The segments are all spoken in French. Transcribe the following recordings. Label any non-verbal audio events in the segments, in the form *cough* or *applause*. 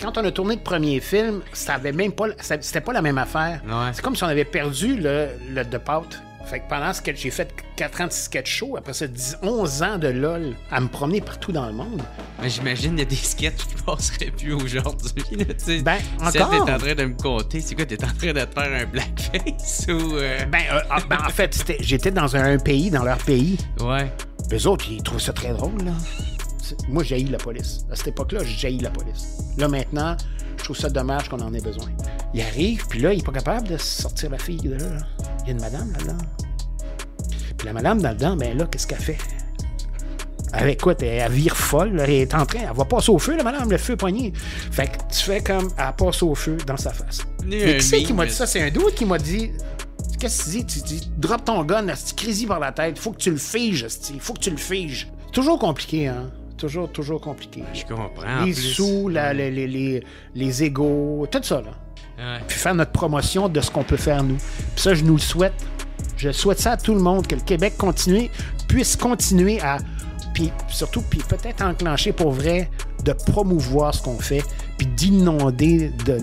quand on a tourné le premier film, ça avait même pas, c'était pas la même affaire. C'est comme si on avait perdu le, le de pâte. Fait que pendant ce que j'ai fait 4 ans de sketch show, après ça, 10, 11 ans de LOL à me promener partout dans le monde. Mais j'imagine qu'il y a des sketchs qui passeraient plus aujourd'hui. Ben, encore. Tu t'es en train de me compter, c'est quoi, t'es en train de te faire un blackface ou. Euh? Ben, euh, ah, ben, en fait, j'étais dans un, pays, dans leur pays. Ouais. Les autres, ils trouvent ça très drôle, là moi, j'ai la police. À cette époque-là, j'ai la police. Là, maintenant, je trouve ça dommage qu'on en ait besoin. Il arrive, puis là, il n'est pas capable de sortir la fille de là. Il y a une madame là-dedans. Puis la madame là-dedans, ben là, qu'est-ce qu'elle fait? Elle, écoute, elle, vire folle, elle est en train, elle va passer au feu, la madame, le feu poigné. Fait que tu fais comme, elle passe au feu dans sa face. Mais qui c'est qui m'a dit ça? C'est un doute qui m'a dit, qu'est-ce que tu dis? Tu dis, drop ton gun, là, crisi par la tête, faut que tu le figes, il faut que tu le figes. Toujours compliqué, hein? toujours, toujours compliqué. Je comprends. Les sous, les, les, égaux, tout ça, là. Puis faire notre promotion de ce qu'on peut faire, nous. Puis ça, je nous le souhaite. Je souhaite ça à tout le monde, que le Québec continue, puisse continuer à. Puis surtout, puis peut-être enclencher pour vrai de promouvoir ce qu'on fait, puis d'inonder de,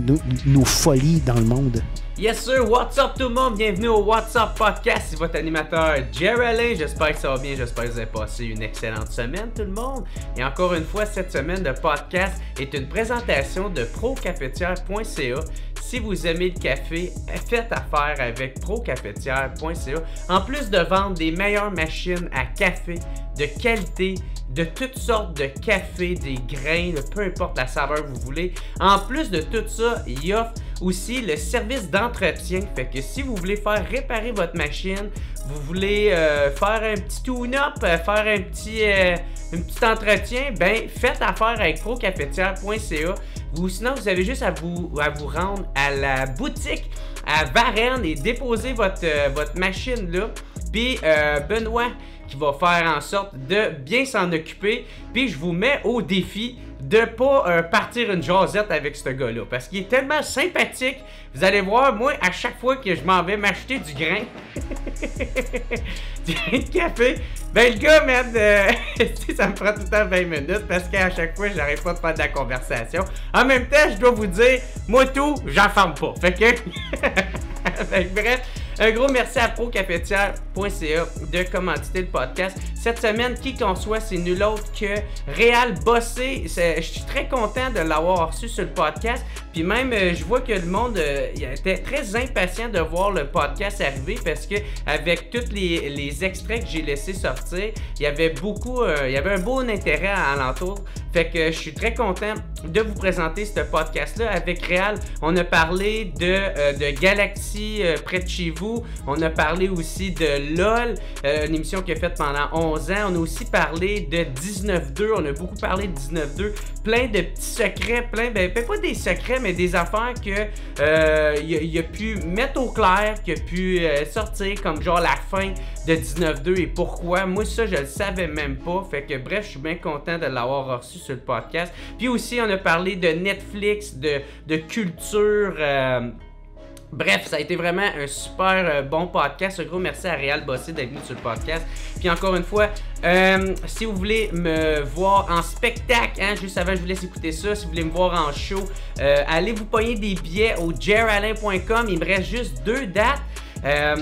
nos folies dans le monde. Yes sir, what's up tout le monde? Bienvenue au What's Up Podcast, c'est votre animateur Jerry J'espère que ça va bien, j'espère que vous avez passé une excellente semaine tout le monde. Et encore une fois, cette semaine, de podcast est une présentation de procafetière.ca. Si vous aimez le café, faites affaire avec procafetière.ca. En plus de vendre des meilleures machines à café de qualité de toutes sortes de cafés, des grains, peu importe la saveur que vous voulez. En plus de tout ça, il offre aussi le service d'entretien. Fait que si vous voulez faire réparer votre machine, vous voulez euh, faire un petit tune-up, euh, faire euh, un petit, entretien, ben faites affaire avec procafetière.ca. Ou sinon, vous avez juste à vous, à vous rendre à la boutique à Varennes et déposer votre, votre machine là. Puis Benoît, qui va faire en sorte de bien s'en occuper. Puis je vous mets au défi de pas euh, partir une jasette avec ce gars-là. Parce qu'il est tellement sympathique. Vous allez voir, moi, à chaque fois que je m'en vais m'acheter du grain, *laughs* du grain de café, ben le gars, man, euh, *laughs* ça me prend tout le temps 20 minutes parce qu'à chaque fois, j'arrive pas de faire de la conversation. En même temps, je dois vous dire, moi tout, j'en ferme pas. Fait que... *laughs* fait que bref... Un gros merci à procafetière.ca de commenter le podcast. Cette semaine, qui qu'on soit, c'est nul autre que Réal Bossé. Je suis très content de l'avoir reçu sur le podcast. Puis même, euh, je vois que le monde euh, était très impatient de voir le podcast arriver parce que avec tous les, extraits que j'ai laissés sortir, il y avait beaucoup, euh, il y avait un bon intérêt à, Fait que je suis très content de vous présenter ce podcast-là. Avec Réal, on a parlé de, de Galaxy près de chez vous on a parlé aussi de LOL, euh, une émission qui a faite pendant 11 ans. On a aussi parlé de 19.2. On a beaucoup parlé de 19.2. Plein de petits secrets, plein, ben, ben, pas des secrets, mais des affaires que il, euh, a, pu mettre au clair, qu'il a pu euh, sortir, comme genre la fin de 19.2 et pourquoi. Moi, ça, je le savais même pas. Fait que bref, je suis bien content de l'avoir reçu sur le podcast. Puis aussi, on a parlé de Netflix, de, culture. Bref, ça a été vraiment un super euh, bon podcast. Un gros merci à Réal Bossé d'être venu sur le podcast. Puis encore une fois, euh, si vous voulez me voir en spectacle, hein, juste avant, je vous laisse écouter ça. Si vous voulez me voir en show, euh, allez vous payer des billets au jeralin.com. Il me reste juste deux dates. un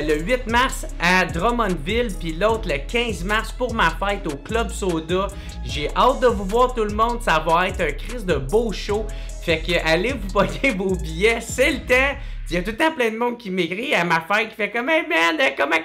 le 8 mars à Drummondville, puis l'autre le 15 mars pour ma fête au Club Soda. J'ai hâte de vous voir tout le monde, ça va être un crise de beau show. Fait que allez vous payer vos billets, c'est le temps. Il y a tout le temps plein de monde qui m'écrit à ma fête qui fait comme Hey man, comment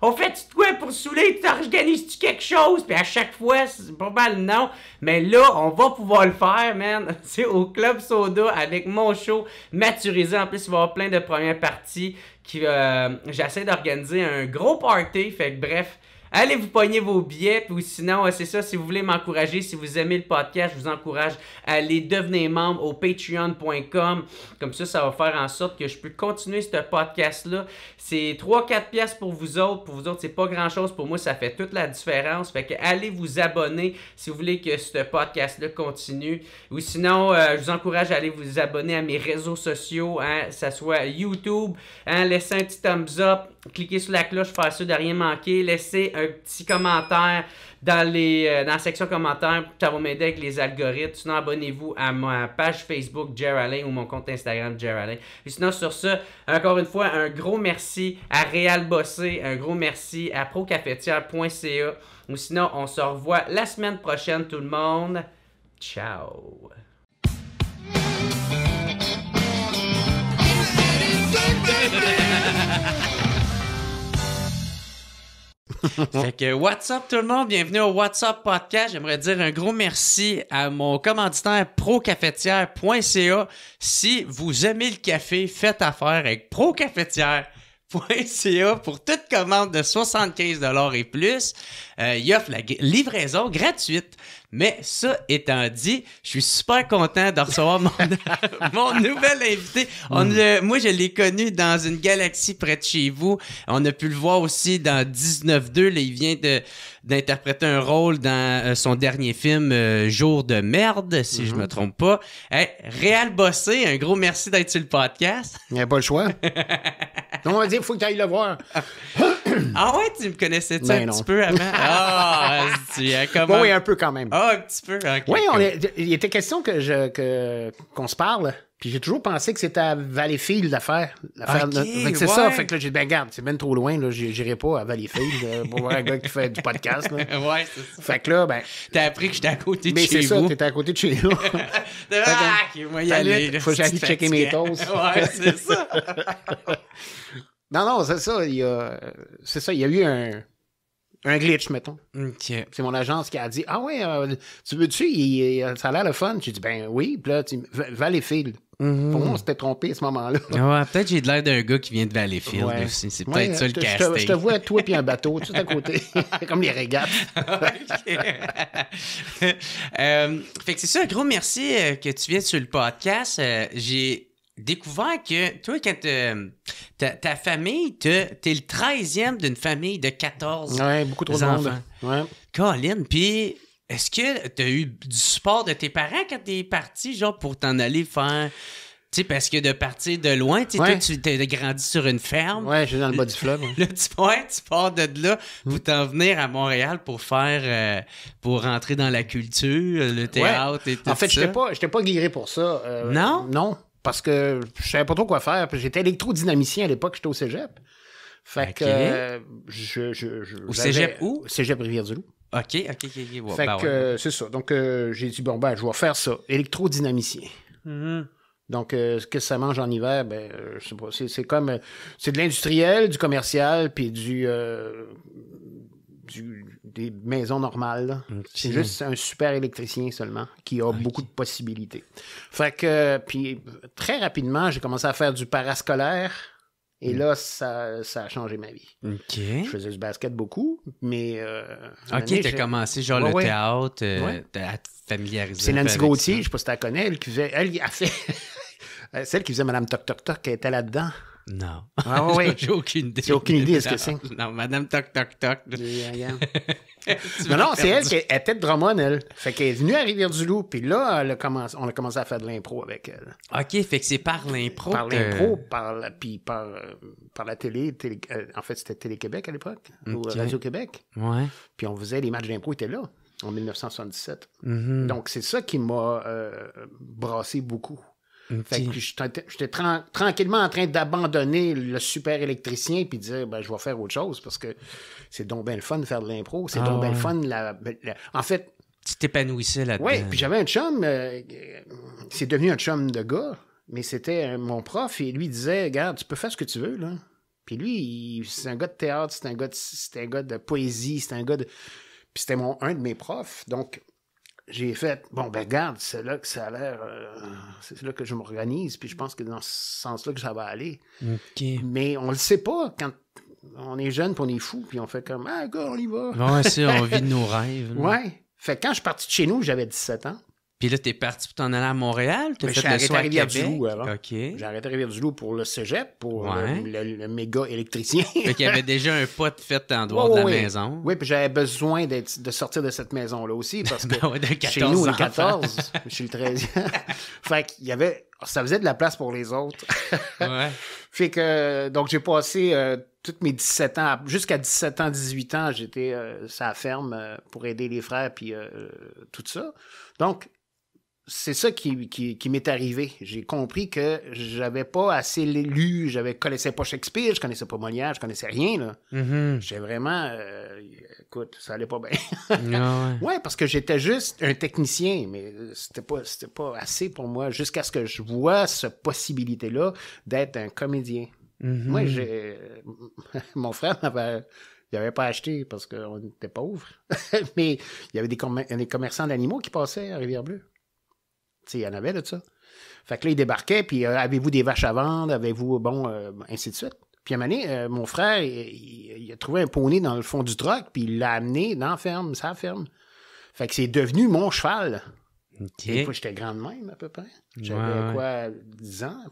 on, on fait de quoi pour saouler? Tu organises-tu quelque chose? Puis à chaque fois, c'est pas mal non. Mais là, on va pouvoir le faire, man. *laughs* C'est au Club Soda avec mon show maturisé. En plus, il va y avoir plein de premières parties. Qui, euh, j'essaie d'organiser un gros party. Fait que bref, allez vous pogner vos billets. Puis sinon, euh, c'est ça, si vous voulez m'encourager, si vous aimez le podcast, je vous encourage à aller devenir membre au patreon.com. Comme ça, ça va faire en sorte que je puisse continuer ce podcast-là. C'est 3-4 pièces pour vous autres. Pour vous autres, c'est pas grand-chose. Pour moi, ça fait toute la différence. Fait que allez vous abonner si vous voulez que ce podcast-là continue. Ou sinon, euh, je vous encourage à aller vous abonner à mes réseaux sociaux, hein, que ça soit YouTube, hein, laissez un petit thumbs up, Cliquez sur la cloche pour faire sûr de rien manquer. Laissez un petit commentaire dans, les, dans la section commentaires. Ça va m'aider avec les algorithmes. Sinon, abonnez-vous à ma page Facebook Geraldine ou mon compte Instagram Geraldine. Et sinon, sur ce, encore une fois, un gros merci à Real Bossé. Un gros merci à procafetière.ca. Ou sinon, on se revoit la semaine prochaine, tout le monde. Ciao! *laughs* fait que what's up tout le monde, bienvenue au WhatsApp podcast. J'aimerais dire un gros merci à mon commanditaire procafetière.ca. Si vous aimez le café, faites affaire avec ProCafetière.ca pour toute commande de 75 et plus. Euh, il offre la livraison gratuite. Mais ça étant dit, je suis super content de recevoir mon, *laughs* nouvel invité. On hmm. moi, je l'ai connu dans une galaxie près de chez vous. On a pu le voir aussi dans 19-2. il vient d'interpréter un rôle dans euh, son dernier film euh, Jour de merde, si je ne je me hmm. trompe pas. Réal Bossé, un gros merci d'être sur le podcast. Il n'y a pas le choix. *laughs* on va dire, qu'il faut que tu ailles le voir. *laughs* *coughs* ah ouais, tu me connaissais-tu un ben petit peu avant? *laughs* Ah, tu ah, comment... oui, un peu quand même. Ah, un petit peu. oui, on il était question que je, que, qu'on se parle. Puis j'ai toujours pensé que c'était à Valleyfield l'affaire. l'affaire c'est ça. Fait que là, j'ai dit, ben garde, c'est même trop loin. Là, j'irai pas à Valleyfield euh, pour voir un gars qui fait du podcast. *laughs* ouais, c'est ça. Fait que là, ben. T'as appris que j'étais à côté de chez vous. Mais c'est ça, t'étais à côté de chez nous. *laughs* ah, moi y aller. Faut que j'aille checker mes toasts. ouais, c'est ça. Non, non, c'est ça. Il y a, c'est ça, il y a eu un, un glitch, mettons. C'est mon agence qui a dit Ah ouais, euh, tu veux-tu Ça a l'air le fun. J'ai dit Ben oui. Puis là, tu, Valleyfield. Mhm. Pour moi, on s'était trompé à ce moment-là. Ouais, peut-être j'ai de l'air d'un gars qui vient de Valleyfield aussi. C'est peut-être ça le casting. Je te vois, toi, puis un bateau, tout à côté, *laughs* comme les régates. *laughs* *laughs* Euh, fait que c'est ça, un gros merci euh, que tu viennes sur le podcast. j'ai découvert que toi, quand euh, ta, ta, famille, es le 13e d'une famille de 14 Ouais, beaucoup trop Colin, puis est-ce que tu as eu du support de tes parents quand es parti, genre, pour t'en aller faire. Tu sais, parce que de partir de loin, tu sais, tu t'es grandi sur une ferme. Ouais, suis dans le bas du fleuve. Là, *laughs* tu, tu pars de là pour mm. t'en venir à Montréal pour faire, euh, pour rentrer dans la culture, le théâtre et tout ça. En fait, je n'étais pas, pas guéri pour ça. Euh, non? Non parce que je savais pas trop quoi faire. J'étais électrodynamicien à l'époque, j'étais au cégep. Fait que je, Au cégep où? Cégep Rivière-du-Loup. OK, OK, OK. ok bah c'est ça. Donc, euh, j'ai dit, bon, ben, je vais faire ça, électrodynamicien. Mm-hmm. Donc, euh, ce que ça mange en hiver, ben, euh, je sais pas. C'est, comme. c'est de l'industriel, du commercial, puis du des maisons normales. C'est juste un super électricien seulement qui a beaucoup de possibilités. Fait que, euh, puis très rapidement, j'ai commencé à faire du parascolaire. Et mm. là, ça, a changé ma vie. Je faisais du basket beaucoup, mais. Euh, ok, t'as commencé genre le théâtre, euh, t'as ouais. familiarisé. C'est Nancy Gauthier, je sais pas si tu la connais, elle, qui faisait, elle *laughs* celle qui faisait Madame Toc Toc Toc, elle était là-dedans. Non. Ah oui. *laughs* J'ai aucune idée. J'ai aucune idée de ce que c'est. Non, Madame Toc Toc Toc. *laughs* non, non, c'est elle qui elle était de Drummond, elle. Fait qu'elle est venue à Rivière-du-Loup, puis là, a commencé, on a commencé à faire de l'impro avec elle. OK, fait que c'est par l'impro. Par l'impro, par, puis par, la télé. Euh, en fait, c'était Télé-Québec à l'époque, ou Radio-Québec. Ouais. Puis on faisait, les matchs d'impro étaient là, en 1977. Mm-hmm. Donc, c'est ça qui m'a euh, brassé beaucoup. Mm, fait j'étais tranquillement en train d'abandonner le super électricien et puis dire ben, je vais faire autre chose parce que c'est donc le fun de faire de l'impro, c'est donc bien le ah. fun. Ben, la, En fait. Tu t'épanouissais là-dedans. Oui, puis j'avais un chum, euh, c'est devenu un chum de gars, mais c'était euh, mon prof et lui disait Regarde, tu peux faire ce que tu veux, là. Puis lui, c'est un gars de théâtre, c'est un, gars de, un gars de poésie, c'est un gars c'était un de mes profs. Donc, j'ai fait, bon, ben garde, c'est là que ça a l'air, euh, c'est là que je m'organise, puis je pense que dans ce sens-là que ça va aller. Mais on le sait pas quand on est jeune, puis on est fou, puis on fait comme, ah, gars, on y va. Ouais, c'est on vit nos *laughs* rêves. Ouais. Fait quand je suis parti de chez nous, j'avais 17 ans. Puis là, t'es parti pour t'en aller à Montréal? T'as ben, fait le à Rivière-du-Loup alors. J'ai arrêté à Rivière-du-Loup pour le cégep, pour euh, le, méga électricien. fait qu'il y avait *laughs* déjà un pote fait en dehors de la maison. Oui, puis j'avais besoin de sortir de cette maison-là aussi parce que *laughs* chez nous, est 14, je suis le 13e. *laughs* fait qu'il y avait... Ça faisait de la place pour les autres. ouais. Fait que... Donc, j'ai passé... tous euh, toutes mes 17 ans, jusqu'à 17 ans, 18 ans, j'étais à euh, la ferme pour aider les frères, puis tout ça. Donc, c'est ça qui, m'est arrivé. J'ai compris que j'avais pas assez lu, j'avais connaissais pas Shakespeare, je connaissais pas Molière, je connaissais rien. Mm-hmm. J'ai vraiment... Euh, écoute, ça allait pas bien. *laughs* Ah ouais. parce que j'étais juste un technicien, mais euh, c'était pas, pas assez pour moi jusqu'à ce que je vois cette possibilité-là d'être un comédien. Mm-hmm. Moi, j'ai... *laughs* Mon frère il n'avait pas acheté parce qu'on était pauvres. *laughs* Mais il y avait des, des commerçants d'animaux qui passaient à Rivière-Bleue il y en avait de ça. Fait que là, il débarquait, puis euh, avez-vous des vaches à vendre, avez-vous, bon, euh, ainsi de suite. Puis à un moment euh, mon frère, il, a trouvé un poney dans le fond du truck, puis il l'a amené dans la ferme, ça ferme. Fait que c'est devenu mon cheval. Okay. J'étais grand de même, à peu près. J'avais quoi, 10 ans?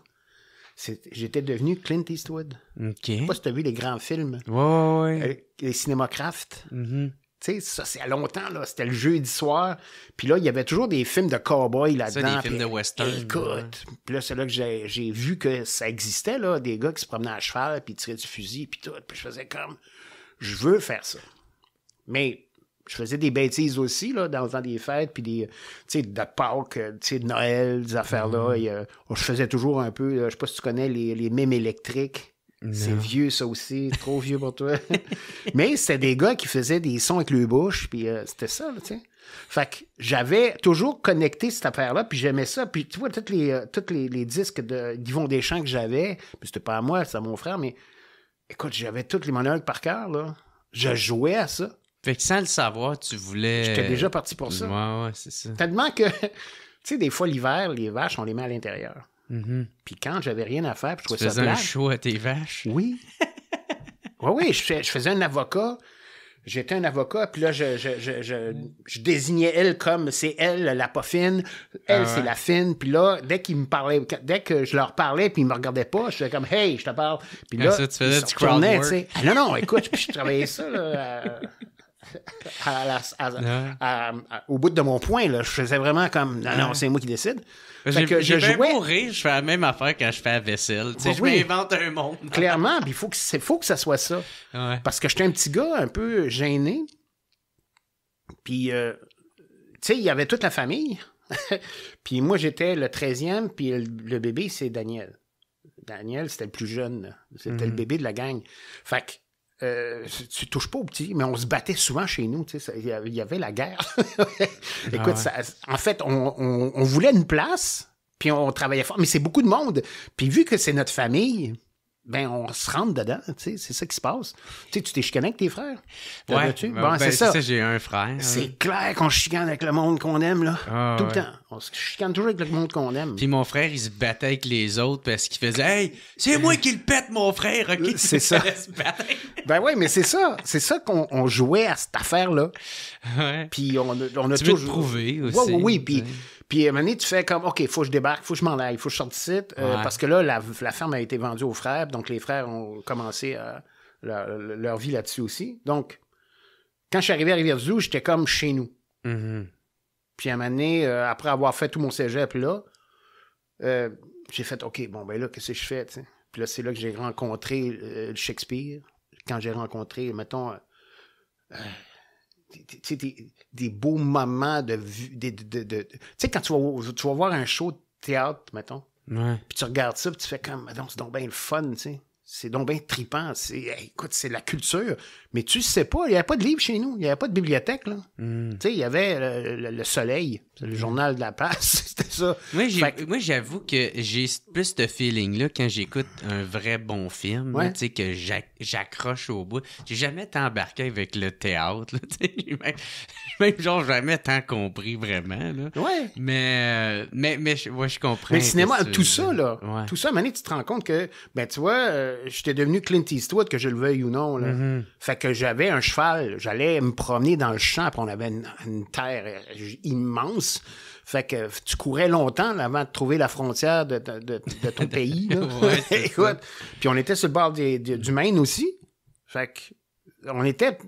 J'étais devenu Clint Eastwood. Okay. Je sais pas si tu as vu les grands films. Ouais, ouais, les cinémacraft. Mm-hmm sais, ça, c'est à longtemps, là. C'était le jeudi soir. Puis là, il y avait toujours des films de cowboys là-dedans. des films de western. Écoute. Puis là, c'est là que j'ai vu que ça existait, là, des gars qui se promenaient à cheval, puis tiraient du fusil, puis tout. Puis je faisais comme, je veux faire ça. Mais je faisais des bêtises aussi, là, dans le des fêtes, puis des, tu sais, de Pâques, euh, de Noël, des affaires-là. Mm. je faisais toujours un peu, euh, je sais pas si tu connais les, les mèmes électriques. C'est vieux, ça aussi. Trop vieux pour toi. *laughs* Mais c'était des gars qui faisaient des sons avec le bouche, puis euh, c'était ça, tu sais. Fait que j'avais toujours connecté cette affaire-là, puis j'aimais ça. Puis tu vois, tous euh, les, les, disques d'Yvon Deschamps que j'avais, puis c'était pas à moi, c'était à mon frère, mais écoute, j'avais toutes les monologues par cœur, là. Je jouais à ça. Fait que sans le savoir, tu voulais. J'étais déjà parti pour ça. Ouais, ouais, c'est ça. Tellement que, *laughs* tu sais, des fois, l'hiver, les vaches, on les met à l'intérieur. Mm-hmm. Puis quand j'avais rien à faire, je trouvais ça un show à tes vaches. Oui. *laughs* oui, oui, je, faisais un avocat. J'étais un avocat, puis là, je, désignais elle comme c'est elle, la pas fine, elle, ah c'est la fine. Puis là, dès qu'il me parlait, dès que je leur parlais, puis ils me regardaient pas, je faisais comme Hey, je te parle. Puis là, tu faisais du crowd ah, non, non, écoute, puis je travaillais ça, au bout de mon point, je faisais vraiment comme non, non, c'est moi qui décide je vais jouais... je fais la même affaire quand je fais la vaisselle. Bah je m'invente un monde. Clairement, il faut, que faut que ça soit ça. Parce que j'étais un petit gars un peu gêné. Puis, euh, tu sais, il y avait toute la famille. *laughs* puis moi, j'étais le 13e, puis le, bébé, c'est Daniel. Daniel, c'était le plus jeune. C'était le mm. bébé de la gang. Fait que euh, tu touches pas au petit, mais on se battait souvent chez nous. Il y avait la guerre. *laughs* Écoute, ah en fait, on, on voulait une place, puis on travaillait fort, mais c'est beaucoup de monde. Puis vu que c'est notre famille, ben on se rentre dedans, tu sais. c'est ça qui se passe. Tu sais, tu t'es chicané avec tes frères. ben, c'est ça. j'ai un frère. C'est clair qu'on chicane avec le monde qu'on aime, là. Ah, tout le temps. On se chicane toujours avec le monde qu'on aime. Puis mon frère, il se battait avec les autres parce qu'il faisait Hey, c'est moi qui le pète, mon frère, ok? C'est *laughs* ça. ben oui, mais c'est ça. C'est ça qu'on jouait à cette affaire-là. Ouais. Puis on, on a toujours. prouvé aussi. oui, oui. Puis puis à un moment tu fais comme, OK, faut que je débarque, faut que je m'en faut que je sorte de euh, site. Parce que là, la, ferme a été vendue aux frères, donc les frères ont commencé leur, vie là-dessus aussi. Donc, quand je suis arrivé à Rivière-du-Loup, j'étais comme chez nous. Mm-hmm. Puis à un moment donné, euh, après avoir fait tout mon cégep là, euh, j'ai fait, OK, bon, ben là, qu'est-ce que je fais? Puis là, c'est là que j'ai rencontré Shakespeare. Quand j'ai rencontré, mettons, des, beaux moments de vue. De, tu sais, quand tu vas, tu vas voir un show de théâtre, mettons, puis tu regardes ça, puis tu fais comme, c'est donc bien le fun, tu sais. C'est donc bien tripant. écoute, c'est la culture. Mais tu sais pas, il n'y avait pas de livre chez nous. Il n'y avait pas de bibliothèque. Là. Hmm. il y avait le, Soleil, le hmm. journal de la place *laughs* C'était ça. Moi, j'avoue que, j'ai plus ce feeling-là quand j'écoute un vrai bon film. Tu sais, que j'accroche au bout. J'ai jamais tant embarqué avec le théâtre. *laughs* J'ai même, genre jamais tant compris vraiment. Ouais. Mais, euh, mais, mais je comprends. cinéma, tout ça, là, tout ça, tu te rends compte que, ben, tu vois. Euh, j'étais devenu Clint Eastwood, que je le veuille ou non. Mm-hmm. Fait que j'avais un cheval, j'allais me promener dans le champ, on avait une, terre immense. Fait que tu courais longtemps avant de trouver la frontière de, ton *laughs* pays. *laughs* Écoute, puis on était sur le bord du Maine aussi. Fait que on était,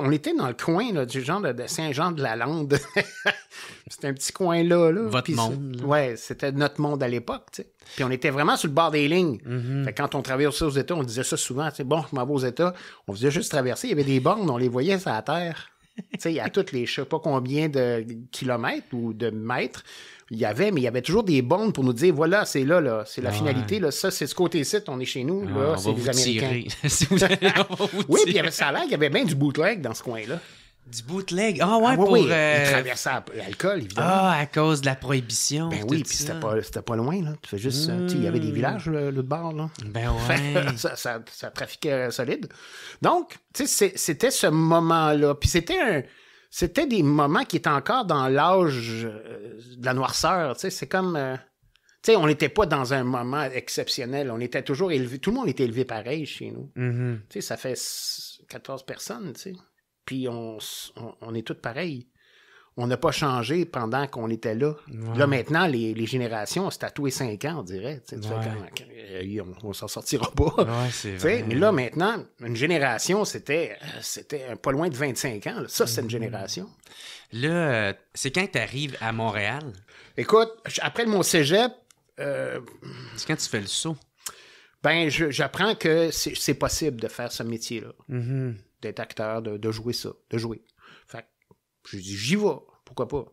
on était dans le coin du genre de Saint-Jean-de-la-Lande. *laughs* c'était un petit coin là. là. Votre monde. Ouais, c'était notre monde à l'époque. Puis on était vraiment sur le bord des lignes. Mm-hmm. quand on traversait aux États, on disait ça souvent. bon, je m'en vais aux États. On faisait juste traverser. Il y avait des bornes, on les voyait sur la terre. *laughs* tu il y a toutes les je sais pas combien de kilomètres ou de mètres il y avait, mais il y avait toujours des bandes pour nous dire voilà, c'est là, là c'est la finalité, là, ça, c'est ce côté-ci, on est chez nous, là, c'est les Américains. oui, puis il y avait ça là, il y avait bien du bootleg dans ce coin-là. Du bootleg. Ah ouais, ah, oui, pour... Oui. Euh... l'alcool, évidemment. Ah, à cause de la prohibition. Ben oui, puis c'était pas, c'était pas loin, là. Tu fais juste... Euh, tu il y avait des hmm. villages, l'autre bord, là. Ben *laughs* ouais. ça, ça, ça, trafiquait solide. Donc, tu sais, c'était ce moment-là. Puis c'était un c'était des moments qui étaient encore dans l'âge euh, de la noirceur. C'est comme. Euh, on n'était pas dans un moment exceptionnel. On était toujours élevé. Tout le monde était élevé pareil chez nous. Mm-hmm. ça fait 14 personnes, tu Puis on, on, est toutes pareilles on n'a pas changé pendant qu'on était là. Là, maintenant, les, générations, c'est à tous les cinq ans, on dirait. Tu on, s'en sortira pas. mais là, maintenant, une génération, c'était euh, c'était pas loin de 25 ans. Ça, c'est une mhm. génération. Là, euh, c'est quand tu arrives à Montréal? Écoute, après mon cégep... Euh, c'est quand tu fais le saut. Ben, j'apprends que c'est possible de faire ce métier-là. Mhm. D'être acteur, de, de jouer ça, de jouer je dit, j'y vais, pourquoi pas.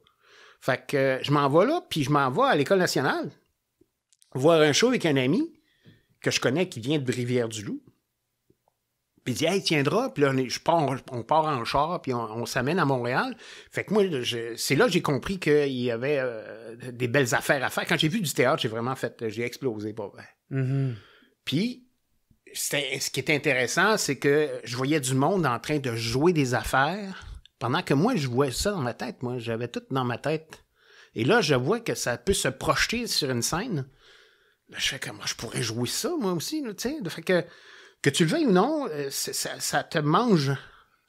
Fait que euh, je m'en vais là, puis je m'en vais à l'École nationale voir un show avec un ami que je connais qui vient de Rivière-du-Loup. Puis il dit, hey, tiendra. Puis là, je on part en char, puis on, s'amène à Montréal. Fait que moi, c'est là que j'ai compris qu'il y avait euh, des belles affaires à faire. Quand j'ai vu du théâtre, j'ai vraiment fait, j'ai explosé. Pas mm-hmm. Puis, ce qui est intéressant, c'est que je voyais du monde en train de jouer des affaires pendant que moi, je vois ça dans ma tête, moi, j'avais tout dans ma tête. Et là, je vois que ça peut se projeter sur une scène. Là, je fais comment je pourrais jouer ça, moi aussi, tu sais. Fait que, que tu le veilles ou non, euh, ça, te mange.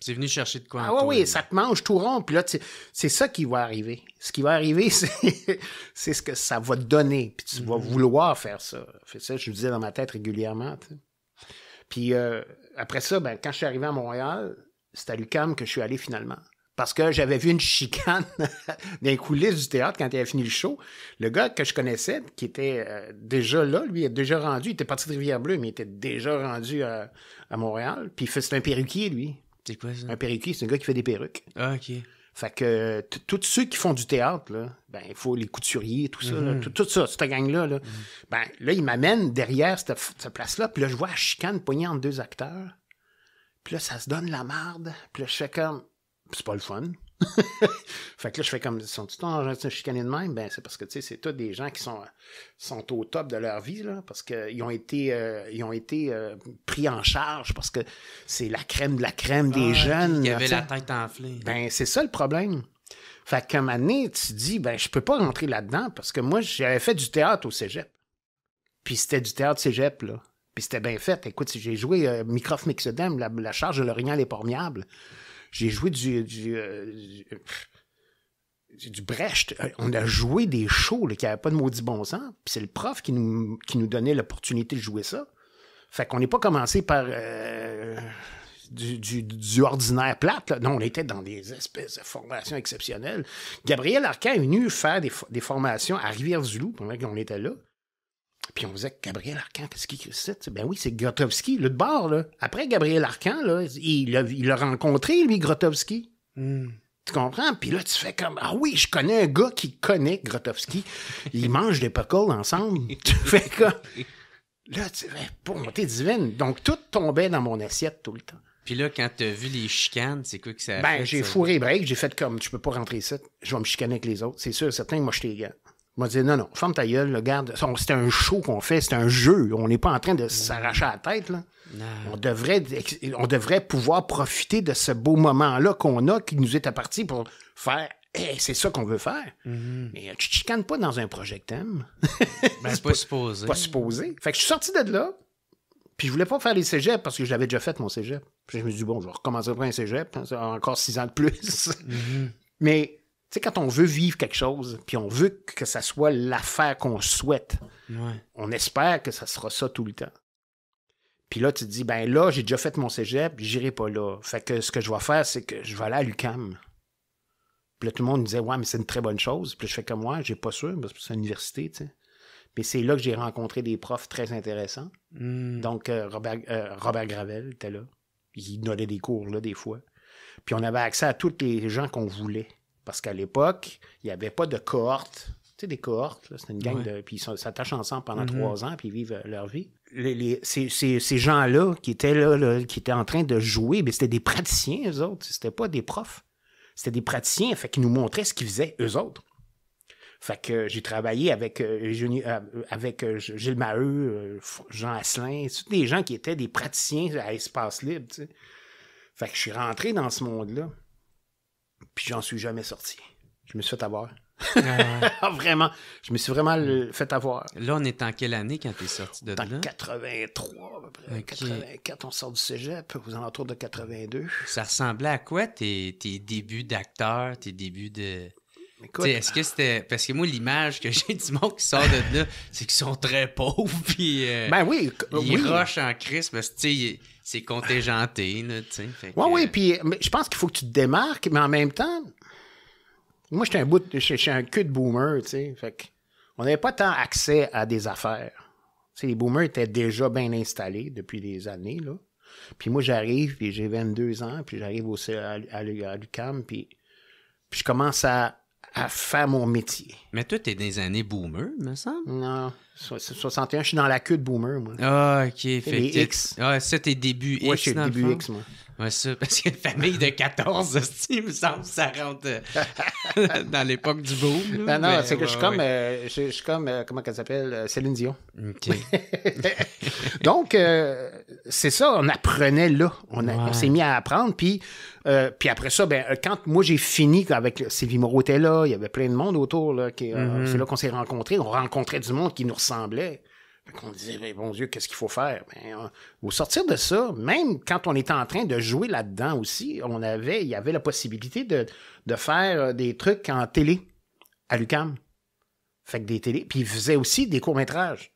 C'est venu chercher de quoi. Ah oui, ça te mange tout rond. Puis là, c'est ça qui va arriver. Ce qui va arriver, *laughs* c'est ce que ça va te donner. Puis tu vas mhm. vouloir faire ça. ça, je le disais dans ma tête régulièrement. Puis euh, après ça, ben, quand je suis arrivé à Montréal, c'est à l'UCAM que je suis allé finalement. Parce que j'avais vu une *laughs* chicane *laughs* d'un coulisses du théâtre quand il avait fini le show. Le gars que je connaissais, qui était euh, déjà là, lui, il est déjà rendu. Il était parti de Rivière-Bleue, mais il était déjà rendu euh, à, Montréal. Puis c'est un perruquier, lui. C'est quoi ça? Un perruquier, c'est un gars qui fait des perruques. Ah, OK. Fait que tous ceux qui font du théâtre, ben, il faut les couturiers, tout ça, mhm. tout, ça, cette gang-là, là, mhm. ben, là, derrière cette, place-là, puis là, je vois la chicane poignée entre deux acteurs. Puis là, ça se donne la marde. Puis là, je fais comme, c'est pas le fun. *laughs* fait que là, je fais comme, sont-ils je chicané de même? Ben, c'est parce que, tu sais, c'est tous des gens qui sont, sont au top de leur vie, là, parce qu'ils ont été, ils ont été euh, euh, pris en charge, parce que c'est la crème de la crème des ah, jeunes. Ils avait la tête enflée. Ben, c'est ça le problème. Fait que un moment tu dis, ben, je peux pas rentrer là-dedans, parce que moi, j'avais fait du théâtre au cégep. Puis c'était du théâtre cégep, là c'était bien fait. Écoute, j'ai joué euh, Microf Mixedem, la, charge de l'Orient les J'ai joué du. du, euh, Brecht, euh, on a joué des shows qui n'avaient pas de maudit bon sens. Puis c'est le prof qui nous, nous donnait l'opportunité de jouer ça. Fait qu'on n'est pas commencé par du, ordinaire plate. Non, on était dans des espèces de formations exceptionnelles. Gabriel Arcan est venu faire des, des formations à Rivière-du-Loup pendant qu'on était là. Puis on disait, Gabriel Arcan, qu'est-ce qu'il cite? Ben oui, c'est Grotowski, le de bord, là. Après Gabriel Arcan, il l'a rencontré, lui, Grotowski. Hmm. Tu comprends? Puis là, tu fais comme Ah oui, je connais un gars qui connaît Grotowski. Ils *laughs* mangent des pickles ensemble. *laughs* tu fais comme Là, tu fais pour monter divine. Donc, tout tombait dans mon assiette tout le temps. Puis là, quand t'as vu les chicanes, c'est quoi que ça a Ben, j'ai fourré break, j'ai fait comme tu peux pas rentrer ici, je vais me chicaner avec les autres. C'est sûr, certains moi, je t'ai gars m'a dit non, non, ferme ta gueule, regarde. C'est un show qu'on fait, c'est un jeu. On n'est pas en train de s'arracher à la tête. Là. On, devrait, on devrait pouvoir profiter de ce beau moment-là qu'on a, qui nous est apparti pour faire. Eh, c'est ça qu'on veut faire. Mm-hmm. Mais euh, tu te chicanes pas dans un projet thème ben, *laughs* pas, supposé. Pas supposé. Fait que je suis sorti de là, puis je voulais pas faire les cégeps parce que j'avais déjà fait mon cégep. je me suis dit, bon, je vais recommencer après un cégep, hein, encore six ans de plus. Mm-hmm. *laughs* Mais tu sais, quand on veut vivre quelque chose, puis on veut que ça soit l'affaire qu'on souhaite, on espère que ça sera ça tout le temps. Puis là, tu te dis, ben là, j'ai déjà fait mon cégep, j'irai pas là. Fait que ce que je vais faire, c'est que je vais aller à l'UCAM. Puis là, tout le monde me disait, ouais, mais c'est une très bonne chose. Puis je fais comme moi, j'ai pas sûr, parce que c'est une université, tu sais. Mais c'est là que j'ai rencontré des profs très intéressants. Hmm. Donc, euh, Robert, euh, Robert Gravel était là. Il donnait des cours, là, des fois. Puis on avait accès à tous les gens qu'on voulait. Parce qu'à l'époque, il n'y avait pas de cohorte. Tu sais, des cohortes, c'était une gang de. Puis ils s'attachent ensemble pendant mm-hmm. trois ans, puis ils vivent leur vie. Les, ces, gens-là qui étaient là, qui étaient en train de jouer, mais ben, c'était des praticiens, eux autres. C'était pas des profs. C'était des praticiens, fait qu'ils nous montraient ce qu'ils faisaient, eux autres. Fait que j'ai travaillé avec, euh, euh, avec euh, Gilles Maheu, Jean Asselin, tous des gens qui étaient des praticiens à espace libre. Fait que je suis rentré dans ce monde-là puis j'en suis jamais sorti. Je me suis fait avoir. Ah *laughs* vraiment, je me suis vraiment fait avoir. Là, on est en quelle année quand tu es sorti de là? En 83, à peu près. 84, on sort du cégep, aux alentours de 82. Ça ressemblait à quoi tes, tes débuts d'acteur, tes débuts de... Est-ce que c'était. Parce que moi, l'image que *laughs* j'ai du monde qui sort de là, c'est qu'ils sont très pauvres. *laughs* Puis, euh, ben oui. Euh, ils rochent en crise parce que c'est contingenté. Là, fait oui, Puis euh, je pense qu'il faut que tu te démarques, mais en même temps, moi, j'étais un bout. j'ai un cul de boomer. T'sais, fait on n'avait pas tant accès à des affaires. les boomers étaient déjà bien installés depuis des années. Là. Puis moi, j'arrive, puis j'ai 22 ans, puis j'arrive aussi à, l'UCAM, puis je commence à à faire mon métier. Mais toi, t'es des années boomer, me semble. Non. 61, je suis dans la queue de Boomer, moi. Ah, ok. Fait X. Ah, ça, t'es début X. Ouais, je suis début X, moi. Ouais, ça, parce qu'une famille de 14, il me semble, ça rentre euh, *laughs* dans l'époque du boom. Ben non, non, ben, c'est que je suis comme, euh, je, comme euh, comment elle s'appelle, Céline Dion. OK. *laughs* Donc, c'est ça, on apprenait là. On, s'est mis à apprendre. Puis, puis après ça, ben, quand moi j'ai fini avec Sylvie Moreau là, il y avait plein de monde autour. Là, mm-hmm. C'est là qu'on s'est rencontrés. On rencontrait du monde qui nous ressemblait. qu'on disait, mais bon Dieu, qu'est-ce qu'il faut faire? Ben, au sortir de ça, même quand on était en train de jouer là-dedans aussi, on avait, il y avait la possibilité de, faire euh, des trucs en télé à l'UCAM. Fait des télé. Puis ils faisaient aussi des courts-métrages.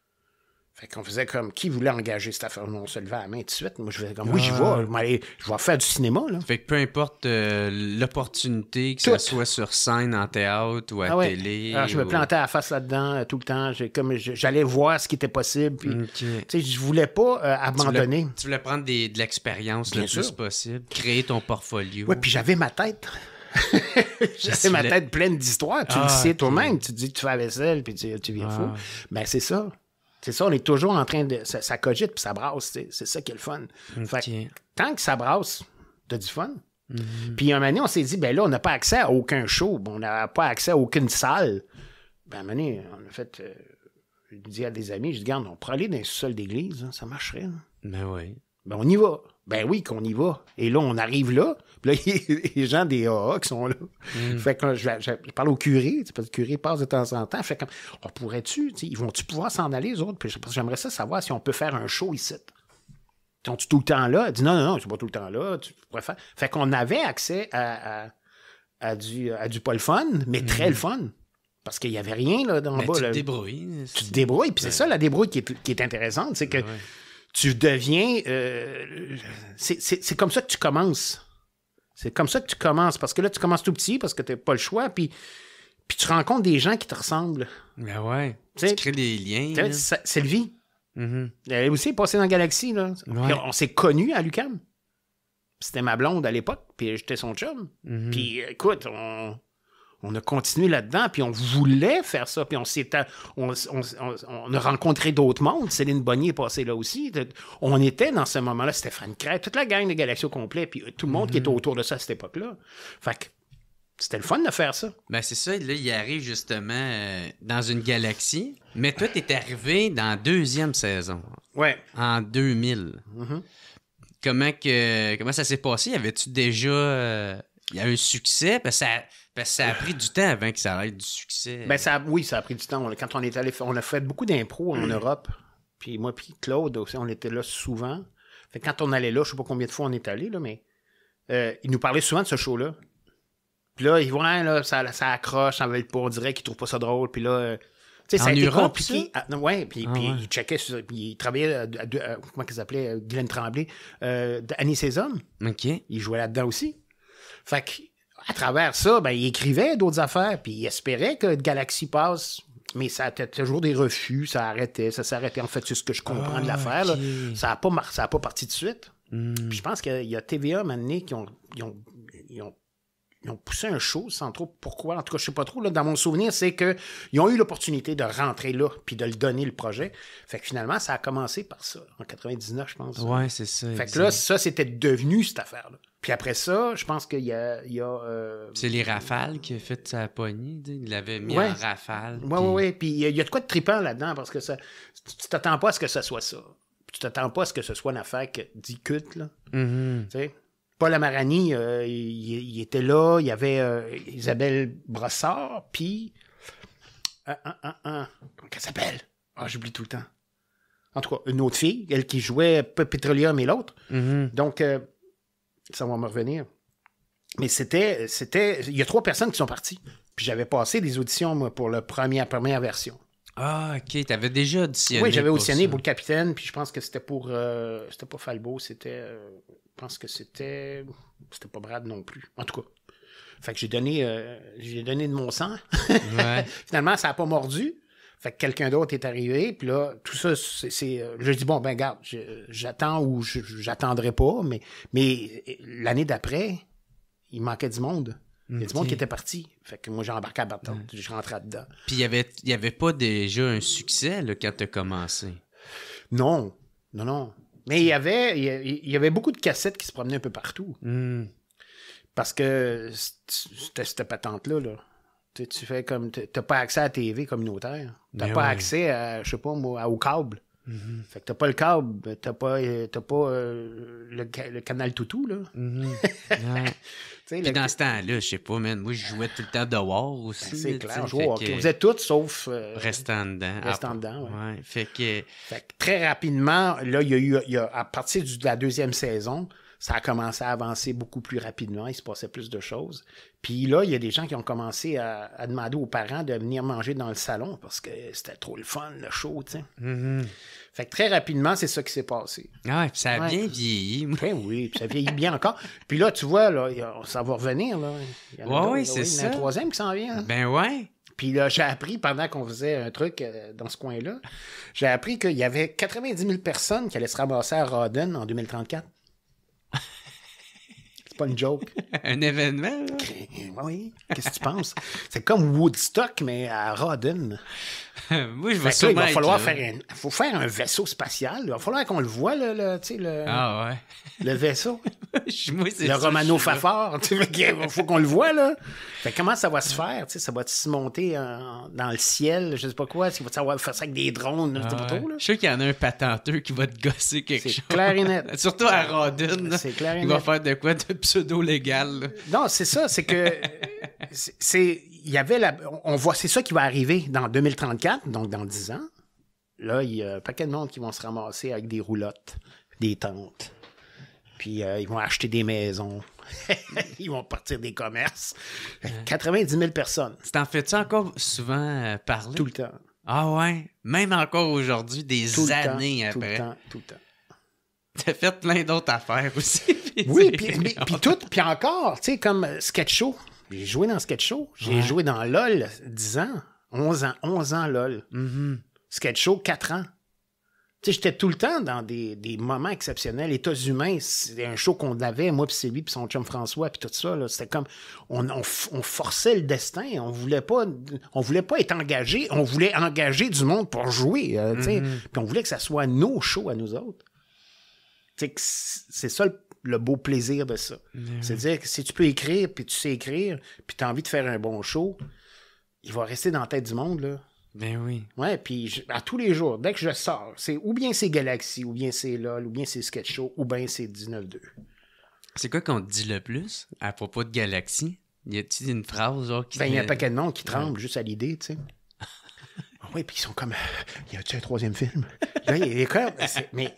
On faisait comme qui voulait engager cette affaire. On se levait à la main tout de suite. Moi, je faisais comme oui, ah. je vais. Je vais, faire du cinéma. Là. Fait que peu importe euh, l'opportunité, que ce soit sur scène, en théâtre ou à ah télé. Ah, je me plantais à la face là-dedans euh, tout le temps. comme J'allais voir ce qui était possible. Puis, ne Je voulais pas euh, abandonner. Tu voulais, prendre de l'expérience le plus possible, créer ton portfolio. Oui, puis j'avais ma tête. *laughs* J'avais ma tête pleine d'histoires. Tu le sais toi-même. Tu dis que tu fais la vaisselle, puis tu, viens fou. Mais ben, c'est ça. C'est ça, on est toujours en train de. Ça, cogite puis ça brasse. C'est ça qui est le fun. tant que ça brasse, t'as du fun. Mhm. Puis un moment on s'est dit, ben là, on n'a pas accès à aucun show, on n'a pas accès à aucune salle. Ben, un moment on a fait. Euh, je dis à des amis, je dis, garde, on pourrait aller dans les sol d'église, hein, ça marcherait. Ben oui. Ben on y va ben oui, qu'on y va. Et là, on arrive là. Puis là, y, *laughs* les gens des AA qui sont là. Mm. Fait que je, parle au curé, parce que le curé passe de temps en temps. Fait comme, on oh, pourrait-tu, ils vont-tu pouvoir s'en aller, les autres? Puis j'aimerais ça savoir si on peut faire un show ici. Sont-tu tout le temps là? Dis dit non, non, non, tu pas tout le temps là. Tu Fait qu'on avait accès à, à, du, à du pas le fun, mais mm. très le fun. Parce qu'il y avait rien là, d'en bas. Tu te débrouilles. Tu te débrouilles. Puis c'est ça la débrouille qui est, intéressante. C'est que tu deviens. Euh, c'est comme ça que tu commences. C'est comme ça que tu commences. Parce que là, tu commences tout petit parce que tu pas le choix. Puis, puis tu rencontres des gens qui te ressemblent. Ben ouais. tu crées des liens. vie Mm -hmm. Elle aussi est passée dans la Galaxie. Là. On s'est connus à l'UCAM. C'était ma blonde à l'époque. Puis j'étais son chum. Mm-hmm. Puis euh, écoute, on on a continué là-dedans, puis on voulait faire ça, puis on, s'est... on, a rencontré d'autres mondes. Céline Bonnier est passée là aussi. On était dans ce moment-là, Stéphane Crève, toute la gang de au complet, puis euh, tout le monde qui était mm-hmm. autour de ça à cette époque-là. Fait que c'était le fun de faire ça. Ben c'est ça, là, il arrive justement euh, dans une galaxie, mais toi, t'es arrivé dans la deuxième saison. Ouais. En 2000. Mm-hmm. Comment, que, comment ça s'est passé? avait tu déjà... Euh, il y a eu un succès? Ben ça ça a pris du temps avant que ça arrive du succès. Ben ça, oui, ça a pris du temps. Quand on est allé, on a fait beaucoup d'impro en mm. Europe. Puis moi, puis Claude aussi, on était là souvent. Fait quand on allait là, je sais pas combien de fois on est allé, là, mais euh, il nous parlait souvent de ce show-là. Puis là, ils voient, là, ça, ça accroche, ça veut pas, on dirait qu'ils pas ça drôle. Puis là, euh, tu sais, ça a Europe, été ah, ouais, puis, ah, puis ils puis travaillaient, à, euh, comment qu'il s'appelaient, Glenn Tremblay, Annie Saison. OK. Ils jouaient là-dedans aussi. Fait que à travers ça, ben, il écrivait d'autres affaires, puis il espérait que Galaxy passe. Mais ça a toujours des refus, ça arrêtait, ça s'arrêtait. En fait, c'est ce que je comprends de ah, l'affaire. Ça n'a pas, ça pas parti de suite. Hmm. je pense qu'il y a TVA, maintenant, qui ont, ils ont, ils ont poussé un show sans trop pourquoi. En tout cas, je sais pas trop. Là, dans mon souvenir, c'est qu'ils ont eu l'opportunité de rentrer là puis de le donner le projet. Fait que finalement, ça a commencé par ça, en 99, je pense. Ouais, c'est ça. Fait que là, ça, c'était devenu cette affaire-là. Puis après ça, je pense qu'il y a. Euh, C'est les rafales qui a fait sa poignée. Il l'avait mis en rafale. Oui, oui, oui. Puis il y, a, de quoi de trippant là-dedans parce que ça, tu t'attends pas à ce que ça soit ça. Tu t'attends pas à ce que ce soit une affaire dit culte. Là. Mm-hmm. Paul Amarani, euh, il, était là. Il y avait euh, Isabelle Brossard. Puis. Comment elle s'appelle Ah, j'oublie tout le temps. En tout cas, une autre fille, elle qui jouait Petroleum et l'autre. Mm-hmm. Donc. Ça va me revenir. Mais c'était, c'était, il y a trois personnes qui sont parties. Puis j'avais passé des auditions moi, pour la première, première version. Ah, ok. T'avais déjà auditionné. Oui, j'avais auditionné pour le capitaine, puis je pense que c'était pour. Euh, c'était pas Falbo, c'était. Euh, je pense que c'était. C'était pas Brad non plus. En tout cas. Fait que j'ai donné, euh, j'ai donné de mon sang. *laughs* Finalement, ça n'a pas mordu. Fait que quelqu'un d'autre est arrivé, puis là, tout ça, c'est. Euh, je dis, bon, ben, garde, j'attends ou j'attendrai pas, mais, mais euh, l'année d'après, il manquait du monde. Il y a du monde qui était parti. Fait que moi, j'ai embarqué à Barton. Je rentrais dedans. Puis, il n'y avait, y avait pas déjà un succès là, quand tu as commencé? Non. Non, non. Mais il y avait, il y avait beaucoup de cassettes qui se promenaient un peu partout. Hmm. Parce que c'était cette patente-là. Là tu fais comme. T'as pas accès à la TV communautaire. T'as pas accès à, je sais pas au câble. Tu mm-hmm. n'as Fait que t'as pas le câble, t'as pas, euh, pas euh, le, canal toutou, là. Mm-hmm. *laughs* Puis dans ce temps-là, je sais pas, moi, je jouais tout le temps War aussi. C'est clair, Vous êtes tous, sauf... Euh, restant dedans. Restant dedans, ouais. Fait, que... Très rapidement, là, il y a eu, y a, à partir de la deuxième saison, ça a commencé à avancer beaucoup plus rapidement, il se passait plus de choses. Puis là, il y a des gens qui ont commencé à, demander aux parents de venir manger dans le salon parce que c'était trop le fun, le show, tu sais. Mm-hmm. Fait que très rapidement, c'est ça qui s'est passé. Ah, et puis ça a bien vieilli. *laughs* Ben oui, puis ça vieillit bien encore. Puis là, tu vois, là, ça va revenir, là. oui, c'est ça. un troisième qui s'en vient. Hein. Ben ouais. Puis là, j'ai appris pendant qu'on faisait un truc euh, dans ce coin-là, j'ai appris qu'il y avait 90 000 personnes qui allaient se ramasser à Rodden en 2034. C'est pas une joke. *laughs* un événement, Oui. Qu'est-ce que tu penses? C'est comme Woodstock, mais à Rodden. *laughs* Moi, je Il va falloir faire un, faut faire un vaisseau spatial. Il va falloir qu'on le voit, le, le, le, ah ouais. le vaisseau. *laughs* Moi, le Romano Fafard. Il faut qu'on le voie. Là. comment ça va se faire? ça va se monter dans le ciel? Je sais pas quoi. Ça va faire ça avec des drones. Ah, je sais qu'il y en a un patenteux qui va te gosser quelque chose. *laughs* C'est clair et net. Surtout à Rodin. Il va faire de quoi de pseudo-légal. Non, c'est ça. C'est que... c'est il y avait la, on voit, c'est ça qui va arriver dans 2034, donc dans 10 ans. Là, il y a un paquet de monde qui vont se ramasser avec des roulottes, des tentes. Puis euh, ils vont acheter des maisons. *laughs* ils vont partir des commerces. 90 000 personnes. c'est en fait tu encore souvent euh, parler? Tout le temps. Ah ouais? Même encore aujourd'hui, des années après. Tout le temps, tout le temps. T'as fait plein d'autres affaires aussi. *laughs* oui, puis, puis, puis tout, puis encore, tu sais, comme euh, sketch show. J'ai joué dans Sketch Show. J'ai joué dans LOL 10 ans. 11 ans, 11 ans LOL. Mm-hmm. Sketch Show, 4 ans. Tu j'étais tout le temps dans des, moments exceptionnels. États humains, c'est un show qu'on avait, moi puis lui, puis son chum François puis tout ça. C'était comme, on, on, forçait le destin. On voulait pas, on voulait pas être engagé. On voulait engager du monde pour jouer. Euh, mm-hmm. Puis on voulait que ça soit nos shows à nous autres. C'est ça le le beau plaisir de ça. C'est-à-dire que si tu peux écrire, puis tu sais écrire, puis tu as envie de faire un bon show, il va rester dans la tête du monde, là. Ben oui. Ouais, puis à tous les jours, dès que je sors, c'est ou bien c'est Galaxy, ou bien c'est LOL, ou bien c'est Sketch Show, ou bien c'est 19-2. C'est quoi qu'on dit le plus à propos de Galaxy? Y a-t-il une phrase genre qui. Ben, il y a un paquet de qui tremble juste à l'idée, tu sais. Oui, puis ils sont comme. il euh, Y a-tu un troisième film? *laughs* là, il est Mais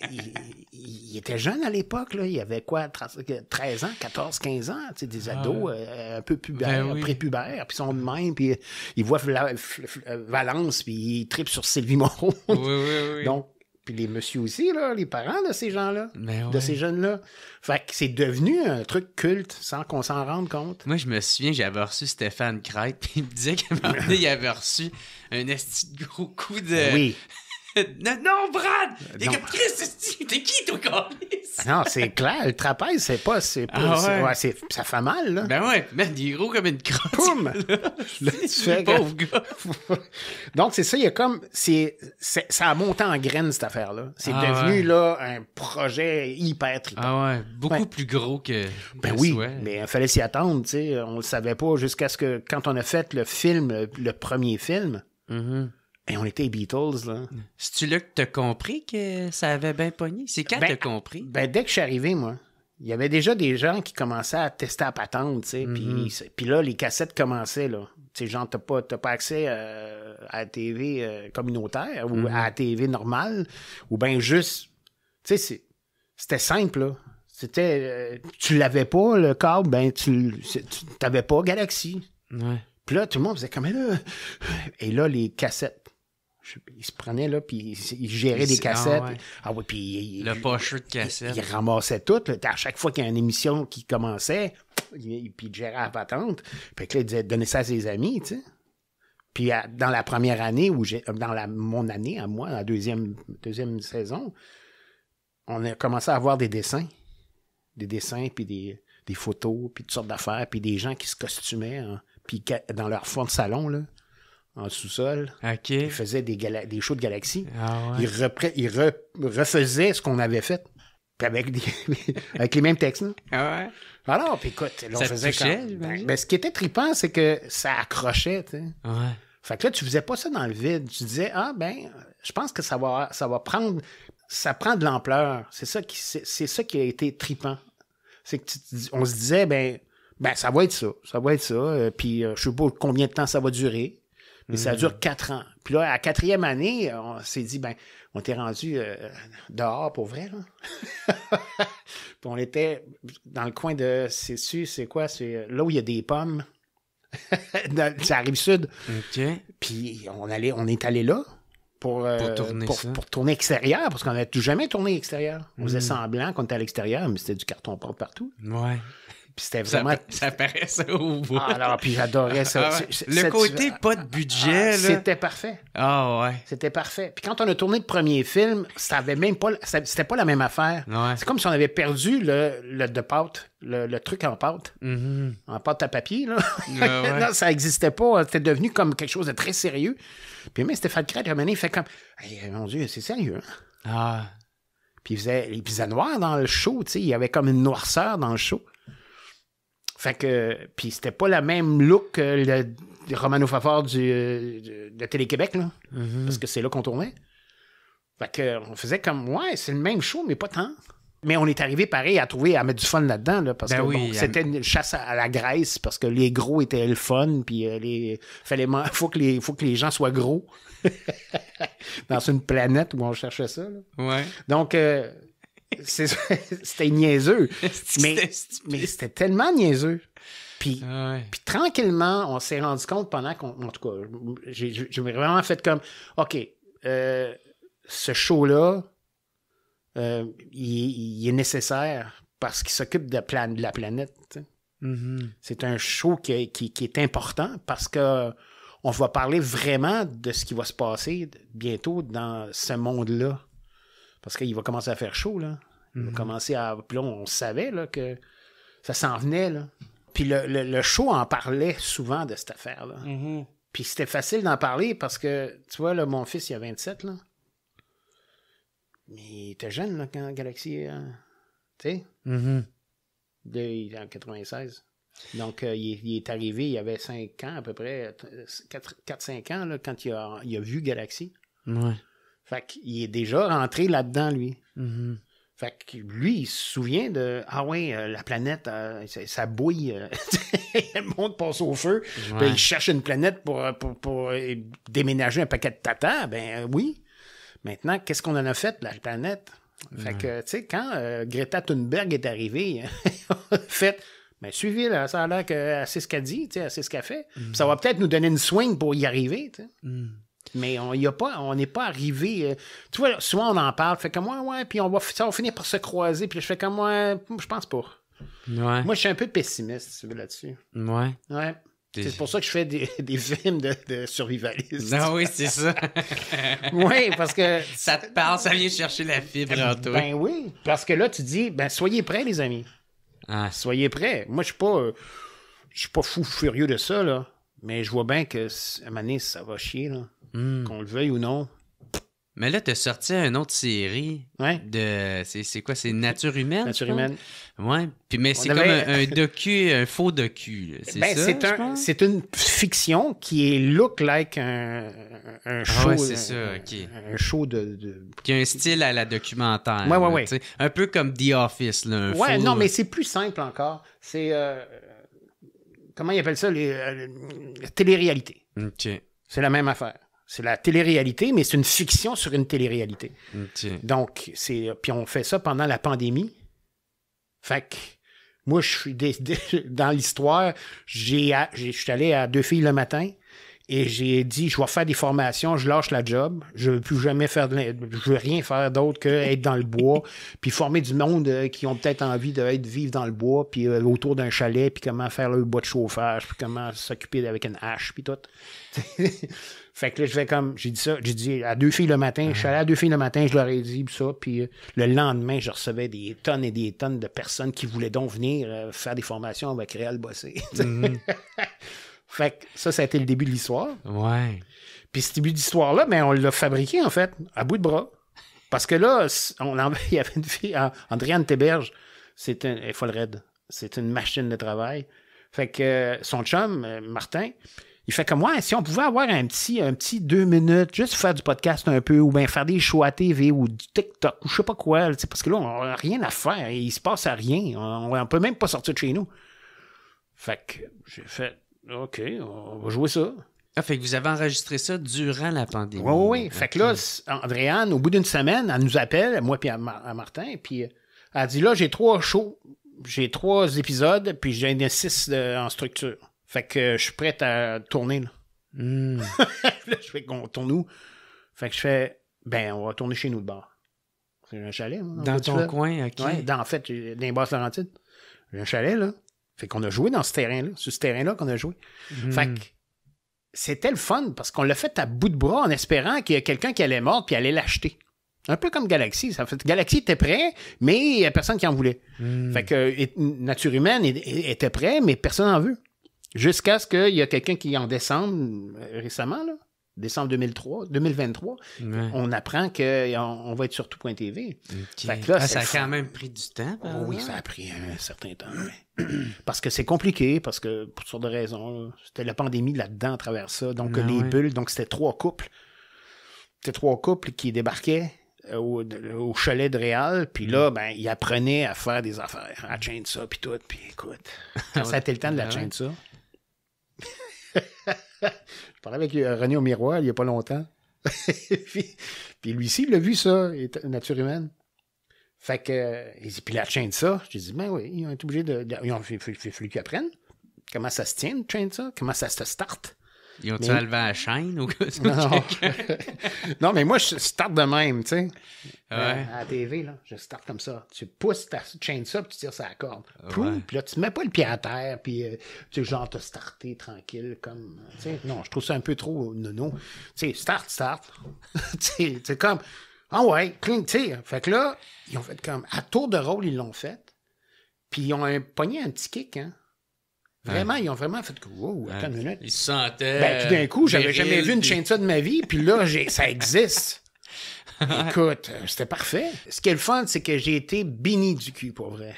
il, était jeune à l'époque, là. Il avait quoi, 13 ans, 14, 15 ans, tu sais, des ah, ados euh, un peu pubères, ben prépubères, puis ils sont de même, puis ils voient Valence, puis ils tripent sur Sylvie Moreau. oui, oui, oui puis les messieurs aussi, les parents de ces gens-là, ben de ces jeunes-là. Fait que c'est devenu un truc culte sans qu'on s'en rende compte. Moi, je me souviens, j'avais reçu Stéphane Crête, puis il me disait qu'à un moment donné, il avait reçu un esti gros coup de. Ben oui non, Brad! Euh, c'est-tu? T'es qui, toi, ah Non, c'est clair, le trapèze, c'est pas. C'est ah ouais. c'est, ça fait mal, là. Ben ouais, mais il est gros comme une crotte. Poum! *laughs* Pauvre gars. *laughs* Donc, c'est ça, il y a comme. c'est ça a monté en graines, cette affaire-là. C'est ah devenu, là, un projet hyper trippant. Ah ouais, beaucoup plus gros que. Ben oui, mais il fallait s'y attendre, tu sais. On le savait pas jusqu'à ce que, quand on a fait le film, le premier film, mm-hmm et on était Beatles, là. C'est-tu là que t'as compris que ça avait bien pogné? C'est quand ben, t'as compris? Ben, dès que je suis arrivé, moi, il y avait déjà des gens qui commençaient à tester à patente, tu sais. Mhm. Puis là, les cassettes commençaient, là. Tu sais, genre, t'as pas, pas accès euh, à la TV euh, communautaire ou mhm. à la TV normale, ou bien juste... Tu sais, c'était simple, là. C'était... Euh, tu l'avais pas, le câble, ben, tu t'avais pas Galaxy. Ouais. Puis là, tout le monde faisait comme... Et là, les cassettes il se prenait là, puis il gérait des ah, cassettes. Ah ouais, puis il, le de cassettes. Il, ramassait toutes À chaque fois qu'il y a une émission qui commençait, il, puis il gérait la patente. Puis là, il disait donnez ça à ses amis, tu sais. Puis dans la première année, j'ai dans la, mon année à moi, la deuxième, deuxième saison, on a commencé à avoir des dessins. Des dessins, puis des, photos, puis toutes sortes d'affaires, puis des gens qui se costumaient, hein, puis dans leur fond de salon, là en sous-sol. qui Il faisait des, des shows de galaxies. Ah ouais. Il, refaisait ce qu'on avait fait. *laughs* avec, les mêmes textes. Ah Alors, puis écoute, là, on faisait quand... Ben, ben, ce qui était tripant, c'est que ça accrochait. Fait que là, tu faisais pas ça dans le vide. Tu disais, ah ben, je pense que ça va, ça va prendre, ça prend de l'ampleur. C'est ça qui, c'est ça qui a été tripant. C'est on se disait, ben, ben, ça va être ça, ça va être ça. Euh, puis je euh, je sais pas combien de temps ça va durer. Mais ça dure mm. quatre ans. Puis là, à la quatrième année, on s'est dit, ben, on était rendu euh, dehors pour vrai. *laughs* puis on était dans le coin de, c'est c'est quoi, c'est là où il y a des pommes. ça *laughs* arrive sud. OK. Puis on, allait, on est allé là pour, euh, pour, tourner, extérieur, parce qu'on n'avait jamais tourné extérieur. On faisait mm. semblant qu'on était à l'extérieur, mais c'était du carton porte partout. Ouais. Puis c'était vraiment. Ça, paraissait au bout. alors, ah, puis j'adorais ça. Ah, le côté pas de budget. Ah, c'était parfait. Ah ouais. C'était parfait. Puis quand on a tourné le premier film, ça pas. C'était pas la même affaire. C'est comme si on avait perdu le, de pâte, le, truc en pâte. Mm-hmm. En pâte à papier, là. *laughs* non, ça n'existait pas. C'était devenu comme quelque chose de très sérieux. Puis même Stéphane Crête, il fait comme. mon Dieu, c'est sérieux. Hein? Ah. Puis il, faisait, noir dans le show, tu sais. Il y avait comme une noirceur dans le show. Fait que, puis c'était pas la même look que le, Romano Fafard du, de, Télé-Québec, là. Mhm. Parce que c'est là qu'on tournait. Fait que, on faisait comme, ouais, c'est le même show, mais pas tant. Mais on est arrivé pareil à trouver, à mettre du fun là-dedans, là, parce ben que c'était une chasse à, la graisse, parce que les gros étaient le fun, puis il euh, fallait, faut que les, faut que les gens soient gros. *laughs* Dans une planète où on cherchait ça, Ouais. Donc, euh, *laughs* c'était niaiseux. *laughs* mais c'était tellement niaiseux. Ah puis, tranquillement, on s'est rendu compte pendant qu'on. En tout cas, j'ai vraiment fait comme OK, euh, ce show-là, euh, il, est nécessaire parce qu'il s'occupe de, la planète. Mm-hmm. C'est un show qui, qui, est important parce que on va parler vraiment de ce qui va se passer bientôt dans ce monde-là. Parce qu'il va commencer à faire chaud, là. On mhm. commençait à. Puis là, on savait là, que ça s'en venait. Là. Puis le, le, show en parlait souvent de cette affaire-là. Mhm. Puis c'était facile d'en parler parce que, tu vois, là, mon fils, il a 27, là. Mais il était jeune, là, quand Galaxy. Euh, tu sais? Mhm. en 96. Donc, euh, il, est arrivé, il y avait 5 ans à peu près, 4-5 ans, là, quand il a, il a vu Galaxy. Ouais. Fait qu'il est déjà rentré là-dedans, lui. Fait que lui, il se souvient de Ah ouais, euh, la planète, euh, ça, bouille, euh, *laughs* le monde passe au feu, il cherche une planète pour, pour, déménager un paquet de tata Ben oui. Maintenant, qu'est-ce qu'on en a fait la planète? Fait que, tu sais, quand Greta Thunberg est arrivée, *laughs* fait ben, suivez, la ça a l'air que c'est ce qu'elle dit, c'est ce qu'elle fait. Mm. Ça va peut-être nous donner une swing pour y arriver. Mm mais on y a pas, on n'est pas arrivé. Euh, tu vois, souvent on en parle, fait comme ouais, ouais, puis on va, ça finir par se croiser, puis je fais comme moi, je pense pas. Moi, je suis un peu pessimiste là-dessus. Ouais. C'est pour ça que je fais des, *laughs* films de, survivalisme. Non, ah oui, c'est ça. *laughs* oui, parce que. Ça te parle, ça vient chercher la fibre en toi. Ben oui, parce que là, tu dis, ben soyez prêts, les amis. Ah. Soyez prêts. Moi, je suis pas. Je suis pas fou furieux de ça, là. Mais je vois bien que à un ça va chier, là. Hmm. Qu'on le veuille ou non. Mais là, t'as sorti une autre série de. C'est quoi C'est Nature humaine Nature humaine. Ouais. Puis, mais c'est comme un, docu, un faux docu. C'est ben, C'est une fiction qui est look like un, ah show. ouais, c'est euh, ça, Un show de, Qui a un style à la documentaire. Ouais, ouais, ouais. Un peu comme The Office, là. ouais, non, mais c'est plus simple encore. C'est. Euh, comment ils appellent ça les, euh, les... OK. C'est la même affaire. C'est la télé-réalité, mais c'est une fiction sur une télé-réalité. Mm, Donc, c'est. Puis on fait ça pendant la pandémie. Fait que moi, je suis *laughs* dans l'histoire, j'ai, je suis allé à deux filles le matin et j'ai dit je vais faire des formations, je lâche la job, je veux plus jamais faire de, je veux rien faire d'autre que être dans le bois, *laughs* puis former du monde euh, qui ont peut-être envie de vivre dans le bois, puis euh, autour d'un chalet, puis comment faire le bois de chauffage, puis comment s'occuper avec une hache, puis tout. *laughs* Fait que là, je vais comme, j'ai dit ça, j'ai dit à deux filles le matin, je suis allé à deux filles le matin, je leur ai dit ça, puis euh, le lendemain, je recevais des tonnes et des tonnes de personnes qui voulaient donc venir euh, faire des formations avec Réal Bossé. Mhm. *laughs* fait que ça, ça a été le début de l'histoire. Ouais. Puis ce début d'histoire-là, ben, on l'a fabriqué, en fait, à bout de bras. Parce que là, on *laughs* il y avait une fille, Andréane Théberge, c'est un, elle est folle raide. C'est une machine de travail. Fait que euh, son chum, Martin, il fait comme ouais, si on pouvait avoir un petit, un petit deux minutes, juste faire du podcast un peu, ou bien faire des shows à TV ou du TikTok ou je sais pas quoi, parce que là, on n'a rien à faire, et il se passe à rien. On, peut même pas sortir de chez nous. Fait que j'ai fait OK, on va jouer ça. Ah, fait que vous avez enregistré ça durant la pandémie. Oui, oui, Fait que là, Andréane, au bout d'une semaine, elle nous appelle, moi puis à, Martin, puis euh, elle dit là, j'ai trois shows, j'ai trois épisodes, puis j'ai un six en structure. Fait que euh, je suis prêt à tourner, hmm. *laughs* là. je fais qu'on tourne où? Fait que je fais, ben, on va tourner chez nous de bord. C'est un chalet. dans ton coin, OK. dans, en fait, euh, dans les Basses-Laurentides. J'ai un chalet, là. Fait qu'on a joué dans ce terrain-là, sur ce terrain-là qu'on a joué. Hmm. Fait que c'était le fun parce qu'on l'a fait à bout de bras en espérant qu'il y a quelqu'un qui allait mordre puis allait l'acheter. Un peu comme Galaxy. Galaxy était prêt, mais il n'y a personne qui en voulait. Hmm. Fait que Nature Humaine était prêt, mais personne n'en veut. Jusqu'à ce qu'il y ait quelqu'un qui, en décembre, euh, récemment, là, décembre 2003, 2023, on apprend qu'on on va être sur tout.tv. Ah, ça a quand même pris du temps. Oh oui, ça a pris un certain temps. *clears throat* parce que c'est compliqué, parce que pour toutes sortes de raisons, c'était la pandémie là-dedans à travers ça. Donc, ah les bulles, donc c'était trois couples. C'était trois couples qui débarquaient euh, au, chalet de Réal, puis là, mm. ben, ils apprenaient à faire des affaires, à chaîne ça, puis tout, puis écoute. *laughs* ça a été le temps de la ah chaîne ça je parlais avec euh, René au miroir il n'y a pas longtemps. *laughs* puis, lui aussi, il l'a vu, ça, nature humaine. Fait il la chaîne ça, je dit ben oui, ils ont été de. il, a fallu qu'ils apprennent comment ça se tient, une chaîne ça, comment ça se starte ils ont-tu mais... la chaîne ou quoi? *laughs* Non. *laughs* non, mais moi, je starte de même, tu sais. Ah euh, à la TV, là, je start comme ça. Tu pousses ta chaîne ça, puis tu tires la corde. Ah puis là, tu mets pas le pied à terre, puis euh, tu sais, genre, te starter tranquille, comme. non, je trouve ça un peu trop nono. Tu sais, start, start. *laughs* tu sais, comme. Ah oh ouais, clean, tu sais. Fait que là, ils ont fait comme. À tour de rôle, ils l'ont fait. Puis ils ont un, pogné un petit kick, hein. Vraiment, ils ont vraiment fait que, wow, attends une minute. Ils se sentaient. Ben, tout d'un coup, euh, j'avais jamais vu une chaîne de ça de ma vie, puis là, ça *laughs* existe. Écoute, euh, c'était parfait. Ce qui est le fun, c'est que j'ai été béni du cul, pour vrai.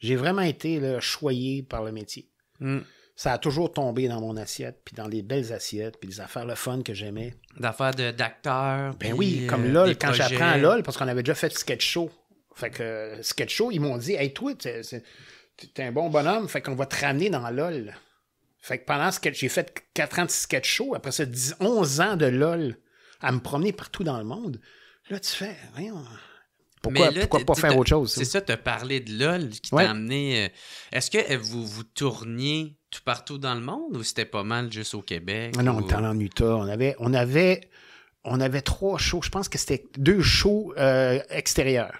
J'ai vraiment été choyé par le métier. Hmm. Ça a toujours tombé dans mon assiette, puis dans les belles assiettes, puis les affaires le fun que j'aimais. D'affaires d'acteurs. Ben oui, euh, comme LOL, quand j'apprends à LOL, parce qu'on avait déjà fait sketch show. Fait que sketch show, ils m'ont dit, hey, toi, t'es un bon bonhomme, fait qu'on va te ramener dans LOL. Fait que pendant ce que j'ai fait 4 ans de sketch show, après ça, 11 ans de LOL à me promener partout dans le monde, là, tu fais, rien. pourquoi, pourquoi pas faire autre chose? C'est ça, te parler de LOL qui t'a amené. Euh, est-ce que vous vous tourniez tout partout dans le monde ou c'était pas mal juste au Québec? Ah non, on était en Utah. On avait, on avait, on avait trois shows. Je pense que c'était deux shows euh, extérieurs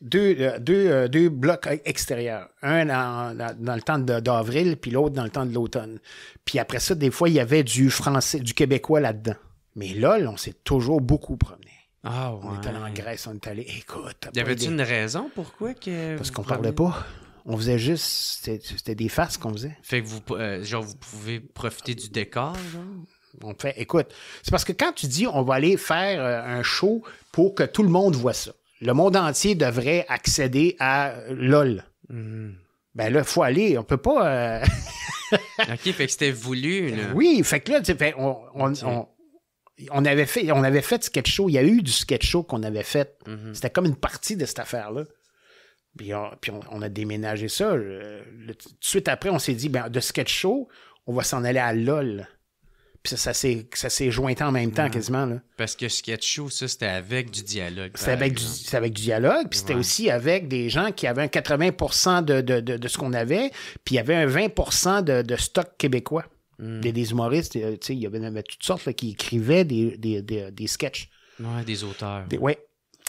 deux, euh, euh, deux, blocs extérieurs. Un dans, le temps d'avril, puis l'autre dans le temps de l'automne. Puis après ça, des fois, il y avait du français, du québécois là-dedans. Mais là, on s'est toujours beaucoup promené. Ah On est allé en Grèce, on est allé. Écoute. Y avait-tu une raison pourquoi que. Parce qu'on parlait pas. On faisait juste. C'était des faces qu'on faisait. Fait que vous, euh, genre, vous pouvez profiter du décor, On fait, écoute, c'est parce que quand tu dis on va aller faire un show pour que tout le monde voit ça, le monde entier devrait accéder à LOL. Ben là, il faut aller. On peut pas. Euh, *laughs* OK, fait que c'était voulu. Oui, fait que là, on, on, avait fait, on avait fait sketch show. Il y a eu du sketch show qu'on avait fait. Mhm. C'était comme une partie de cette affaire-là. Puis, on, a déménagé ça. Euh, de suite après, on s'est dit, ben, de sketch show, on va s'en aller à LOL. Puis ça, ça s'est jointé en même temps, quasiment. Parce que Sketch Show, ça, c'était avec du dialogue. C'était avec, du, avec du dialogue, puis c'était aussi avec des gens qui avaient un 80 de, ce qu'on avait, puis il y avait un 20 de, de stock québécois. Des hmm. Des, des, humoristes, euh, il y avait toutes sortes qui écrivaient des, des, des, des sketchs. Ouais, des auteurs. Oui.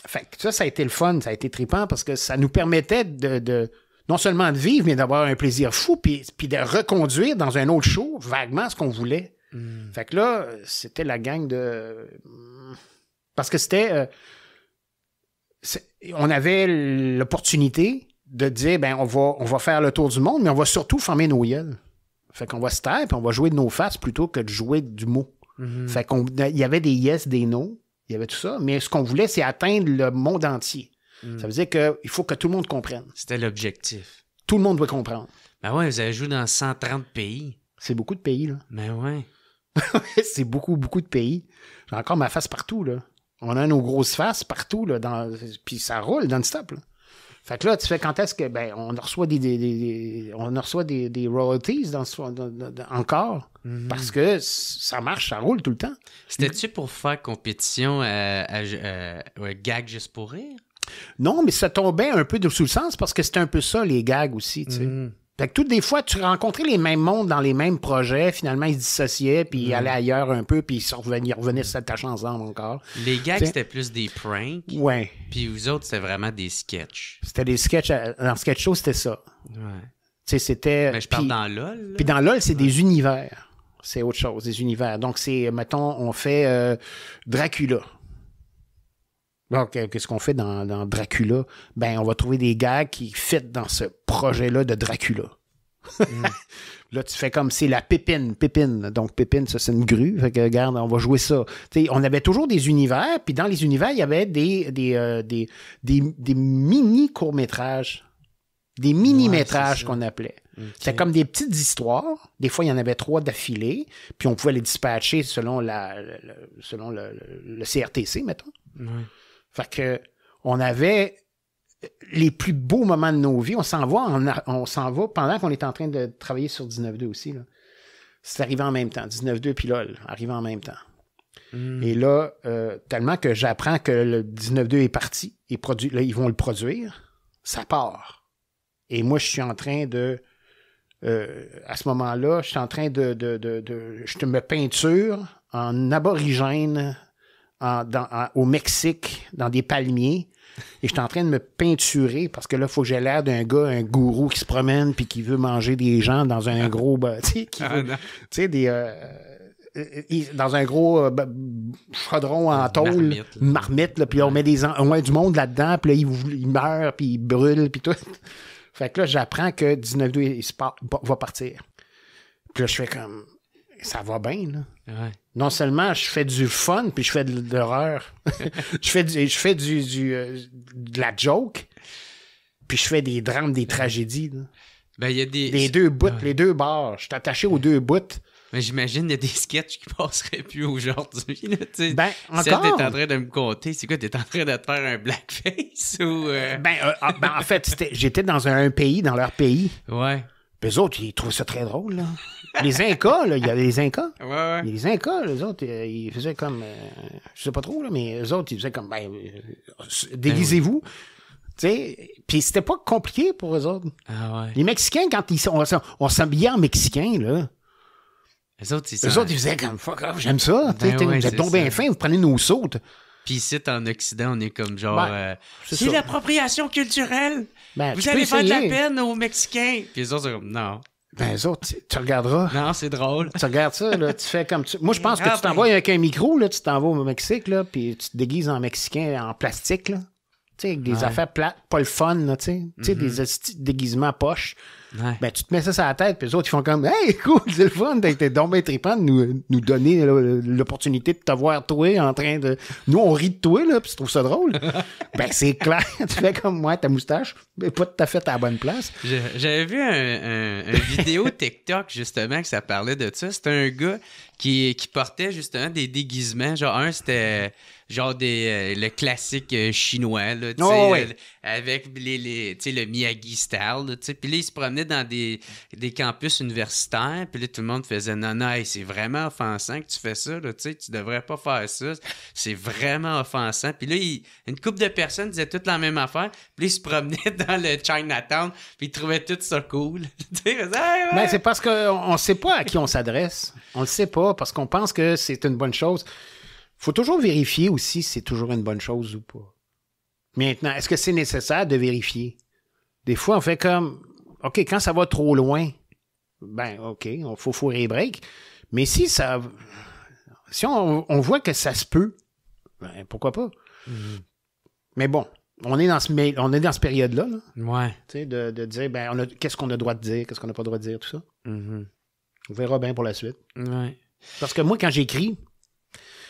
Fait ça, ça a été le fun, ça a été tripant parce que ça nous permettait de, non seulement de vivre, mais d'avoir un plaisir fou, puis, puis de reconduire dans un autre show vaguement ce qu'on voulait. Hmm. Fait que là, c'était la gang de. Hmm. Parce que c'était. Euh, on avait l'opportunité de dire ben on va, on va faire le tour du monde, mais on va surtout former nos yeux. Fait qu'on va se taire puis on va jouer de nos faces plutôt que de jouer du mot. Hmm. Fait qu'on il y avait des yes, des no, il y avait tout ça, mais ce qu'on voulait, c'est atteindre le monde entier. Ça veut dire qu'il faut que tout le monde comprenne. C'était l'objectif. Tout le monde doit comprendre. Ben ouais, vous avez joué dans 130 pays. C'est beaucoup de pays, là. Ben ouais. *laughs* c'est beaucoup, beaucoup de pays. J'ai encore ma face partout, là. On a nos grosses faces partout, là, dans... puis ça roule dans le stop, Fait que là, tu fais quand est-ce que, ben, on reçoit des, on reçoit des, royalties dans, encore, mhm. parce que ça marche, ça roule tout le temps. C'était-tu pour faire compétition euh, à, euh, Gag Juste pour Rire? Non, mais ça tombait un peu de sous le sens parce que c'était un peu ça, les gags aussi, mhm. Fait toutes des fois, tu rencontrais les mêmes mondes dans les mêmes projets. Finalement, ils se dissociaient, puis ils mm. allaient ailleurs un peu, puis ils, revenaient, se s'attacher ensemble encore. Les gags, c'était plus des pranks. Ouais. Puis vous autres, c'était vraiment des sketchs. C'était des sketchs. Dans euh, sketch show, c'était ça. Tu sais, c'était. Mais ben, je parle dans LOL. Puis dans LOL, c'est des univers. C'est autre chose, des univers. Donc, c'est, mettons, on fait euh, Dracula. Qu'est-ce qu'on fait dans, Dracula? Ben, on va trouver des gars qui fêtent dans ce projet-là de Dracula. Mm. *laughs* là, tu fais comme c'est la pépine, pépine. Donc, pépine, ça, c'est une grue. Fait que, regarde, on va jouer ça. sais, on avait toujours des univers, puis dans les univers, il y avait des, des, euh, mini-courts-métrages. Des mini-métrages qu'on appelait. C'était comme des petites histoires. Des fois, il y en avait trois d'affilée, puis on pouvait les dispatcher selon, la, le, selon le, CRTC, mettons. Fait que on avait euh, les plus beaux moments de nos vies. On s'en va, on, s'en va pendant qu'on est en train de travailler sur 19.2 aussi. C'est arrivé en même temps. 19.2 puis LOL, arrivé en même temps. Hmm. Et là, euh, tellement que j'apprends que le 19.2 est parti, ils vont le produire, ça part. Et moi, je suis en train de. Euh, à ce moment-là, je suis en train de. de, de, de je me peinture en aborigène au Mexique, dans des palmiers. Et j'étais en train de me peinturer parce que là, il faut que j'ai l'air d'un gars, un gourou qui se promène puis qui veut manger des gens dans un ah. gros. bah *laughs* tu sais, des. Euh, euh, euh, dans un gros chaudron en tôle, marmite, là. là, puis on met des on du monde là-dedans, puis là, il, meurt, puis il brûle, puis tout. Fait que là, j'apprends que 19 il, va partir. Puis là, je fais comme ça va bien, là. Non seulement je fais du fun, puis je fais de l'horreur. je fais, *laughs* je fais du, euh, de la joke, puis je fais des drames, des tragédies. des... Les deux bouts, les deux bars. Je suis attaché aux deux bouts. Mais ben, j'imagine qu'il y a des sketchs qui *laughs* passeraient plus aujourd'hui. Ben, encore. tu t'es en train de me compter, c'est quoi? Tu es en train de faire un blackface ou... Euh? Ben, euh, ah, ben, en fait, j'étais dans un pays, dans leur pays. Ouais. Puis eux autres, ils trouvaient ça très drôle. Là. Les Incas, là, il y avait les Incas. Ouais, ouais. Les Incas, les autres, euh, ils faisaient comme. Euh, je sais pas trop, là, mais les autres, ils faisaient comme. Ben, euh, déguisez-vous. Ben tu sais, puis c'était pas compliqué pour eux autres. Ah ouais. Les Mexicains, quand ils sont, on, on s'habillait en Mexicain, là. Les autres, ils, autres, ils faisaient comme fuck off, j'aime ça. Ben ouais, vous êtes donc bien fin, vous prenez nos sautes. Puis ici, en Occident, on est comme genre. Ben, euh, c'est l'appropriation culturelle. Ben, Vous allez faire de la peine aux Mexicains. Puis les autres comme, non. Ben, les autres, tu, regarderas. Non, c'est drôle. Tu regardes ça, là, tu fais comme Moi, je pense que tu t'envoies avec un micro, là, tu t'envoies au Mexique, là, puis tu te déguises en Mexicain en plastique, là. Tu sais, avec des affaires plates, pas le fun, là, tu sais. Tu sais, mm-hmm. des déguisements poches. Ben, tu te mets ça sur la tête, puis les autres, ils font comme Hey, cool, c'est le fun, t'es donc bien de nous, donner l'opportunité de te voir, toi, en train de. Nous, on rit de toi, là, puis tu trouves ça drôle. *laughs* ben, c'est clair, *laughs* tu fais comme moi, ta moustache, mais pas tout à fait à la bonne place. J'avais vu un, une vidéo *laughs* TikTok, justement, que ça parlait de ça. C'était un gars qui, qui portait, justement, des déguisements. Genre, un, c'était genre des euh, le classique euh, chinois là, oh, euh, avec le Miyagi style puis là il se promenait dans des, campus universitaires, puis là, tout le monde faisait non, non, c'est vraiment offensant que tu fais ça, tu sais, tu devrais pas faire ça, c'est vraiment offensant. Puis là, une couple de personnes disaient toutes la même affaire, puis ils se promenaient *laughs* dans le Chinatown, puis ils trouvaient tout ça cool. Mais *laughs* ben, c'est parce qu'on ne sait pas à qui on s'adresse. On ne le sait pas parce qu'on pense que c'est une bonne chose. Faut toujours vérifier aussi si c'est toujours une bonne chose ou pas. Maintenant, est-ce que c'est nécessaire de vérifier? Des fois, on fait comme OK, quand ça va trop loin, ben OK, on faut fourrer les breaks. Mais si ça. Si on, voit que ça se peut, ben pourquoi pas? Mhm. Mais bon, on est dans ce on est dans cette période-là. ouais. Tu sais, de, de, dire ben, qu'est-ce qu'on a droit de dire, qu'est-ce qu'on n'a pas droit de dire, tout ça. Mhm. On verra bien pour la suite. Parce que moi, quand j'écris,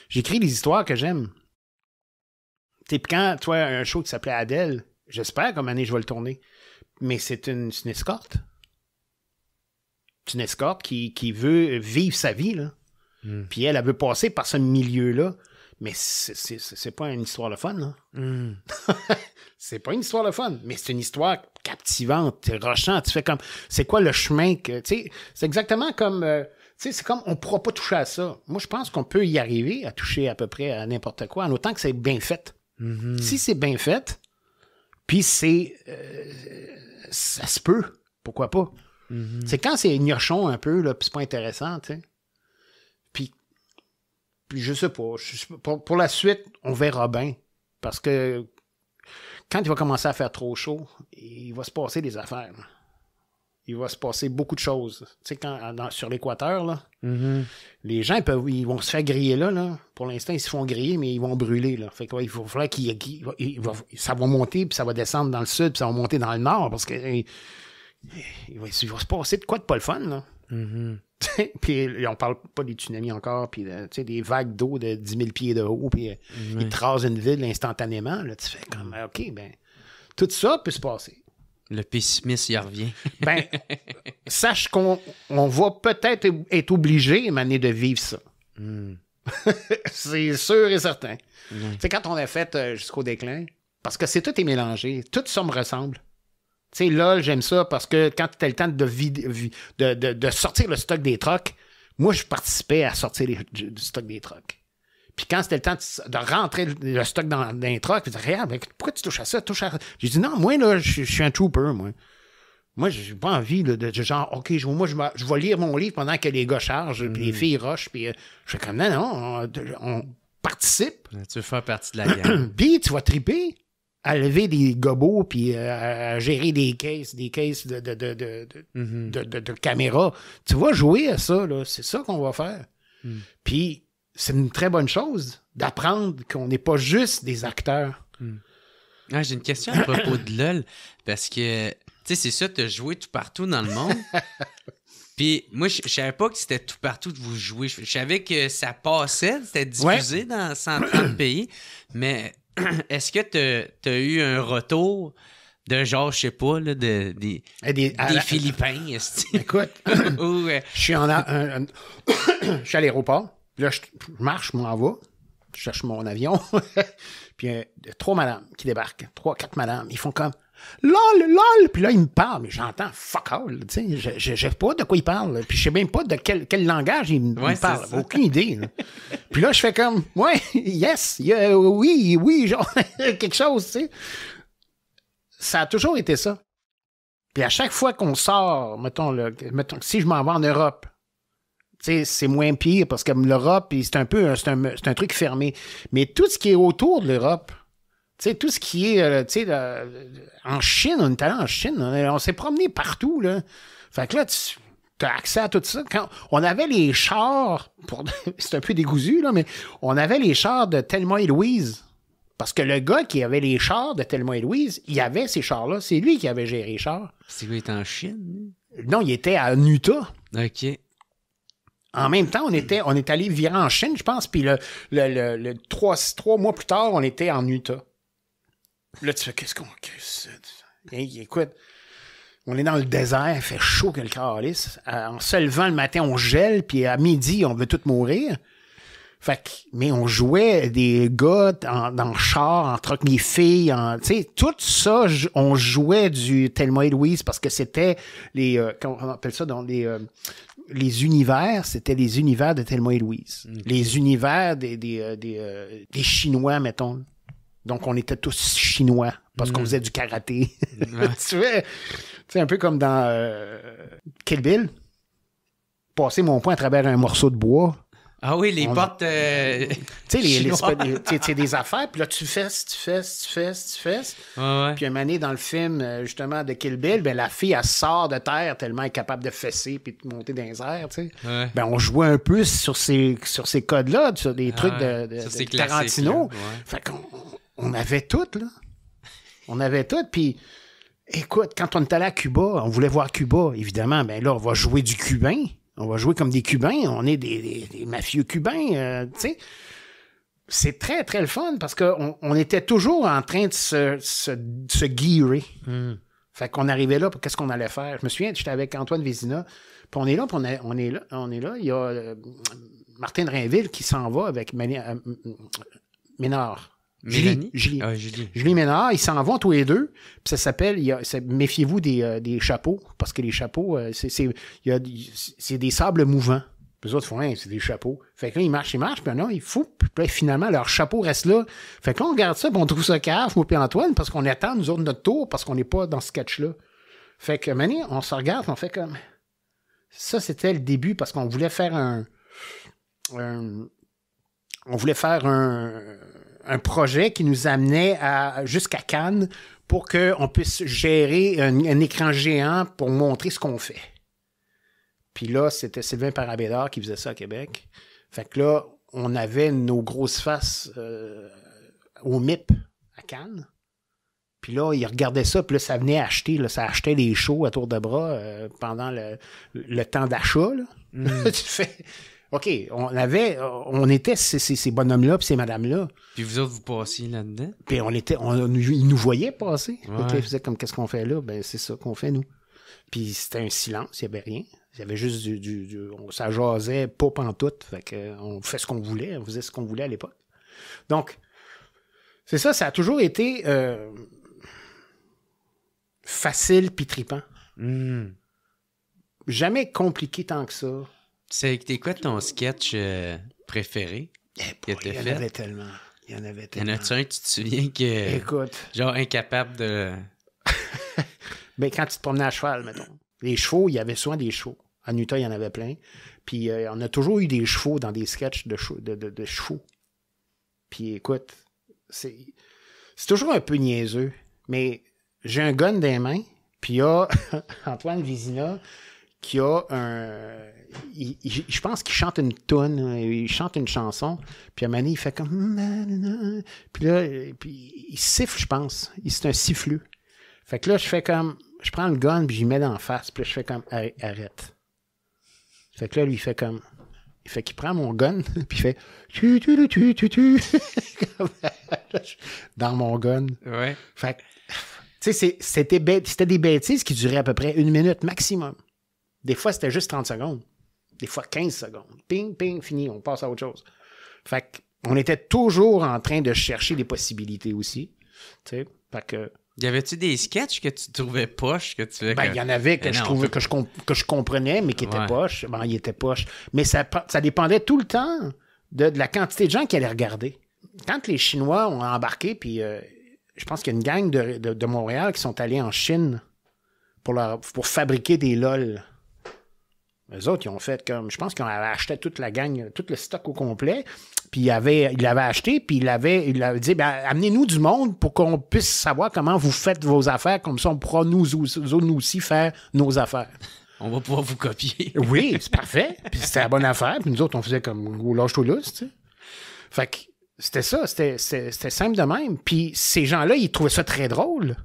j'écris les histoires que j'aime. Tu quand, toi, un show qui s'appelait Adèle, j'espère comme année je vais le tourner mais c'est une, une, escorte. C'est une escorte qui, qui, veut vivre sa vie, là. Hmm. Puis elle, elle veut passer par ce milieu-là. Mais c'est pas une histoire de fun, là. Hmm. *laughs* c'est pas une histoire de fun, mais c'est une histoire captivante, rochante. Tu fais comme, c'est quoi le chemin que, tu sais, c'est exactement comme, euh, tu sais, c'est comme, on pourra pas toucher à ça. Moi, je pense qu'on peut y arriver à toucher à peu près à n'importe quoi, en autant que c'est bien fait. Hmm. Si c'est bien fait, puis c'est. Euh, ça se peut. Pourquoi pas? Mhm. C'est quand c'est gnochon un peu, là, puis c'est pas intéressant, tu sais. Puis, puis je sais pas. pour, pour, la suite, on verra bien. Parce que quand il va commencer à faire trop chaud, il va se passer des affaires il va se passer beaucoup de choses. Tu sais, quand, sur l'équateur, mm-hmm. les gens ils vont se faire griller là. Pour l'instant, ils se font griller, mais ils vont brûler. Là. Fait il faut falloir qu'ils, ça va monter, puis ça va descendre dans le sud, puis ça va monter dans le nord, parce que il, va, se passer de quoi de pas le fun. Là. Mm-hmm. *laughs* puis on parle pas des tsunamis encore, puis des vagues d'eau de 10 000 pieds de haut, puis euh, mm-hmm. ils tracent une ville instantanément. Là, tu fais comme, OK, ben, tout ça peut se passer. Le pessimiste, y revient. *laughs* ben, sache qu'on va peut-être être obligé, Mané, de vivre ça. Hmm. *laughs* c'est sûr et certain. C'est quand on a fait euh, jusqu'au déclin, parce que c'est tout est mélangé, tout ça me ressemble. Tu sais, j'aime ça parce que quand tu as le temps de, de, de, sortir le stock des trocs, moi, je participais à sortir du stock des trocs. Puis quand c'était le temps de, rentrer le stock dans, dans les trucks, je disais, regarde, pourquoi tu touches à ça? Touche J'ai dit, non, moi, là, je, suis un trooper, moi. Moi, j'ai pas envie de, dire, genre, OK, moi, je, vais lire mon livre pendant que les gars chargent, les mm. filles rushent, puis euh, je fais comme, non, non, on, participe. Tu veux faire partie de la gamme. *clears throat* puis tu vas triper à lever des gobots, puis euh, à gérer des caisses, des caisses mm-hmm. de, de, de, caméras. Tu vas jouer à ça, là. C'est ça qu'on va faire. Mm. Puis c'est une très bonne chose d'apprendre qu'on n'est pas juste des acteurs. Hmm. Ah, j'ai une question à propos de LOL, parce que, tu sais, c'est ça, tu as joué tout partout dans le monde. *laughs* Puis moi, je, ne savais pas que c'était tout partout de vous jouer. Je, savais que ça passait, c'était diffusé dans 130 *coughs* pays. Mais *clears throat* est-ce que tu as, eu un retour de genre, je sais pas, de, des, eh, des Philippins? Écoute, *coughs* euh, je suis en... *coughs* je suis à l'aéroport. Puis là, je, marche, je m'en vais. Je cherche mon avion. *laughs* puis euh, trois madames qui débarquent. Trois, quatre madames. Ils font comme LOL, LOL! Puis là, ils me parlent, mais j'entends fuck all. je, je, sais pas de quoi ils parlent. Puis je sais même pas de quel, langage ils me parlent. Aucune idée. puis là, je fais comme Ouais, *laughs* yes, oui, oui, genre, *laughs* quelque chose, tu sais. Ça a toujours été ça. Puis à chaque fois qu'on sort, mettons, mettons si je m'en vais en Europe, c'est moins pire parce que l'Europe, c'est un peu un, truc fermé. Mais tout ce qui est autour de l'Europe, tout ce qui est euh, tu sais en Chine, on est allé en Chine, on, s'est promené partout. Là. Fait que là, tu as accès à tout ça. Quand on avait les chars, *laughs* c'est un peu dégousu, là, mais on avait les chars de tellement et Louise. Parce que le gars qui avait les chars de tellement et Louise, il avait ces chars-là. C'est lui qui avait géré les chars. C'est lui qui était en Chine? Non, il était à Utah. OK en même temps, on était, on est allé virer en Chine, je pense, puis le, trois, mois plus tard, on était en Utah. Là, tu fais, qu'est-ce qu'on... écoute, on est dans le désert, il fait chaud que le euh, En se levant le matin, on gèle, puis à midi, on veut tout mourir. Fait que, mais on jouait des gars dans le char, en troc les filles, tu sais, tout ça, on jouait du Telmo et Louise parce que c'était les, euh, comment on appelle ça, dans les, euh, les univers, c'était les univers de Thelma et Louise. Les univers des, des, euh, euh, des, Chinois, mettons. Donc, on était tous chinois parce qu'on mm. faisait du karaté. *laughs* tu sais, c'est un peu comme dans euh, Kill Bill. Passer mon poing à travers un morceau de bois, ah oui, les bottes, portes. Euh, *laughs* tu sais, les, les des, des affaires, puis là, tu fesses, tu fesses, tu fesses, tu fesses. Puis ouais. un moment donné, dans le film, euh, justement, de Kill Bill, ben, la fille, elle sort de terre tellement elle est capable de fesser puis de monter dans les airs, tu sais. Ben, on jouait un peu sur ces, sur ces codes-là, sur des trucs ah, de, Tarantino. Fait qu'on on avait tout, là. On avait tout, puis. Écoute, quand on est allé à Cuba, on voulait voir Cuba, évidemment. Ben là, on va jouer du cubain. On va jouer comme des Cubains. On est des, mafieux cubains, euh, tu sais. C'est très, très le fun parce qu'on on était toujours en train de se, se, se hmm. Fait qu'on arrivait là, qu'est-ce qu'on allait faire? Je me souviens, j'étais avec Antoine Vézina. Puis on est là, on, est là, on est là. Il y a euh, Martin Rainville qui s'en va avec euh, Ménard. Ah Julie, Julie. Ménard, ils s'en vont tous les deux. Puis ça s'appelle, méfiez-vous euh, des, chapeaux, parce que les chapeaux, euh, c'est des sables mouvants. les autres font, hein, c'est des chapeaux. Fait que là, ils marchent, ils marchent, puis non, ils foutent. Puis finalement, leur chapeau reste là. Fait que là, on regarde ça, puis on trouve ça cave, moi puis Antoine, parce qu'on attend, nous autres, notre tour, parce qu'on n'est pas dans ce sketch-là. Fait que, on se regarde, on fait comme... Ça, c'était le début, parce qu'on voulait faire un on voulait faire un, un projet qui nous amenait à, jusqu'à Cannes pour qu'on puisse gérer un, écran géant pour montrer ce qu'on fait. Puis là, c'était Sylvain Parabédard qui faisait ça à Québec. Fait que là, on avait nos grosses faces euh, au MIP à Cannes. Puis là, il regardait ça, puis là, ça venait acheter, ça achetait des shows à tour de bras euh, pendant le, temps d'achat. Mm. *laughs* OK, on avait, on était ces, bonhommes-là puis ces madames-là. Puis vous autres, vous passiez là-dedans? Puis on était, on, ils nous voyaient passer. Ouais. ils faisaient comme, qu'est-ce qu'on fait là? Ben, c'est ça qu'on fait, nous. Puis c'était un silence, il n'y avait rien. Il y avait juste du, on, ça jasait pas pantoute. Fait on fait ce qu'on voulait, on faisait ce qu'on voulait à l'époque. Donc, c'est ça, ça a toujours été euh, facile puis tripant. Hmm. Jamais compliqué tant que ça. C'est quoi ton sketch euh, préféré eh Il y en avait tellement. Il y en avait tellement. Y en a-tu un, tu te souviens que. Écoute. Genre incapable de. mais *laughs* ben, quand tu te promenais à cheval, mettons. Les chevaux, il y avait souvent des chevaux. En Utah, il y en avait plein. Puis euh, on a toujours eu des chevaux dans des sketchs de, chevaux. De, de, chevaux. Puis écoute, c'est toujours un peu niaiseux, mais j'ai un gun des mains, puis il y a *laughs* Antoine Vizina qui a un, je pense qu'il chante une toune, il chante une chanson, puis à moment il fait comme. Puis là, il siffle, je pense. C'est un siffleux. Fait que là, je fais comme. Je prends le gun, puis j'y mets dans face, puis je fais comme. Arrête. Fait que là, lui, il fait comme. Il fait qu'il prend mon gun, *laughs* puis il fait. Tu, tu, tu, tu, *laughs* dans mon gun. Ouais. Fait que. Tu sais, c'était des bêtises qui duraient à peu près une minute maximum. Des fois, c'était juste 30 secondes des fois 15 secondes. Ping, ping, fini, on passe à autre chose. Fait qu'on était toujours en train de chercher des possibilités aussi. Fait que. Y avait-tu des sketchs que tu trouvais poches que tu ben, il y en avait que, eh je, trouvais, que, je que je comprenais, mais qui étaient poche poches. Ben, ils étaient poches. Mais ça, ça dépendait tout le temps de, la quantité de gens qui allaient regarder. Quand les Chinois ont embarqué, puis euh, je pense qu'il y a une gang de, Montréal qui sont allés en Chine pour, leur, pour fabriquer des LOL. Les autres, ils ont fait comme. Je pense qu'ils avaient acheté toute la gang, tout le stock au complet. Puis ils avait, il l'avaient acheté, puis ils l'avaient, il a dit ben, amenez-nous du monde pour qu'on puisse savoir comment vous faites vos affaires. Comme ça, on pourra nous, aussi faire nos affaires. On va pouvoir vous copier. oui, c'est parfait. Puis c'était la bonne affaire. Puis nous autres, on faisait comme au lâche tu sais. Fait que c'était ça. C'était, c'était simple de même. Puis ces gens-là, ils trouvaient ça très drôle.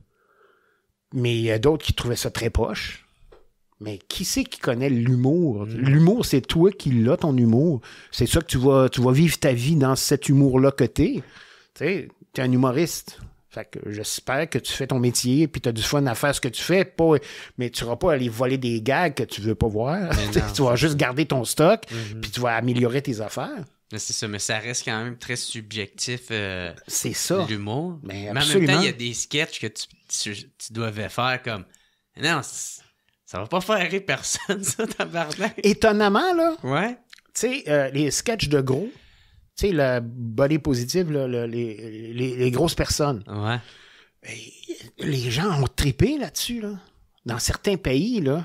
Mais il y a d'autres qui trouvaient ça très poche. Mais qui c'est qui connaît l'humour? L'humour, c'est toi qui l'as, ton humour. C'est ça que tu vas, tu vas vivre ta vie dans cet humour-là côté Tu sais, t'es un humoriste. Fait que j'espère que tu fais ton métier puis t'as du fun à faire ce que tu fais, pas, mais tu vas pas aller voler des gags que tu veux pas voir. *laughs* tu vas juste garder ton stock mm-hmm. puis tu vas améliorer tes affaires. C'est ça, mais ça reste quand même très subjectif. Euh, c'est ça. L'humour. Mais, mais, en même temps, il y a des sketchs que tu, tu, devais faire comme. Non, ça va pas faire rire personne, *laughs* ça, tabarnak. Étonnamment, là. Ouais. Tu sais, euh, les sketchs de gros, tu sais, le body positive, les, grosses personnes. Ouais. Ben, les gens ont tripé là-dessus, là. Dans certains pays, là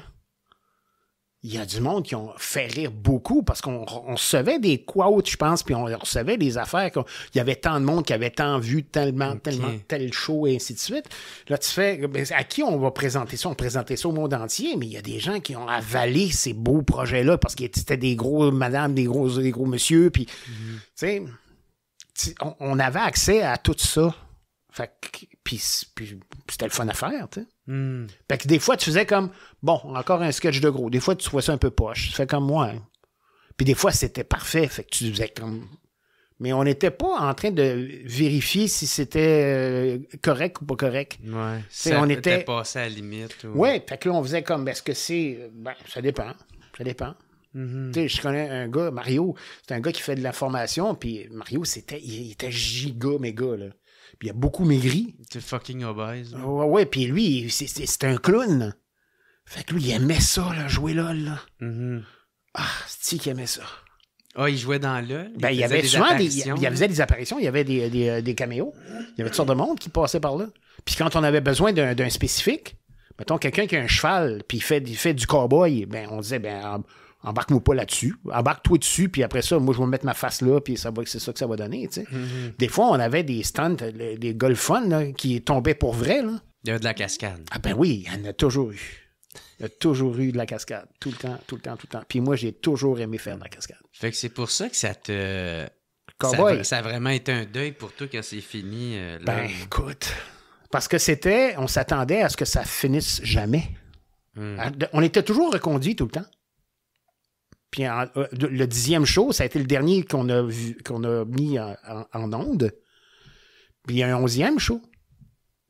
il y a du monde qui ont fait rire beaucoup parce qu'on recevait des quotes, je pense, puis on recevait des affaires. Il y avait tant de monde qui avait tant vu, tellement, tellement, tel show et ainsi de suite. Là, tu fais, ben, à qui on va présenter ça? On présentait ça au monde entier, mais il y a des gens qui ont avalé ces beaux projets-là parce que c'était des gros madames, des gros, des gros monsieur, puis, mhm. tu sais, on, avait accès à tout ça. Fait puis, puis c'était le fun à faire, tu sais. Hmm. que des fois, tu faisais comme, bon, encore un sketch de gros. Des fois, tu vois ça un peu poche. Tu fais comme moi. Puis des fois, c'était parfait. Fait que tu faisais comme. Mais on n'était pas en train de vérifier si c'était euh, correct ou pas correct. Ouais. on était passé à la limite. Oui, ouais, fait que on faisait comme, ben, est-ce que c'est. Ben, ça dépend. Ça dépend. Mm-hmm. Tu sais, je connais un gars, Mario, c'est un gars qui fait de la formation, puis Mario, c'était, il, était giga méga, là. Puis il a beaucoup maigri. Tu fucking obèse. Ouais, ouais, puis lui, c'est un clown. Fait que lui, il aimait ça, là, jouer LOL, là. Mm-hmm. Ah, c'est qui aimait ça. Ah, il jouait dans LOL? ben, il y avait souvent des. Il faisait des apparitions, il y avait des, des, euh, des caméos. Il y avait toutes sortes de monde qui passait par là. Puis quand on avait besoin d'un spécifique, mettons quelqu'un qui a un cheval, puis il fait, il fait du cowboy, ben, on disait, ben, embarque-moi pas là-dessus, embarque-toi dessus, puis après ça, moi, je vais mettre ma face là, puis ça va, c'est ça que ça va donner, tu sais. Mm-hmm. Des fois, on avait des stands, des golfons, qui qui tombaient pour vrai, là. Il y avait de la cascade. Ah ben oui, il y en a toujours eu. Il y a toujours eu de la cascade, tout le temps, tout le temps, tout le temps. Puis moi, j'ai toujours aimé faire de la cascade. Fait que c'est pour ça que ça te... Ça, a vraiment été un deuil pour toi quand c'est fini. Euh, là. Ben écoute, parce que c'était, on s'attendait à ce que ça finisse jamais. Mm. On était toujours reconduit tout le temps. Puis euh, le dixième show, ça a été le dernier qu'on a, vu, qu'on a mis en, en, onde. Puis il y a un onzième show.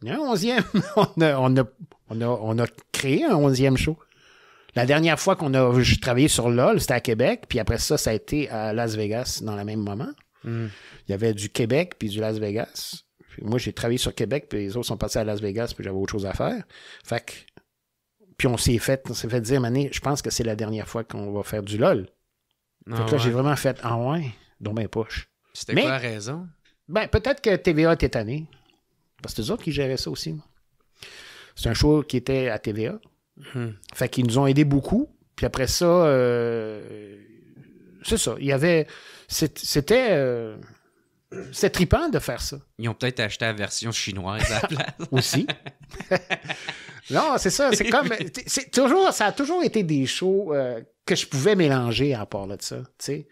Il y a un onzième. *laughs* on, a, on, a, on, a, créé un onzième show. La dernière fois qu'on a travaillé sur LOL, c'était à Québec. Puis après ça, ça a été à Las Vegas dans le même moment. Hmm. Il y avait du Québec puis du Las Vegas. moi, j'ai travaillé sur Québec, puis les autres sont passés à Las Vegas, puis j'avais autre chose à faire. Fait que puis on s'est fait, on s'est fait dire, Mané, je pense que c'est la dernière fois qu'on va faire du LOL. là, ah j'ai vraiment fait, ah ouais, dans mes ben poches. C'était quoi la raison? Ben, peut-être que TVA était année. Parce que c'est autres qui géraient ça aussi. C'est un show qui était à TVA. Hmm. Fait qu'ils nous ont aidés beaucoup. Puis après ça, euh, c'est ça. Il y avait. C'était. Euh, c'est tripant de faire ça. Ils ont peut-être acheté la version chinoise à la place. *laughs* Aussi. *laughs* non, c'est ça. C'est comme. C'est toujours, ça a toujours été des shows euh, que je pouvais mélanger à part là de ça. Tu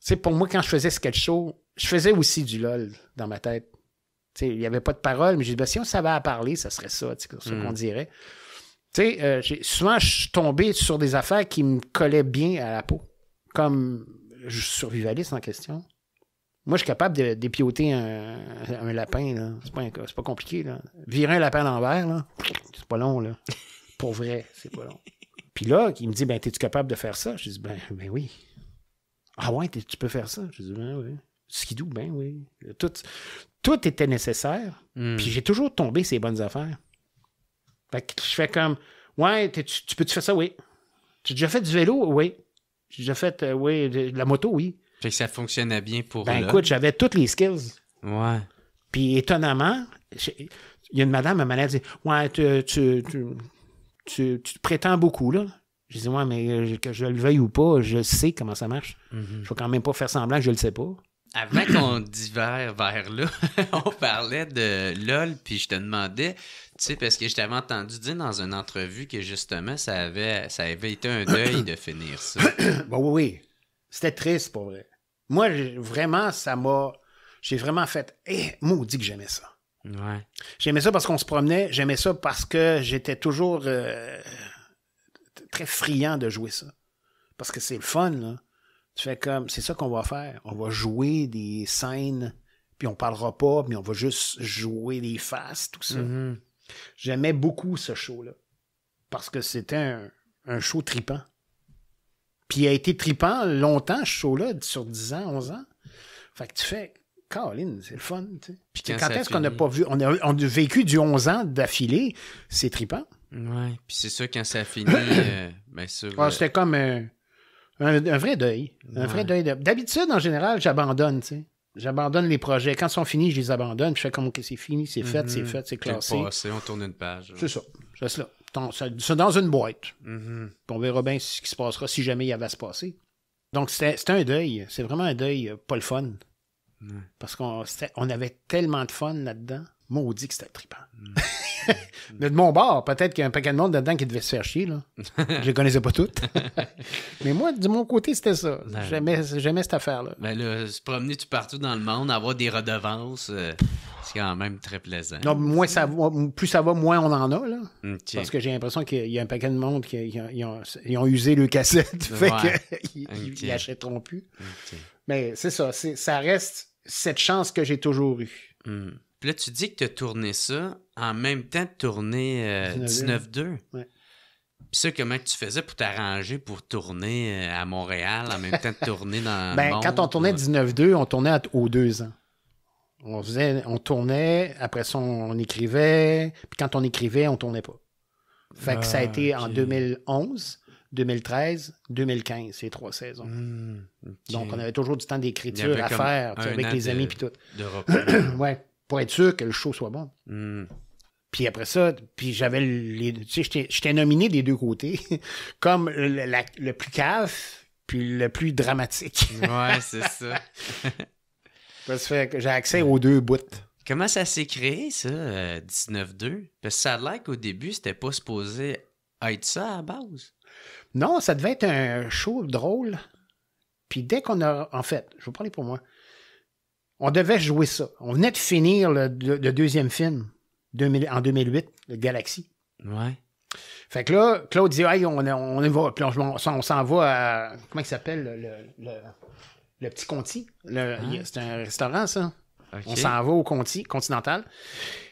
sais, pour moi, quand je faisais sketch show, je faisais aussi du LOL dans ma tête. Tu sais, il n'y avait pas de parole, mais je disais ben, si on savait à parler, ça serait ça, tu ce qu'on mm. dirait. Tu sais, euh, souvent, je suis tombé sur des affaires qui me collaient bien à la peau. Comme je survivaliste en question. Moi, je suis capable de d'épioter un, lapin. C'est pas, pas, compliqué. Virer un lapin à l'envers, c'est pas long. Là. Pour vrai, c'est pas long. Puis là, il me dit ben, T'es-tu capable de faire ça Je dis ben, ben oui. Ah ouais, tu peux faire ça Je dis Ben oui. doux, ben oui. Tout, tout était nécessaire. Hmm. Puis j'ai toujours tombé ces bonnes affaires. je fais comme Ouais, tu, peux-tu faire ça Oui. Tu as déjà fait du vélo Oui. J'ai déjà fait, euh, oui, de la moto, oui. Fait que ça fonctionnait bien pour Ben écoute, j'avais toutes les skills. Ouais. Puis étonnamment, il y a une madame, à m'a dit Ouais, tu, prétends beaucoup, là. Je dis Ouais, mais euh, que je le veuille ou pas, je sais comment ça marche. Mhm. Je ne quand même pas faire semblant que je le sais pas. Avant qu'on *clears throat* divère vers là, *laughs* on parlait de LOL, puis je te demandais, tu sais, parce que je t'avais entendu dire dans une entrevue que justement, ça avait, ça avait été un deuil de finir ça. *coughs* bon, bah oui, oui. C'était triste, pour vrai. Moi, vraiment, ça m'a. J'ai vraiment fait. Eh, maudit que j'aimais ça. Ouais. J'aimais ça parce qu'on se promenait. J'aimais ça parce que j'étais toujours euh, très friand de jouer ça. Parce que c'est le fun, là. Tu fais comme. C'est ça qu'on va faire. On va jouer des scènes, puis on parlera pas, mais on va juste jouer des faces, tout ça. Mm-hmm. J'aimais beaucoup ce show-là. Parce que c'était un, un show tripant. Puis il a été tripant longtemps, ce show-là, sur 10 ans, 11 ans. Fait que tu fais, Caroline, c'est le fun. Tu sais. Puis quand, est-ce qu'on n'a pas vu, on a, vécu du 11 ans d'affilée, c'est tripant. Ouais, puis c'est ça, quand ça a fini, *coughs* euh, bien ah, euh, c'était comme un, vrai deuil. Un vrai deuil. D'habitude, en général, j'abandonne, tu sais. J'abandonne les projets. Quand ils sont finis, je les abandonne. Je fais comme que c'est fini, c'est fait, c'est mhm. fait, c'est classé. Passé, on tourne une page. C'est ça. C'est cela c'est dans une boîte. Mm-hmm. On verra bien ce qui se passera si jamais il y avait à se passer. Donc, c'était un deuil. C'est vraiment un deuil euh, pas le fun. Parce qu'on on avait tellement de fun là-dedans. Maudit que c'était trippant. *laughs* de mon bord, peut-être qu'il y a un paquet de monde dedans qui devait se faire chier. Là. *laughs* Je les connaissais pas toutes. *laughs* Mais moi, de mon côté, c'était ça. Ben j'aimais, cette affaire-là. Ben là, se promener tout partout dans le monde, avoir des redevances, euh, c'est quand même très plaisant. moins ça plus ça va, moins on en a. Parce que j'ai l'impression qu'il y a un paquet de monde qui ont, usé le cassette. fait qu'ils l'achèteront plus. Mais c'est ça. ça reste cette chance que j'ai toujours eue. Hmm. Puis là, tu dis que tu as tourné ça en même temps de tourner 19-2. Euh, puis ça, comment tu faisais pour t'arranger pour tourner euh, à Montréal en même temps de tourner dans. *laughs* Ben, quand on tournait 19-2, on tournait aux deux ans. On, faisait, on tournait, après ça, on écrivait. Puis quand on écrivait, on tournait pas. Fait que ça a ah, été en 2011. 2013, 2015, ces trois saisons. Hmm, Donc, on avait toujours du temps d'écriture à faire avec les amis puis tout. De *coughs* ouais pour être sûr que le show soit bon. Hmm. Puis après ça, puis j'avais les j'étais nominé des deux côtés, *laughs* comme le, plus cave, puis le plus dramatique. ouais, *laughs* c'est ça. Parce que j'ai accès aux deux bouts. Comment ça s'est créé, ça, 19-2? Euh, Parce que ça a qu'au début, c'était pas supposé être ça à la base. Non, ça devait être un show drôle. Puis dès qu'on a. En fait, je vais parler pour moi. On devait jouer ça. On venait de finir le, deuxième film en 2008, le Galaxy. Ouais. Fait que là, Claude dit hey, on, on, on s'en va à. Comment il s'appelle le, petit Conti. Hein? C'est un restaurant, ça. On s'en va au Conti, Continental.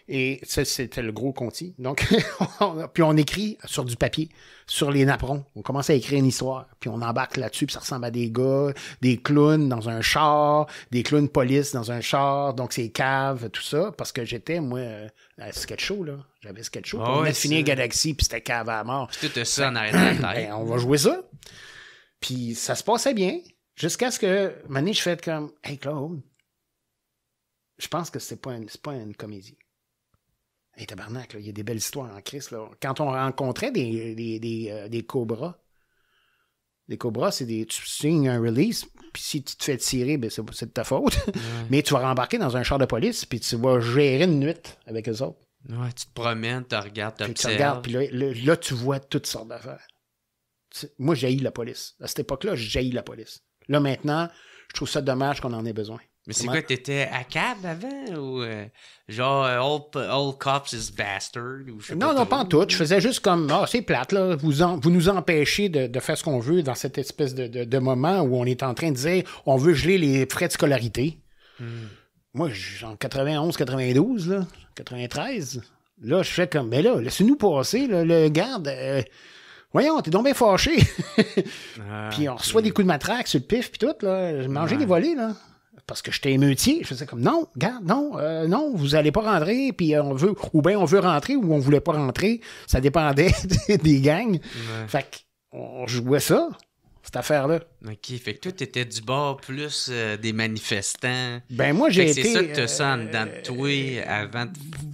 Et ça, c'était le gros conti. Donc, *laughs* puis on écrit sur du papier, sur les napperons. On commence à écrire une histoire, puis on embarque là-dessus, puis ça ressemble à des gars, des clowns dans un char, des clowns police dans un char, donc c'est cave, tout ça, parce que j'étais, moi, euh, à sketch show, là. J'avais sketch show. on a fini Galaxy, puis c'était cave à mort. Tout ça *clears throat* ben, On va jouer ça. Puis ça se passait bien, jusqu'à ce que, Mané, je fais comme, hey clown je pense que c'est pas, une, pas une comédie. Hey, tabarnak, il y a des belles histoires en Christ. Quand on rencontrait des, des, des, euh, cobras, c'est des. Tu signes un release, puis si tu te fais tirer, ben, c'est, de ta faute. *laughs* Mais tu vas rembarquer dans un char de police, puis tu vas gérer une nuit avec eux autres. Ouais, tu te promènes, tu regardes, tu Tu regardes, puis là, tu vois toutes sortes d'affaires. Moi, j'ai la police. À cette époque-là, j'ai la police. Là, maintenant, je trouve ça dommage qu'on en ait besoin. Mais c'est quoi, t'étais à cab avant ou euh, genre all, euh, cops is bastard ou Non, pas non, pas en tout. Je faisais juste comme Ah, oh, c'est plate, là. Vous, vous nous empêchez de, faire ce qu'on veut dans cette espèce de, de, moment où on est en train de dire on veut geler les frais de scolarité. Hmm. Moi, en 91, 92, là, 93, là, je fais comme Mais là, laissez-nous passer, le garde. Euh, voyons, t'es donc bien fâché. *laughs* Ah, puis on reçoit des coups de matraque sur le pif, puis tout. Là. J'ai mangé des volets, là parce que j'étais émeutier. Je faisais comme non, garde, non, euh, non, vous allez pas rentrer, puis euh, on veut, ou bien on veut rentrer ou on voulait pas rentrer. Ça dépendait *laughs* des gangs. Ouais. Fait qu'on jouait ça, cette affaire-là. OK. Fait que toi, étais du bord plus euh, des manifestants. Ben moi, j'ai été... C'est ça que te sens dans de toi avant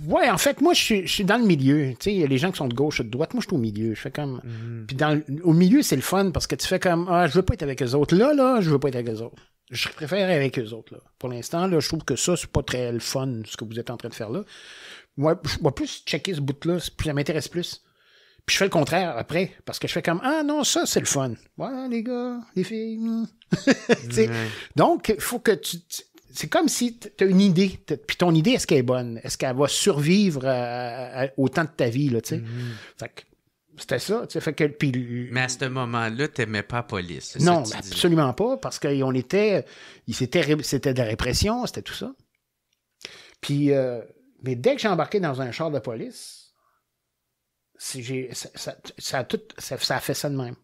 Ouais, en fait, moi, je suis dans le milieu. Tu sais, les gens qui sont de gauche ou de droite, moi, je suis au milieu. Je fais comme... Mhm. Puis dans, au milieu, c'est le fun parce que tu fais comme... Ah, je veux pas être avec les autres. Là, là, je veux pas être avec les autres je préfère avec eux autres. Là. Pour l'instant, je trouve que ça, c'est pas très le fun, ce que vous êtes en train de faire là. Moi, je vais plus checker ce bout-là, ça m'intéresse plus. Puis je fais le contraire après, parce que je fais comme Ah non, ça, c'est le fun. Voilà, les gars, les filles. Hmm. *laughs* Donc, il faut que tu. C'est comme si tu as une idée, puis ton idée, est-ce qu'elle est bonne? Est-ce qu'elle va survivre au temps de ta vie? Là, sais? Mhm. fait que, c'était ça. Fait que, Mais à ce moment-là, tu n'aimais pas la police. Non, absolument pas, parce qu'on était. C'était de la répression, c'était tout ça. Puis, euh, mais dès que j'ai embarqué dans un char de police, ça, ça, ça, a fait ça de même.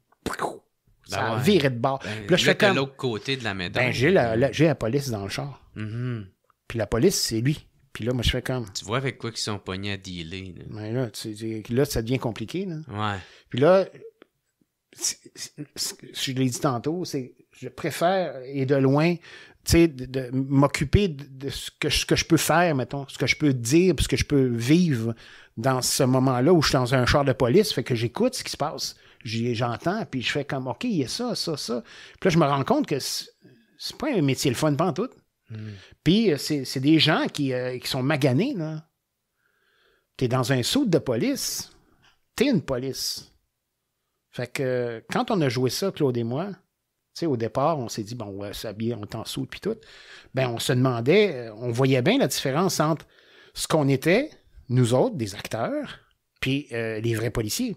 Ça ben a viré de bord. Ben, je fais comme. l'autre côté de la médaille. Ben, j'ai la, police dans le char. Mm-hmm. Puis la police, c'est lui. Puis là, moi, je fais comme. Tu vois avec quoi ils sont pognés à dealer. Là. Mais ben là, là, ça devient compliqué. Là. Ouais. Puis là, je l'ai dit tantôt, c'est je préfère et de loin de, de m'occuper de, ce, que, je peux faire, mettons, ce que je peux dire, ce que je peux vivre dans ce moment-là où je suis dans un char de police, fait que j'écoute ce qui se passe, j'entends, puis je fais comme, OK, il y a ça, ça, ça. Puis là, je me rends compte que c'est pas un métier le fun, pas tout. Hmm. Puis euh, c'est des gens euh, qui, sont maganés, là. T'es dans un saut de police. T'es une police. Fait que quand on a joué ça, Claude et moi, au départ, on s'est dit, bon, on va s'habiller, on t'en saute, puis tout. Ben, on se demandait, euh, on voyait bien la différence entre ce qu'on était, nous autres, des acteurs, puis les vrais policiers.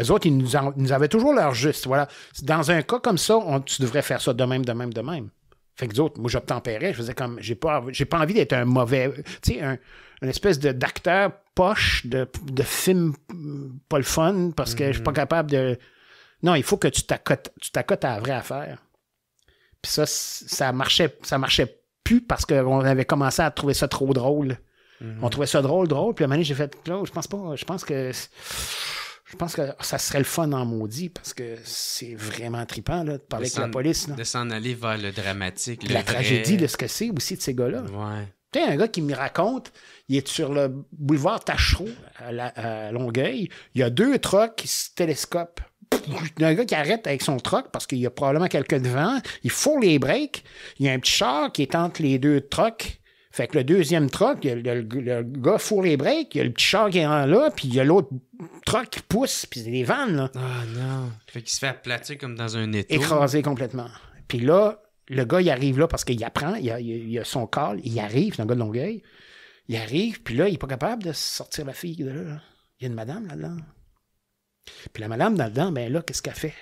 Eux autres, ils nous, avaient toujours leur juste. Voilà. Dans un cas comme ça, on, tu devrais faire ça de même, de même, de même. Fait que d'autres, moi, j'obtempérais. Je faisais comme, j'ai pas, j'ai pas envie d'être un mauvais, tu sais, un, espèce de, d'acteur poche de, de film mm, pas le fun parce que je suis pas mm-hmm. capable de. Non, il faut que tu t'accotes, tu t'accotes à la vraie affaire. Puis ça, ça marchait, ça marchait plus parce qu'on avait commencé à trouver ça trop drôle. Mm-hmm. On trouvait ça drôle, drôle. Puis à un moment j'ai fait, je pense pas, je pense que je pense que ça serait le fun en maudit parce que c'est vraiment trippant de parler avec la police. De s'en aller vers le dramatique. la tragédie de ce que c'est aussi de ces gars-là. Ouais. Tu sais, un gars qui me raconte, il est sur le boulevard Tachereau à, Longueuil. Il y a deux trucks qui se télescopent. Il y a un gars qui arrête avec son truck parce qu'il y a probablement quelqu'un devant. Il fout les breaks. Il y a un petit char qui est entre les deux trucks fait que le deuxième truck, le, gars fourre les breaks, il y a le petit char qui est en là, puis il y a l'autre truck qui pousse, puis c'est des vannes, Ah non. Fait qu'il se fait aplatir comme dans un étau. Écrasé complètement. Puis là, le gars, il arrive là parce qu'il apprend, il a, a son call, il arrive, c'est un gars de Longueuil. Il arrive, puis là, il est pas capable de sortir la fille de Il y a une madame là-dedans. Puis la madame là-dedans, ben là, qu'est-ce qu'elle fait?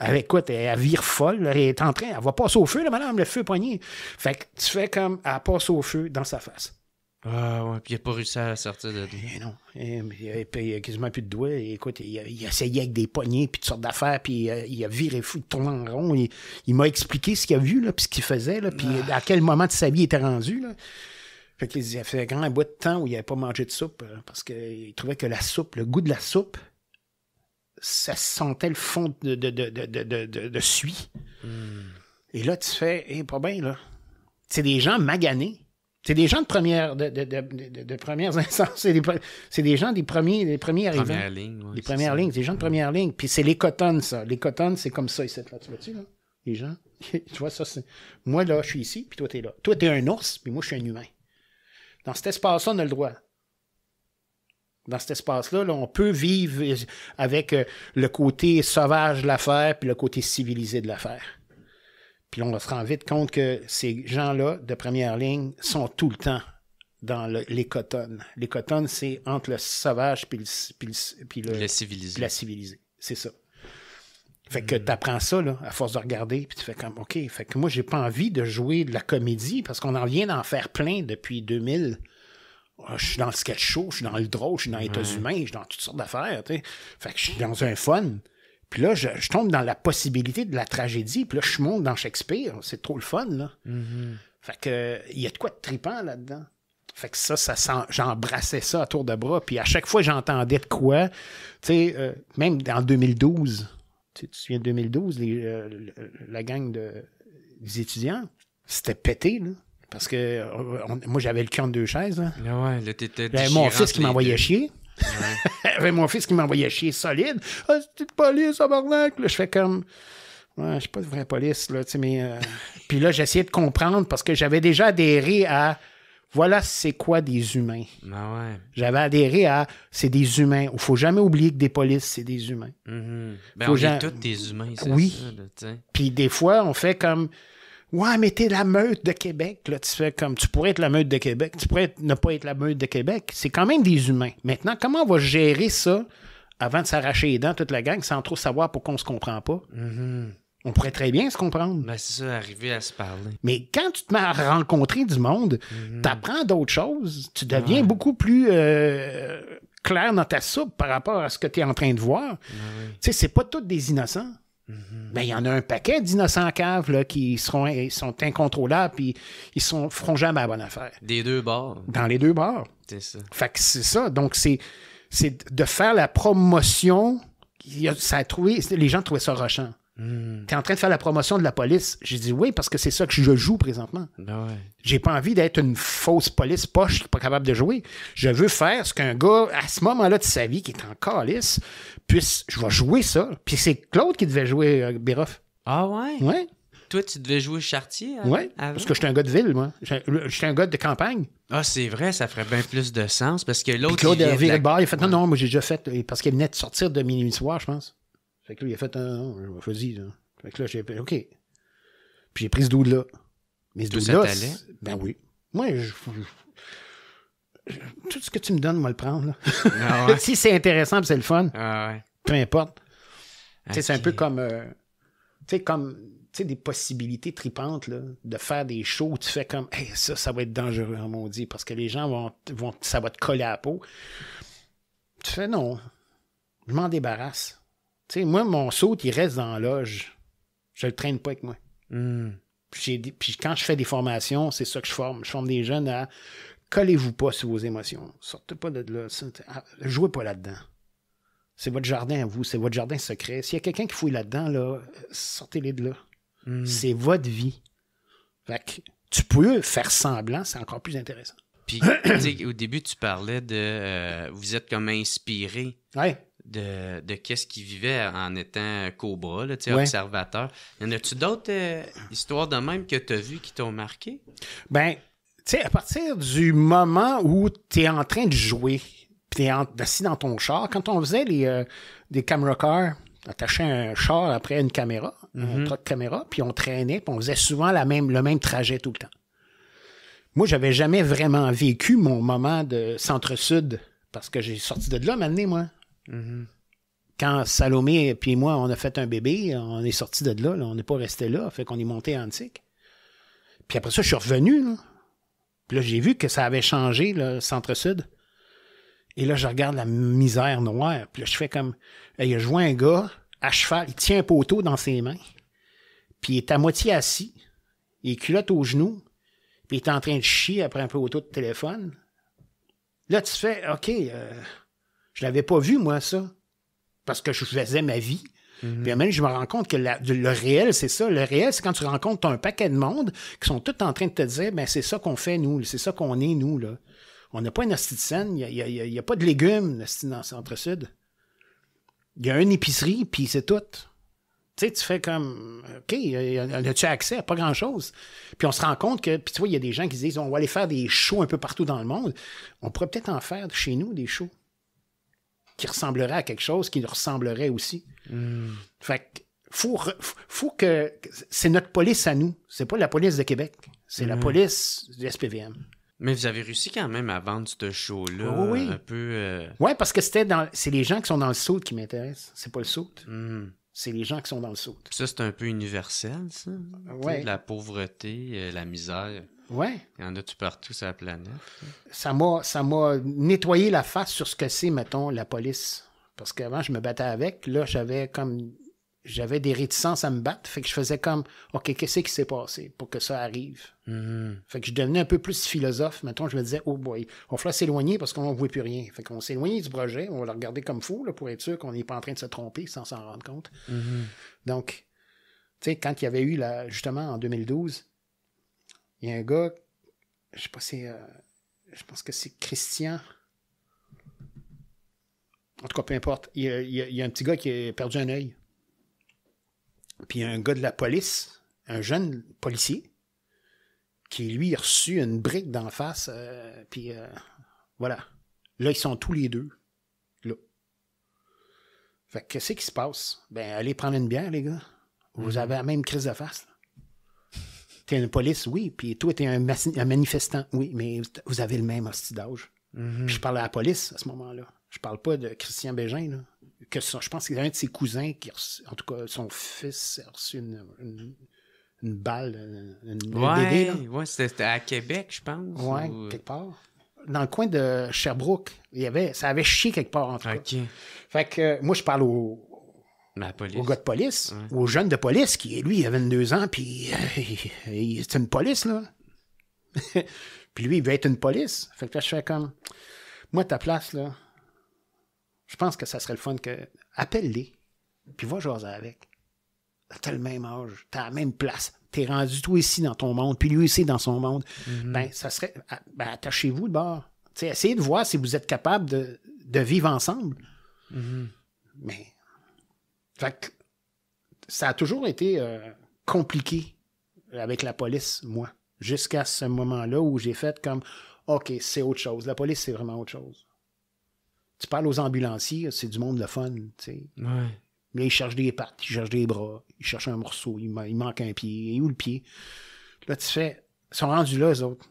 Elle, écoute, elle, vire folle, elle est en train, elle va passer au feu, là madame, le feu poignet. Fait que tu fais comme, elle passe au feu dans sa face. Ah ouais, puis il n'a pas réussi à sortir de eh là. Non, eh, il a quasiment plus de doigts. Écoute, il a, avec des poignets puis toutes sortes d'affaires, puis euh, il a, viré fou, tournant en rond. Il, m'a expliqué ce qu'il a vu, là, puis ce qu'il faisait, là, puis ah. à quel moment de sa vie il était rendu. Là. Fait qu'il a fait un grand bout de temps où il n'avait pas mangé de soupe, euh, parce qu'il trouvait que la soupe, le goût de la soupe, ça sentait le fond de, de, de, de, de suie. Et là, tu fais, hé, pas bien, là. C'est des gens maganés. C'est des gens de première, de, de, de, premières instances. C'est des, des gens des premiers, des premiers arrivants. des premières lignes, des gens de première ligne. Puis c'est les cotons ça. Les cotonnes, c'est comme ça, ici, là. Tu vois-tu, là? Les gens. tu vois, ça, c'est. Moi, là, je suis ici, puis toi, t'es là. Toi, t'es un ours, puis moi, je suis un humain. Dans cet espace-là, on a le droit dans cet espace-là. on peut vivre avec euh, le côté sauvage de l'affaire puis le côté civilisé de l'affaire. Puis on se rend vite compte que ces gens-là de première ligne sont tout le temps dans les cotonnes. Les cotonnes, c'est entre le sauvage puis puis civilisé. la civilisée. C'est ça. Fait que hmm. t'apprends apprends ça, à force de regarder, puis tu fais comme, OK, fait que moi, j'ai pas envie de jouer de la comédie, parce qu'on en vient d'en faire plein depuis 2000. Ah, je suis dans le sketch show, je suis dans le drôle, je suis dans les états humains, je suis dans toutes sortes d'affaires, Fait que je suis dans un fun. Puis là, je, tombe dans la possibilité de la tragédie. Puis là, je monte dans Shakespeare. C'est trop le fun, là. Mhm. Fait que, il euh, y a de quoi de tripant là-dedans. Fait que ça, ça j'embrassais ça à tour de bras. Puis à chaque fois, j'entendais de quoi. Tu sais, euh, même en 2012, tu, te souviens de 2012, euh, la gang de, des étudiants, c'était pété, là. Parce que euh, moi, j'avais le cul de deux chaises. Là. Hein. Ah ouais, là, mon fils qui m'envoyait chier. Ouais. *laughs* J'avais mon fils qui m'envoyait chier solide. Ah, c'est une police, un Là, je fais comme. Ouais, je suis pas de vraie police, là, mais. Euh, *laughs* puis là, j'essayais de comprendre parce que j'avais déjà adhéré à. Voilà, c'est quoi des humains. Ah j'avais adhéré à c'est des humains. Il faut jamais oublier que des polices, c'est des humains. Mm-hmm. Ben, on est tous des humains, c'est oui. Puis des fois, on fait comme Ouais, mais t'es la meute de Québec. Là, tu fais comme tu pourrais être la meute de Québec, tu pourrais ne pas être la meute de Québec. C'est quand même des humains. Maintenant, comment on va gérer ça avant de s'arracher les dents, toute la gang, sans trop savoir pourquoi on se comprend pas? Mm-hmm. On pourrait très bien se comprendre. Ben, c'est ça, arriver à se parler. Mais quand tu te mets à rencontrer du monde, mm-hmm. tu apprends d'autres choses. Tu deviens beaucoup plus euh, clair dans ta soupe par rapport à ce que tu es en train de voir. Ben tu sais, c'est pas tous des innocents. Mais mhm. ben, il y en a un paquet d'innocents caves là, qui sont incontrôlables puis ils sont feront jamais la bonne affaire. Des deux bords. Dans les deux bords. C'est ça. c'est ça. Donc, c'est, c'est de faire la promotion. Ça a les gens trouvaient ça rochant. Hmm. Tu es en train de faire la promotion de la police. J'ai dit oui, parce que c'est ça que je joue présentement. Ben ouais. J'ai pas envie d'être une fausse police poche qui n'est pas capable de jouer. Je veux faire ce qu'un gars, à ce moment-là de sa vie, qui est en calice, puis, je vais jouer ça. Puis c'est Claude qui devait jouer euh, Ah ouais? Ouais. Toi, tu devais jouer Chartier Oui. Hein, ouais, parce que j'étais un gars de ville, moi. J'étais un gars de campagne. Ah, c'est vrai, ça ferait bien plus de sens, parce que l'autre... Claude il a il a fait Non, non, moi j'ai déjà fait... Euh, » Parce qu'il venait de sortir de minuit soir, je pense. Fait que là, il a fait euh, « Non, non, vas-y. » Fait que là, j'ai fait « OK. » Puis j'ai pris ce doute là Mais ce là Ben oui. Moi, je tout ce que tu me donnes, moi le prendre. Ah *laughs* si c'est intéressant, c'est le fun. Ah peu importe. C'est un peu comme, euh, comme des possibilités tripantes de faire des shows où tu fais comme ça, ça va être dangereux, hein, mon dit, parce que les gens vont, vont, ça va te coller à la peau. Tu fais non, je m'en débarrasse. sais, moi, mon saut, il reste dans l'âge. Je le traîne pas avec moi. Hmm. puis quand je fais des formations, c'est ça que je forme. Je forme des jeunes à collez-vous pas sur vos émotions. Sortez pas de là. Ah, jouez pas là-dedans. C'est votre jardin à vous, c'est votre jardin secret. S'il y a quelqu'un qui fouille là-dedans, là, sortez-les de là. Hmm. C'est votre vie. Fait tu peux faire semblant, c'est encore plus intéressant. Puis, *coughs* au début, tu parlais de. Euh, vous êtes comme inspiré de, qu'est-ce qu'il vivait en étant cobra, observateur. Y en a-tu d'autres euh, histoires de même que tu as vues qui t'ont marqué? Ben, tu sais, à partir du moment où tu es en train de jouer, puis t'es assis dans ton char, quand on faisait les, euh, des camera cars, attacher un char après une caméra, un mhm. truc caméra, puis on traînait, puis on faisait souvent la même, le même trajet tout le temps. Moi, j'avais jamais vraiment vécu mon moment de centre-sud parce que j'ai sorti de là, maintenant, moi. Mhm. Quand Salomé et moi, on a fait un bébé, on est sorti de là, on n'est pas resté là, fait qu'on est monté en Antique. Puis après ça, je suis revenu, là. Puis là, j'ai vu que ça avait changé, le centre-sud. Et là, je regarde la misère noire. Puis là, je fais comme. il a joué un gars à cheval, il tient un poteau dans ses mains. Puis il est à moitié assis. Il culotte aux genoux. Puis il est en train de chier après un peu poteau de téléphone. Là, tu fais OK, euh, je l'avais pas vu, moi, ça. Parce que je faisais ma vie. Mm même, je me rends compte que le réel, c'est ça. Le réel, c'est quand tu rencontres un paquet de monde qui sont tous en train de te dire, ben c'est ça qu'on fait, nous, c'est ça qu'on est, nous, là. On n'a pas une hostie il n'y a, pas de légumes, dans le centre-sud. Il y a une épicerie, puis c'est tout. Tu sais, tu fais comme, OK, as-tu accès à pas grand-chose? Puis on se rend compte que, puis tu vois, il y a des gens qui disent, on va aller faire des shows un peu partout dans le monde. On pourrait peut-être en faire chez nous, des shows qui ressemblerait à quelque chose qui nous ressemblerait aussi. Hmm. Fait que, faut, que c'est notre police à nous, c'est pas la police de Québec, c'est la hmm. police du SPVM. Mais vous avez réussi quand même à vendre ce show-là un peu. Euh, ouais, parce que c'était dans. C'est les gens qui sont dans le saut qui m'intéressent. C'est pas le saut. Hmm. C'est les gens qui sont dans le saut. Ça, c'est un peu universel, ça. Ouais. La pauvreté, euh, la misère. Ouais. Il y en a-tu partout sur la planète? Ça m'a, ça nettoyé la face sur ce que c'est, mettons, la police. Parce qu'avant, je me battais avec. Là, j'avais comme. J'avais des réticences à me battre. Fait que je faisais comme OK, qu'est-ce qui s'est passé pour que ça arrive? Mm-hmm. Fait que je devenais un peu plus philosophe. Mettons, je me disais, oh boy, on va s'éloigner parce qu'on ne voit plus rien. Fait qu'on s'éloigne du projet, on va le regarder comme fou pour être sûr qu'on n'est pas en train de se tromper sans s'en rendre compte. Mm-hmm. Donc, tu sais, quand il y avait eu, la, justement, en 2012, il y a un gars, je sais pas si. Euh, je pense que c'est Christian. En tout cas, peu importe. Il y, a, un petit gars qui a perdu un œil. Puis il y a un gars de la police, un jeune policier, qui lui a reçu une brique d'en face. Euh, puis euh, voilà. Là, ils sont tous les deux. Là. Fait que qu'est-ce qui se passe? Ben, allez prendre une bière, les gars. Vous mm-hmm. avez la même crise de face une police, oui, puis toi, était un, manifestant, oui, mais vous avez le même hostie d'âge. Mm-hmm. Je parlais à la police à ce moment-là. Je parle pas de Christian Bégin, là. Que je pense qu'il y a un de ses cousins qui, en tout cas, son fils a reçu une, une, balle, une, ouais, Ouais, c'était à Québec, je pense. Oui, euh, quelque part. Dans le coin de Sherbrooke, il y avait, ça avait chié quelque part, en tout Fait que, moi, je parle au, au gars de police, au jeune de police qui, est lui, il a 22 ans, puis euh, il c'est une police, là. *laughs* puis lui, il veut être une police. Fait que là, je fais comme, moi, ta place, là, je pense que ça serait le fun que, appelle-les, puis va jaser avec. T'as le même âge, t'as la même place, t'es rendu tout ici dans ton monde, puis lui ici dans son monde. Mm-hmm. Ben, ça serait, ah, ben, attachez-vous de bord. T'sais, essayez de voir si vous êtes capable de, vivre ensemble. Mm-hmm. Mais fait ça a toujours été euh, compliqué avec la police, moi, jusqu'à ce moment-là où j'ai fait comme OK, c'est autre chose. La police, c'est vraiment autre chose. Tu parles aux ambulanciers, c'est du monde le fun, tu sais. mais Là, ils cherchent des pattes, ils cherchent des bras, ils cherchent un morceau, il manque un pied, et où le pied? Là, tu fais, ils sont rendus là, eux autres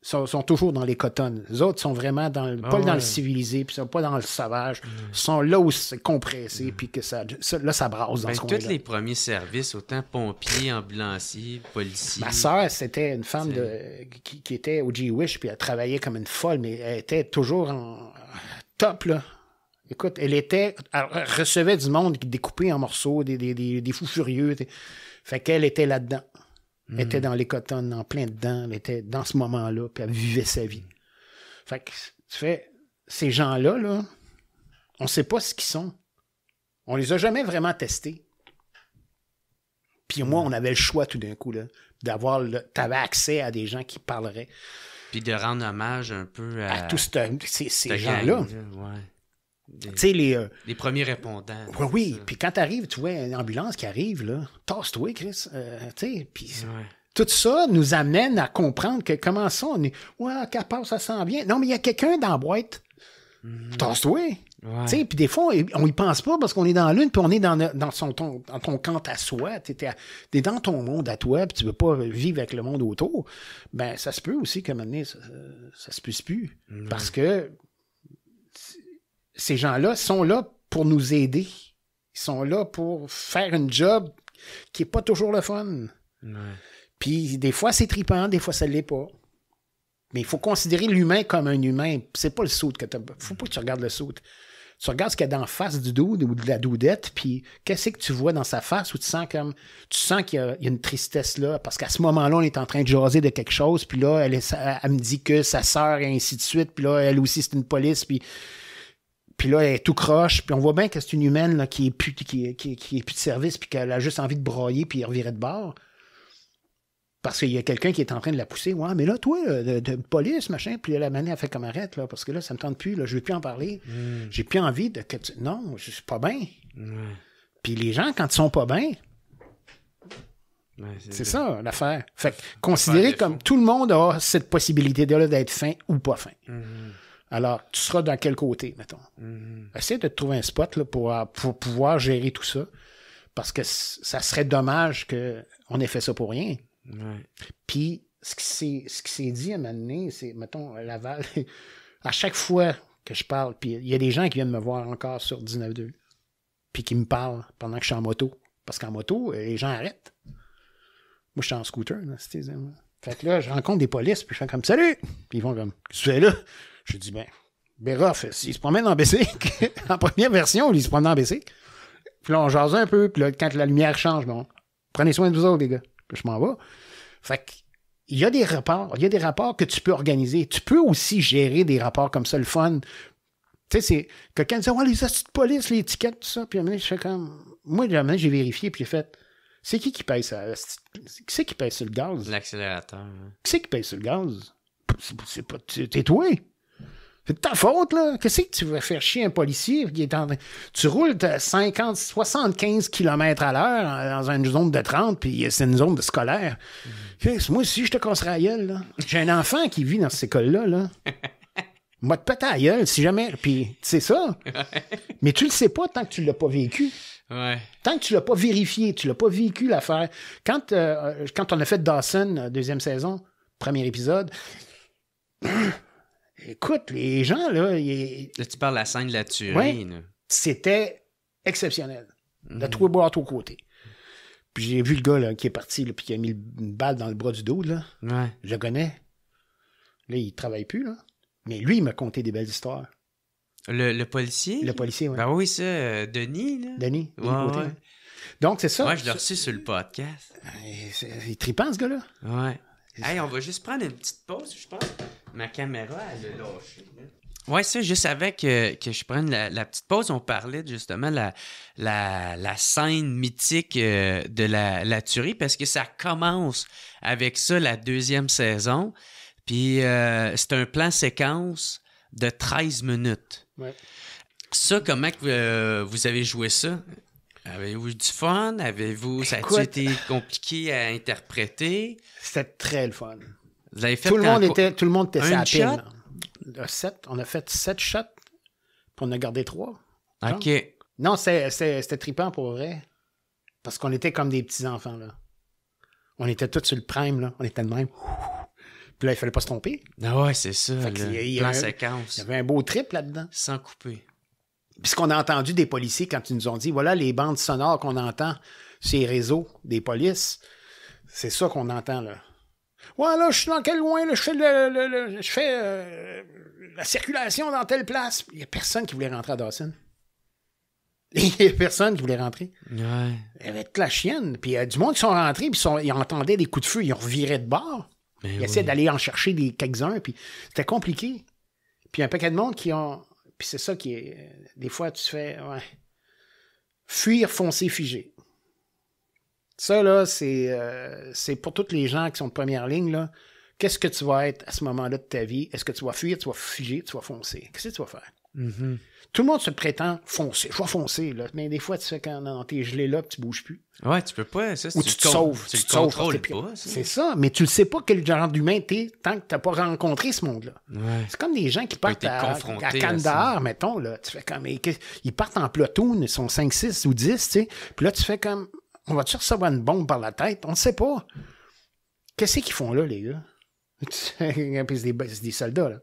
sont, toujours dans les cotonnes. Les autres sont vraiment dans le, ah pas dans le civilisé, puis sont pas dans le sauvage. Mm. sont là où c'est compressé, mm. puis que ça, là, ça brasse dans ben, Tous les premiers services, autant pompiers, ambulanciers, policiers. Ma sœur, c'était une femme de, qui, était au G-Wish, puis elle travaillait comme une folle, mais elle était toujours en top, là. Écoute, elle était, recevait du monde découpé en morceaux, des fous furieux. Fait qu'elle était là-dedans était dans les cotonnes, en plein dedans. Elle était dans ce moment-là, puis elle vivait sa vie. Fait que tu fais, ces gens-là, là, on sait pas ce qu'ils sont. On les a jamais vraiment testés. Puis moi, on avait le choix tout d'un coup, là, d'avoir le... accès à des gens qui parleraient. Puis de rendre hommage un peu à. tous ces, ces gens-là. Euh, les, premiers répondants. Oui, oui. Puis quand arrives, tu vois une ambulance qui arrive, là, tasse-toi, Chris. Euh, tout ça nous amène à comprendre que comment ça, on est. Ouais, qu'elle ça sent bien. Non, mais il y a quelqu'un dans la boîte. Mhm. Tasse-toi. Puis des fois, on y pense pas parce qu'on est dans l'une, puis on est dans, son, ton, dans ton camp à soi. Tu dans ton monde à toi, puis tu veux pas vivre avec le monde autour. Ben, ça se peut aussi que ça, ça se puisse plus. Mhm. Parce que ces gens-là sont là pour nous aider. Ils sont là pour faire une job qui n'est pas toujours le fun. Puis des fois, c'est tripant, des fois, ça ne l'est pas. Mais il faut considérer l'humain comme un humain. C'est pas le saut que tu faut pas que tu regardes le saut. Tu regardes ce qu'il y a d'en face du dos ou de la doudette, puis qu'est-ce que tu vois dans sa face où tu sens comme tu sens qu'il y, a une tristesse là, parce qu'à ce moment-là, on est en train de jaser de quelque chose, puis là, elle, elle, elle me dit que sa sœur et ainsi de suite, puis là, elle aussi, c'est une police, puis puis là, elle est tout croche. Puis on voit bien que c'est une humaine là, qui est plus, qui, est plus de service, puis qu'elle a juste envie de broyer, puis revirait de bord. Parce qu'il y a quelqu'un qui est en train de la pousser. Ouais, mais là, toi, euh, de, police, machin. Puis elle la mané à faire comme arrête, là, parce que là, ça me tente plus. Là, je veux plus en parler. Hmm. J'ai plus envie de que Non, je suis pas bien. Puis les gens, quand ils sont pas bien, c'est ça l'affaire. Fait considérer comme tout le monde a cette possibilité d'être fin ou pas fin. Hmm. Alors, tu seras dans quel côté, mettons? Mm-hmm. Essaye de te trouver un spot là, pour, euh, pour pouvoir gérer tout ça. Parce que ça serait dommage qu'on ait fait ça pour rien. Puis, ce qui s'est dit à un moment donné, c'est, mettons, Laval, *laughs* à chaque fois que je parle, puis il y a des gens qui viennent me voir encore sur 19.2, puis qui me parlent pendant que je suis en moto. Parce qu'en moto, euh, les gens arrêtent. Moi, je suis en scooter, Fait que là, je rencontre des polices, puis je fais comme Salut! Puis ils vont comme tu es là? Je dis, ben, Béroff, ben, s'il se promène en BC, *laughs* en première version, il se promène en BC. Puis là, on jase un peu, puis là, quand la lumière change, bon, prenez soin de vous autres, les gars. Puis je m'en vais. Fait il y a des rapports, il y a des rapports que tu peux organiser. Tu peux aussi gérer des rapports comme ça, le fun. Tu sais, c'est que quand disent ouais, les astuces de police, les étiquettes, tout ça, puis à je fais comme, moi, j'ai vérifié, puis j'ai fait, c'est qui qui paye ça? Qui c'est qui paye sur le gaz? L'accélérateur. Hein. Qui c'est qui paye sur le gaz? C'est pas, t'es toi. C'est de ta faute, là. Qu'est-ce que tu veux faire chier un policier qui est en Tu roules 50, 75 km à l'heure dans une zone de 30, puis c'est une zone de scolaire. Moi, aussi, je te casserais à gueule, là. J'ai un enfant qui vit dans cette école-là, là. *laughs* Moi, te pète à gueule, si jamais. Puis, c'est ça. Mais tu le sais pas tant que tu l'as pas vécu. Tant que tu l'as pas vérifié, tu l'as pas vécu l'affaire. Quand, euh, quand on a fait Dawson, euh, deuxième saison, premier épisode, *clears throat* Écoute, les gens, là. Là, tu parles de la scène de la tuerie. C'était exceptionnel. Mmh. La trouée boîte aux côtés. Puis j'ai vu le gars là, qui est parti, puis qui a mis une balle dans le bras du dos. Là. Je le connais. Là, il travaille plus. Là. Mais lui, il m'a conté des belles histoires. Le, policier? Le policier, oui. Ben oui, ça, euh, Denis. Là. Denis. oui. Donc, c'est ça. Moi, je l'ai reçu sur le podcast. Il, est, il tripant, ce gars-là. Ouais. Hey, on va juste prendre une petite pause, je pense. Ma caméra, elle est lâché. Oui, ça, juste avant que, je prenne la, petite pause, on parlait justement la, la, scène mythique euh, de la, tuerie, parce que ça commence avec ça, la deuxième saison. Puis euh, c'est un plan séquence de 13 minutes. Ouais. Ça, comment euh, vous avez joué ça? Avez-vous du fun? Avez-vous. Ça a été compliqué à interpréter? C'était très le fun. Vous fait tout le monde était, Tout le monde était un Pile. Sept, on a fait sept shots, puis on a gardé trois. OK. Non, c'était tripant pour vrai. Parce qu'on était comme des petits-enfants, là. On était tous sur le prime, là. On était le même. Puis là, il fallait pas se tromper. Ah ouais, c'est ça. il, y Il y avait un beau trip là-dedans. Sans couper. Puis ce qu'on a entendu des policiers quand ils nous ont dit, voilà les bandes sonores qu'on entend sur les réseaux des polices, c'est ça qu'on entend, là. Ouais, là, je suis dans quel loin, je fais, le, je fais euh, la circulation dans telle place. Il n'y a personne qui voulait rentrer à Dawson. *laughs* Il n'y a personne qui voulait rentrer. Ouais. Il y avait toute la chienne. Puis il y a du monde qui sont rentrés, puis ils, entendaient des coups de feu, ils reviraient de bord. Ben ils essaient d'aller en chercher des quelques-uns, puis c'était compliqué. Puis un paquet de monde qui ont. Puis c'est ça qui est. Euh, des fois, tu fais. Ouais. Fuir, foncer, figer. Ça, là, c'est, euh, c'est pour toutes les gens qui sont de première ligne, là. Qu'est-ce que tu vas être à ce moment-là de ta vie? Est-ce que tu vas fuir, tu vas figer, tu vas foncer? Qu'est-ce que tu vas faire? Mm-hmm. Tout le monde se prétend foncer. Je vais foncer, là. Mais des fois, tu fais quand t'es gelé là, tu bouges plus. Ouais, tu peux pas. Ça, Ou tu, te sauves. Tu, C'est ça, mais tu ne sais pas quel genre d'humain t'es tant que t'as pas rencontré ce monde-là. Ouais. C'est comme des gens qui partent à, à mettons, là. Tu fais comme. Ils partent en platoon, ils sont 5, 6 ou 10, tu sais. Puis là, tu fais comme. On va-tu recevoir une bombe par la tête? On ne sait pas. Qu'est-ce qu'ils font là, les gars? *laughs* c'est des, soldats, là.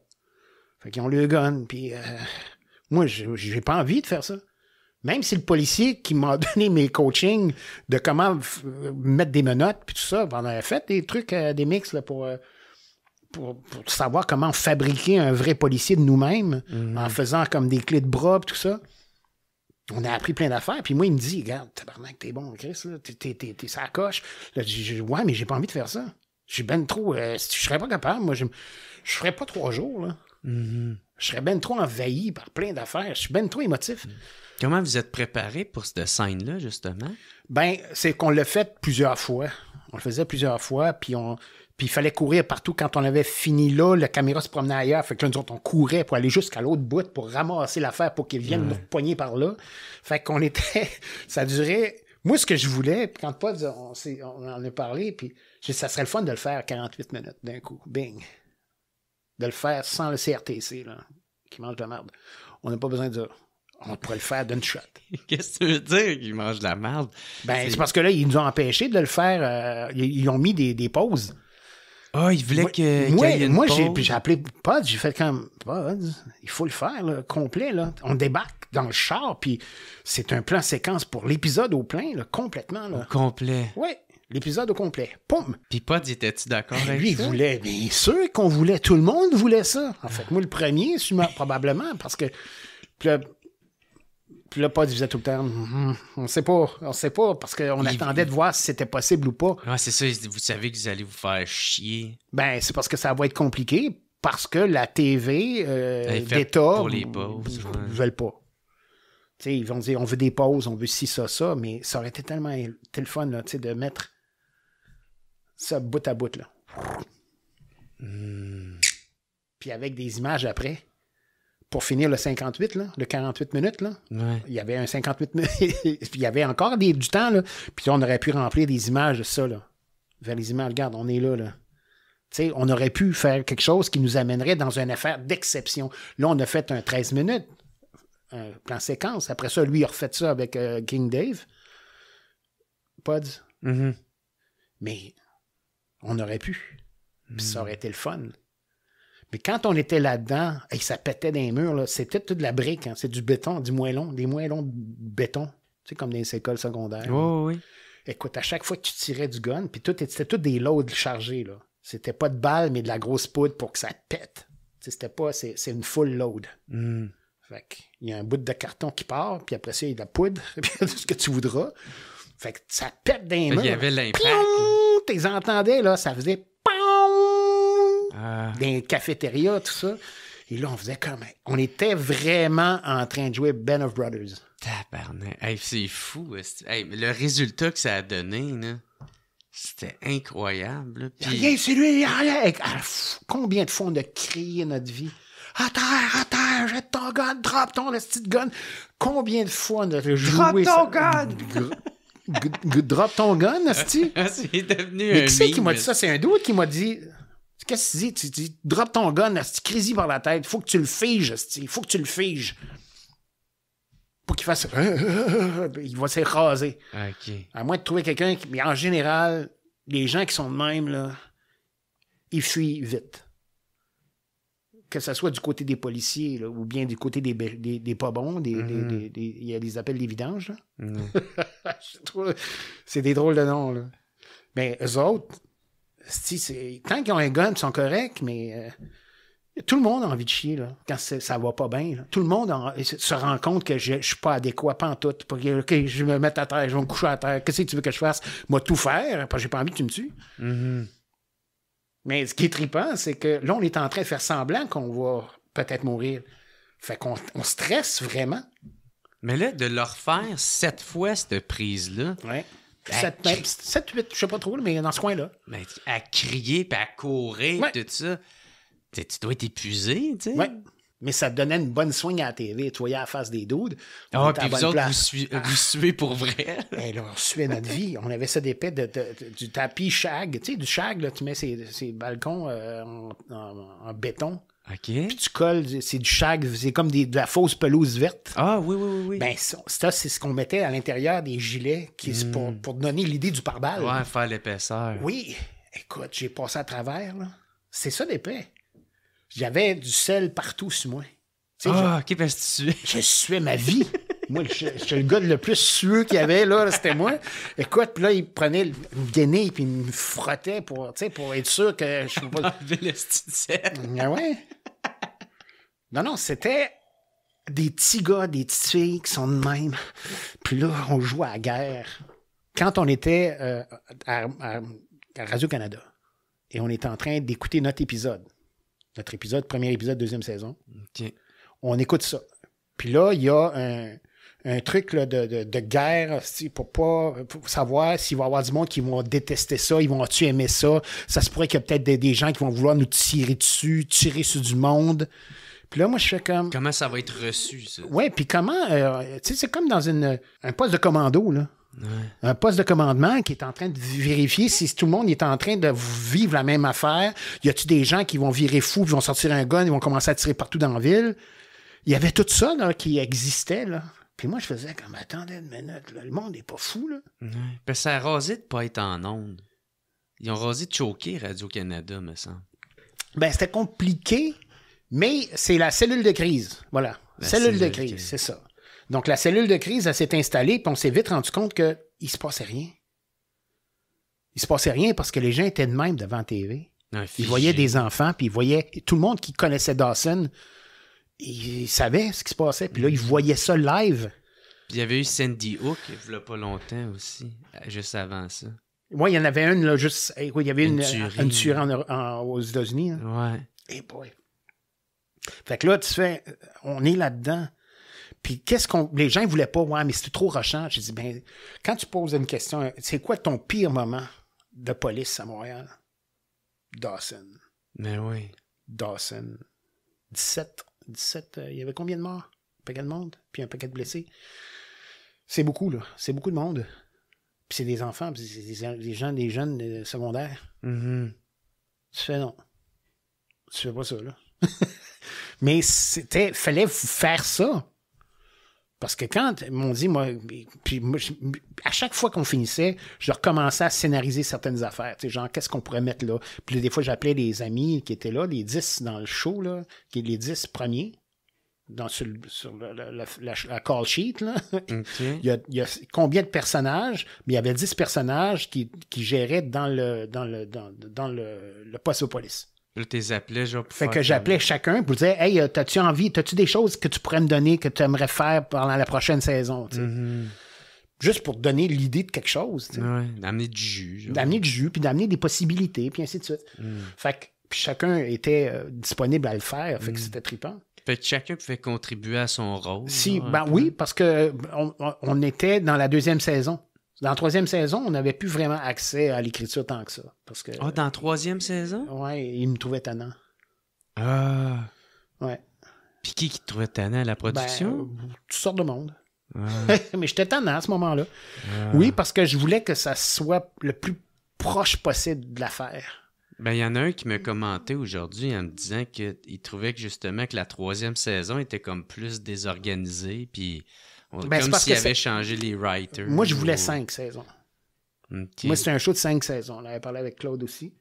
Fait qu'ils ont le gun, puis euh, je moi, j'ai pas envie de faire ça. Même si le policier qui m'a *laughs* donné mes coachings de comment mettre des menottes, puis tout ça, ben, on avait fait des trucs, euh, des mix là, euh, pour, pour, savoir comment fabriquer un vrai policier de nous-mêmes, mhm. en faisant comme des clés de bras, tout ça on a appris plein d'affaires. Puis moi, il me dit, regarde, tabarnak, t'es bon, Chris, là, t'es ça coche. Là, ouais, mais j'ai pas envie de faire ça. Je suis ben trop. Euh, je serais pas capable, moi, je, je ferais pas trois jours, là. Mm-hmm. Je serais ben trop envahi par plein d'affaires. Je suis ben trop émotif. Mm. Comment vous êtes préparé pour cette scène-là, justement? Ben, c'est qu'on l'a fait plusieurs fois. On le faisait plusieurs fois, puis on, puis il fallait courir partout. Quand on avait fini là, la caméra se promenait ailleurs. Fait que là, nous autres, on courait pour aller jusqu'à l'autre bout pour ramasser l'affaire pour qu'ils viennent nous poigner par là. Fait qu'on était. *laughs* Ça durait. Moi, ce que je voulais, quand pas, on, on, en a parlé, puis ça serait le fun de le faire 48 minutes d'un coup. Bing. De le faire sans le CRTC, là, qui mange de la merde. On n'a pas besoin de ça. On pourrait le faire d'une shot. *laughs* Qu'est-ce que tu veux dire qui mange de la merde? Ben, c'est parce que là, ils nous ont empêchés de le faire. Euh, ils, ils, ont mis des, des pauses. Ah, il voulait que. Moi, moi j'ai, appelé Pod, j'ai fait comme Pod, il faut le faire, complet. Là. On débarque dans le char, puis c'est un plan séquence pour l'épisode au plein, là, complètement. Là. Au complet. Oui, l'épisode au complet. Poum! Puis Pod, étais-tu d'accord ben, avec Lui, il voulait, bien sûr qu'on voulait, tout le monde voulait ça. En fait, moi, le premier, probablement, parce que. Puis là, pas divisé tout le temps, mhm. on sait pas, on sait pas, parce qu'on attendait de voir si c'était possible ou pas. Ouais, c'est ça, vous savez que vous allez vous faire chier. Ben, c'est parce que ça va être compliqué, parce que la TV euh, les Ils veulent pas. ils vont dire, on veut des pauses, on veut ci, ça, ça, mais ça aurait été tellement téléphone sais de mettre ça bout à bout. là. Hmm. Puis avec des images après pour finir le 58, le 48 minutes, il y avait un 58 minutes, *laughs* il y avait encore du temps, là, puis on aurait pu remplir des images de ça, là, vers les images, regarde, on est là, là. sais, on aurait pu faire quelque chose qui nous amènerait dans une affaire d'exception. Là, on a fait un 13 minutes, En plan séquence. Après ça, lui, il a refait ça avec euh, King Dave. Pods. Mm-hmm. Mais on aurait pu. Ça mm. aurait été le fun quand on était là-dedans, et ça pétait des murs, c'était toute de la brique, hein. c'est du béton, du moellon, des moellons de béton, tu sais, comme dans les écoles secondaires. Écoute, à chaque fois que tu tirais du gun, puis tout, c'était tout des loads chargés, là. C'était pas de balles, mais de la grosse poudre pour que ça pète. C'était pas, c'est une full load. Hmm. Fait il y a un bout de carton qui part, puis après ça, il y a de la poudre, *laughs* tout ce que tu voudras. Fait que ça pète des murs. Il y avait l'impact. Tu les entendais, là, ça faisait ah. Dans les cafétérias, tout ça. Et là, on faisait comme. On était vraiment en train de jouer Ben of Brothers. Tabarnak. Hey, c'est fou. le résultat que ça a donné, C'était incroyable. c'est lui, ah, Combien de fois on a crié notre vie? À terre, à terre, jette ton gun, drop ton de gun. Combien de fois on a joué Drop ton gun! drop ton gun, Asti. *laughs* c'est devenu un. Mais qui c'est qui m'a dit ça? C'est un doute qui m'a dit Qu'est-ce que tu dis? Tu, dis, drop ton gun, crazy par la tête. Faut que tu le figes, il faut que tu le figes. Pour qu'il fasse. *laughs* il va s'écraser. À moins de trouver quelqu'un qui. Mais en général, les gens qui sont de même, là, ils fuient vite. Que ce soit du côté des policiers ou bien du côté des, des, pas bons, mm-hmm. il y a des appels des vidanges. Mm. *laughs* C'est des drôles de noms. Mais eux autres, si tant qu'ils ont un gun, ils sont corrects, mais euh, tout le monde a envie de chier quand ça va pas bien. Tout le monde se rend compte que je, ne suis pas adéquat, pas en tout. Pour que, je vais me mettre à terre, je vais me coucher à terre. Qu'est-ce que tu veux que je fasse? Moi, tout faire, parce que j'ai pas envie que tu me tues. Mm-hmm. Mais ce qui est trippant, c'est que là, on est en train de faire semblant qu'on va peut-être mourir. Fait qu'on on stresse vraiment. Mais là, de leur faire cette fois cette prise-là, 7-8, je sais pas trop, mais dans ce coin-là. à crier puis à courir, tout ça. tu dois être épuisé, tu sais. Mais ça te donnait une bonne swing à la télé. Tu voyais la face des doudes. Ah, puis vous autres, vous, suivez ah. pour vrai. *laughs* Eh, on suivait notre vie. On avait ça des pets de, du tapis shag. Tu sais, du shag, là, tu mets ces, ces balcons euh, en béton. OK. Puis tu colles, c'est du chag, c'est comme des, de la fausse pelouse verte. Ah oui, oui, oui. oui. Ben, ça, c'est ce qu'on mettait à l'intérieur des gilets hmm. pour, donner l'idée du pare-balles. Ouais, faire l'épaisseur. Oui. Écoute, j'ai passé à travers, là. C'est ça l'épais. J'avais du sel partout sur moi. ah, qui ok, parce que tu *laughs* Je suais ma vie. moi, j'étais le gars le plus sueux qu'il y avait, là, c'était moi. Écoute, puis là, il prenait une guenille, puis il me frottait pour, pour être sûr que je *laughs* suis pas. Ah, le Ah ouais? Non, non, c'était des petits gars, des petites filles qui sont de même. Puis là, on joue à la guerre. Quand on était euh, à, Radio-Canada et on était en train d'écouter notre épisode, notre épisode, premier épisode, deuxième saison, on écoute ça. Puis là, il y a un, truc de, guerre pour pas savoir s'il va y avoir du monde qui vont détester ça, ils vont tu aimer ça. Ça se pourrait qu'il y a peut-être des, des, gens qui vont vouloir nous tirer dessus, tirer sur du monde. Puis là, moi, je fais comme. Comment ça va être reçu, ça? Ouais, puis comment. Euh, tu sais, c'est comme dans une, un poste de commando, là. Un poste de commandement qui est en train de vérifier si tout le monde est en train de vivre la même affaire. Y a-tu des gens qui vont virer fou, qui vont sortir un gun, ils vont commencer à tirer partout dans la ville? Il y avait tout ça là, qui existait. Là. Puis moi, je faisais comme attendez une minute, le monde n'est pas fou. Là. Puis ça a rasé de pas être en onde. Ils ont rasé de choquer Radio-Canada, me semble. Ben, c'était compliqué mais c'est la cellule de crise. Voilà. Cellule, de crise, c'est ça. Donc, la cellule de crise, elle s'est installée, puis on s'est vite rendu compte qu'il ne se passait rien. Il ne se passait rien parce que les gens étaient de même devant la TV. ils voyaient des enfants, puis ils voyaient tout le monde qui connaissait Dawson, ils savaient ce qui se passait. Puis là, ils mhm. voyaient ça live. il y avait eu Sandy Hook, il n'y pas longtemps aussi, juste avant ça. Oui, il y en avait une, là, juste. Eh il y avait une, une tuerie, aux États-Unis. Hein. Oui. Et eh boy. Fait que là, tu fais, euh, on est là-dedans. Puis qu'est-ce qu'on. Les gens ne voulaient pas, ouais, mais c'est trop rochant. J'ai dit, ben, quand tu poses une question, c'est quoi ton pire moment de police à Montréal? Dawson. Mais ben oui. Dawson. 17. 17. Euh, il y avait combien de morts? Un paquet de monde, puis un paquet de blessés. C'est beaucoup, là. C'est beaucoup de monde. Puis c'est des enfants, puis c'est des, gens, des jeunes euh, secondaires. Mm-hmm. Tu fais non. Tu fais pas ça, là. *laughs* Mais c'était, fallait faire ça. Parce que quand ils m'ont dit, moi, à chaque fois qu'on finissait, je recommençais à scénariser certaines affaires. Tu sais, genre, qu'est-ce qu'on pourrait mettre là? Puis des fois, j'appelais les amis qui étaient là, les 10 dans le show, là, qui les 10 premiers, dans, sur, la, call sheet. *laughs* il, y a, combien de personnages? Mais il y avait dix personnages qui, qui géraient dans le, dans le, dans, le, poste police appelé, fait que j'appelais chacun pour dire Hey, euh, t'as-tu envie, as tu des choses que tu pourrais me donner, que tu aimerais faire pendant la prochaine saison? Mm-hmm. Juste pour te donner l'idée de quelque chose. d'amener du jus. D'amener du jus, puis d'amener des possibilités, puis ainsi de suite. Mm. Fait que chacun était euh, disponible à le faire, fait que mm. c'était trippant. Fait que chacun pouvait contribuer à son rôle. Si, ben oui, parce que euh, on était dans la deuxième saison. Dans la troisième saison, on n'avait plus vraiment accès à l'écriture tant que ça. Parce que, ah, dans la troisième saison? Oui, il me trouvait tannant. Ah. Ouais. Puis qui, qui trouvait tannant à la production? Ben, euh, Tout sort de monde. *laughs* Mais j'étais tannant à ce moment-là. Ah. Oui, parce que je voulais que ça soit le plus proche possible de l'affaire. Ben, il y en a un qui m'a commenté aujourd'hui en me disant qu'il trouvait que justement que la troisième saison était comme plus désorganisée, puis ben, comme s'il avait changé les writers. Moi, je voulais cinq saisons. Moi, c'était un show de cinq saisons. On avait parlé avec Claude aussi.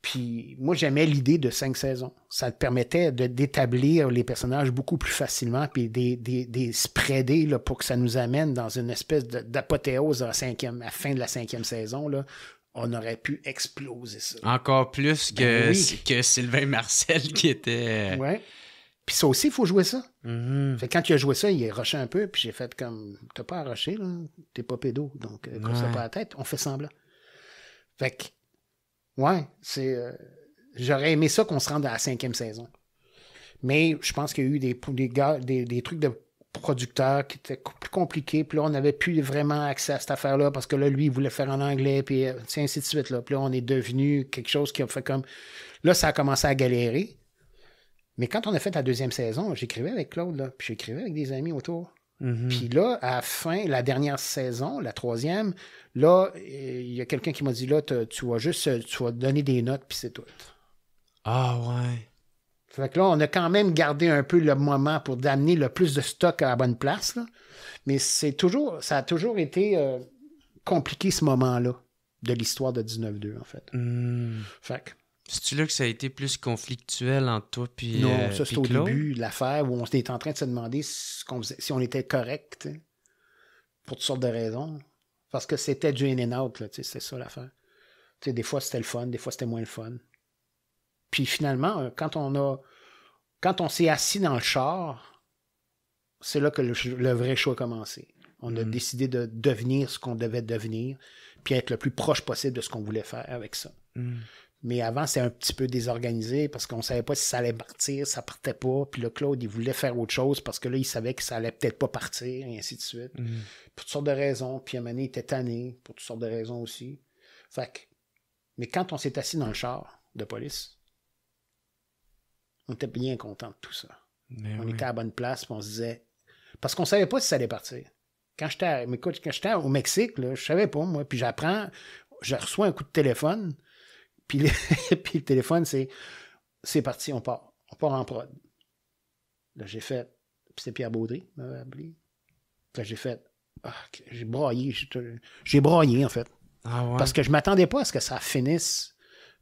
Puis moi, j'aimais l'idée de cinq saisons. Ça te permettait d'établir les personnages beaucoup plus facilement, puis des, des, spreader là, pour que ça nous amène dans une espèce d'apothéose à, la à fin de la cinquième saison. Là. On aurait pu exploser ça. Encore plus que, ben Sylvain Marcel qui était... Euh, ouais. Puis ça aussi, il faut jouer ça. Mm-hmm. Fait que quand il a joué ça, il est rushé un peu, puis j'ai fait comme T'as pas à là, t'es pas pédo, donc euh, ça pas la tête, on fait semblant. Fait que ouais, c'est. Euh, j'aurais aimé ça qu'on se rende à la cinquième saison. Mais je pense qu'il y a eu des, des, gars, des, trucs de producteurs qui étaient plus compliqués. Puis là, on n'avait plus vraiment accès à cette affaire-là parce que là, lui, il voulait faire en anglais, puis euh, ainsi de suite. Là. Puis là, on est devenu quelque chose qui a fait comme... Là, ça a commencé à galérer. Mais quand on a fait la deuxième saison, j'écrivais avec Claude, puis j'écrivais avec des amis autour. Mhm. Puis là, à la fin, la dernière saison, la troisième, là, il y a quelqu'un qui m'a dit, là, tu vas juste, tu donner des notes, puis c'est tout. Ah ouais. Fait que là, on a quand même gardé un peu le moment pour d'amener le plus de stock à la bonne place. Mais c'est toujours, ça a toujours été euh, compliqué ce moment-là de l'histoire de 19-2, en fait. Hmm. Fait que c'est-tu là que ça a été plus conflictuel entre toi puis Non, euh, ça, c'est au début de l'affaire où on était en train de se demander si on, était correct, pour toutes sortes de raisons. Parce que c'était du in and out, là, c'est ça l'affaire. des fois, c'était le fun, des fois, c'était moins le fun. Puis finalement, euh, quand on a. Quand on s'est assis dans le char, c'est là que le, vrai show a commencé. On a mm. décidé de devenir ce qu'on devait devenir, puis être le plus proche possible de ce qu'on voulait faire avec ça. Mm. Mais avant, c'était un petit peu désorganisé parce qu'on savait pas si ça allait partir, ça partait pas. Puis le Claude, il voulait faire autre chose parce que là, il savait que ça allait peut-être pas partir, et ainsi de suite. Mm-hmm. Pour toutes sortes de raisons. Puis à était tanné, pour toutes sortes de raisons aussi. Fait Mais quand on s'est assis dans le char de police, on était bien content de tout ça. on était à la bonne place, puis on se disait... Parce qu'on savait pas si ça allait partir. Quand j'étais à... quand j'étais au Mexique, là, je savais pas, moi. Puis j'apprends, je reçois un coup de téléphone puis, le, *laughs* puis le téléphone, c'est c'est parti, on part. On part en prod. Là, j'ai fait. Puis c'est Pierre Baudry m'avait appelé. j'ai fait. Ah, j'ai braillé. J'ai braillé, en fait. Ah Parce que je m'attendais pas à ce que ça finisse,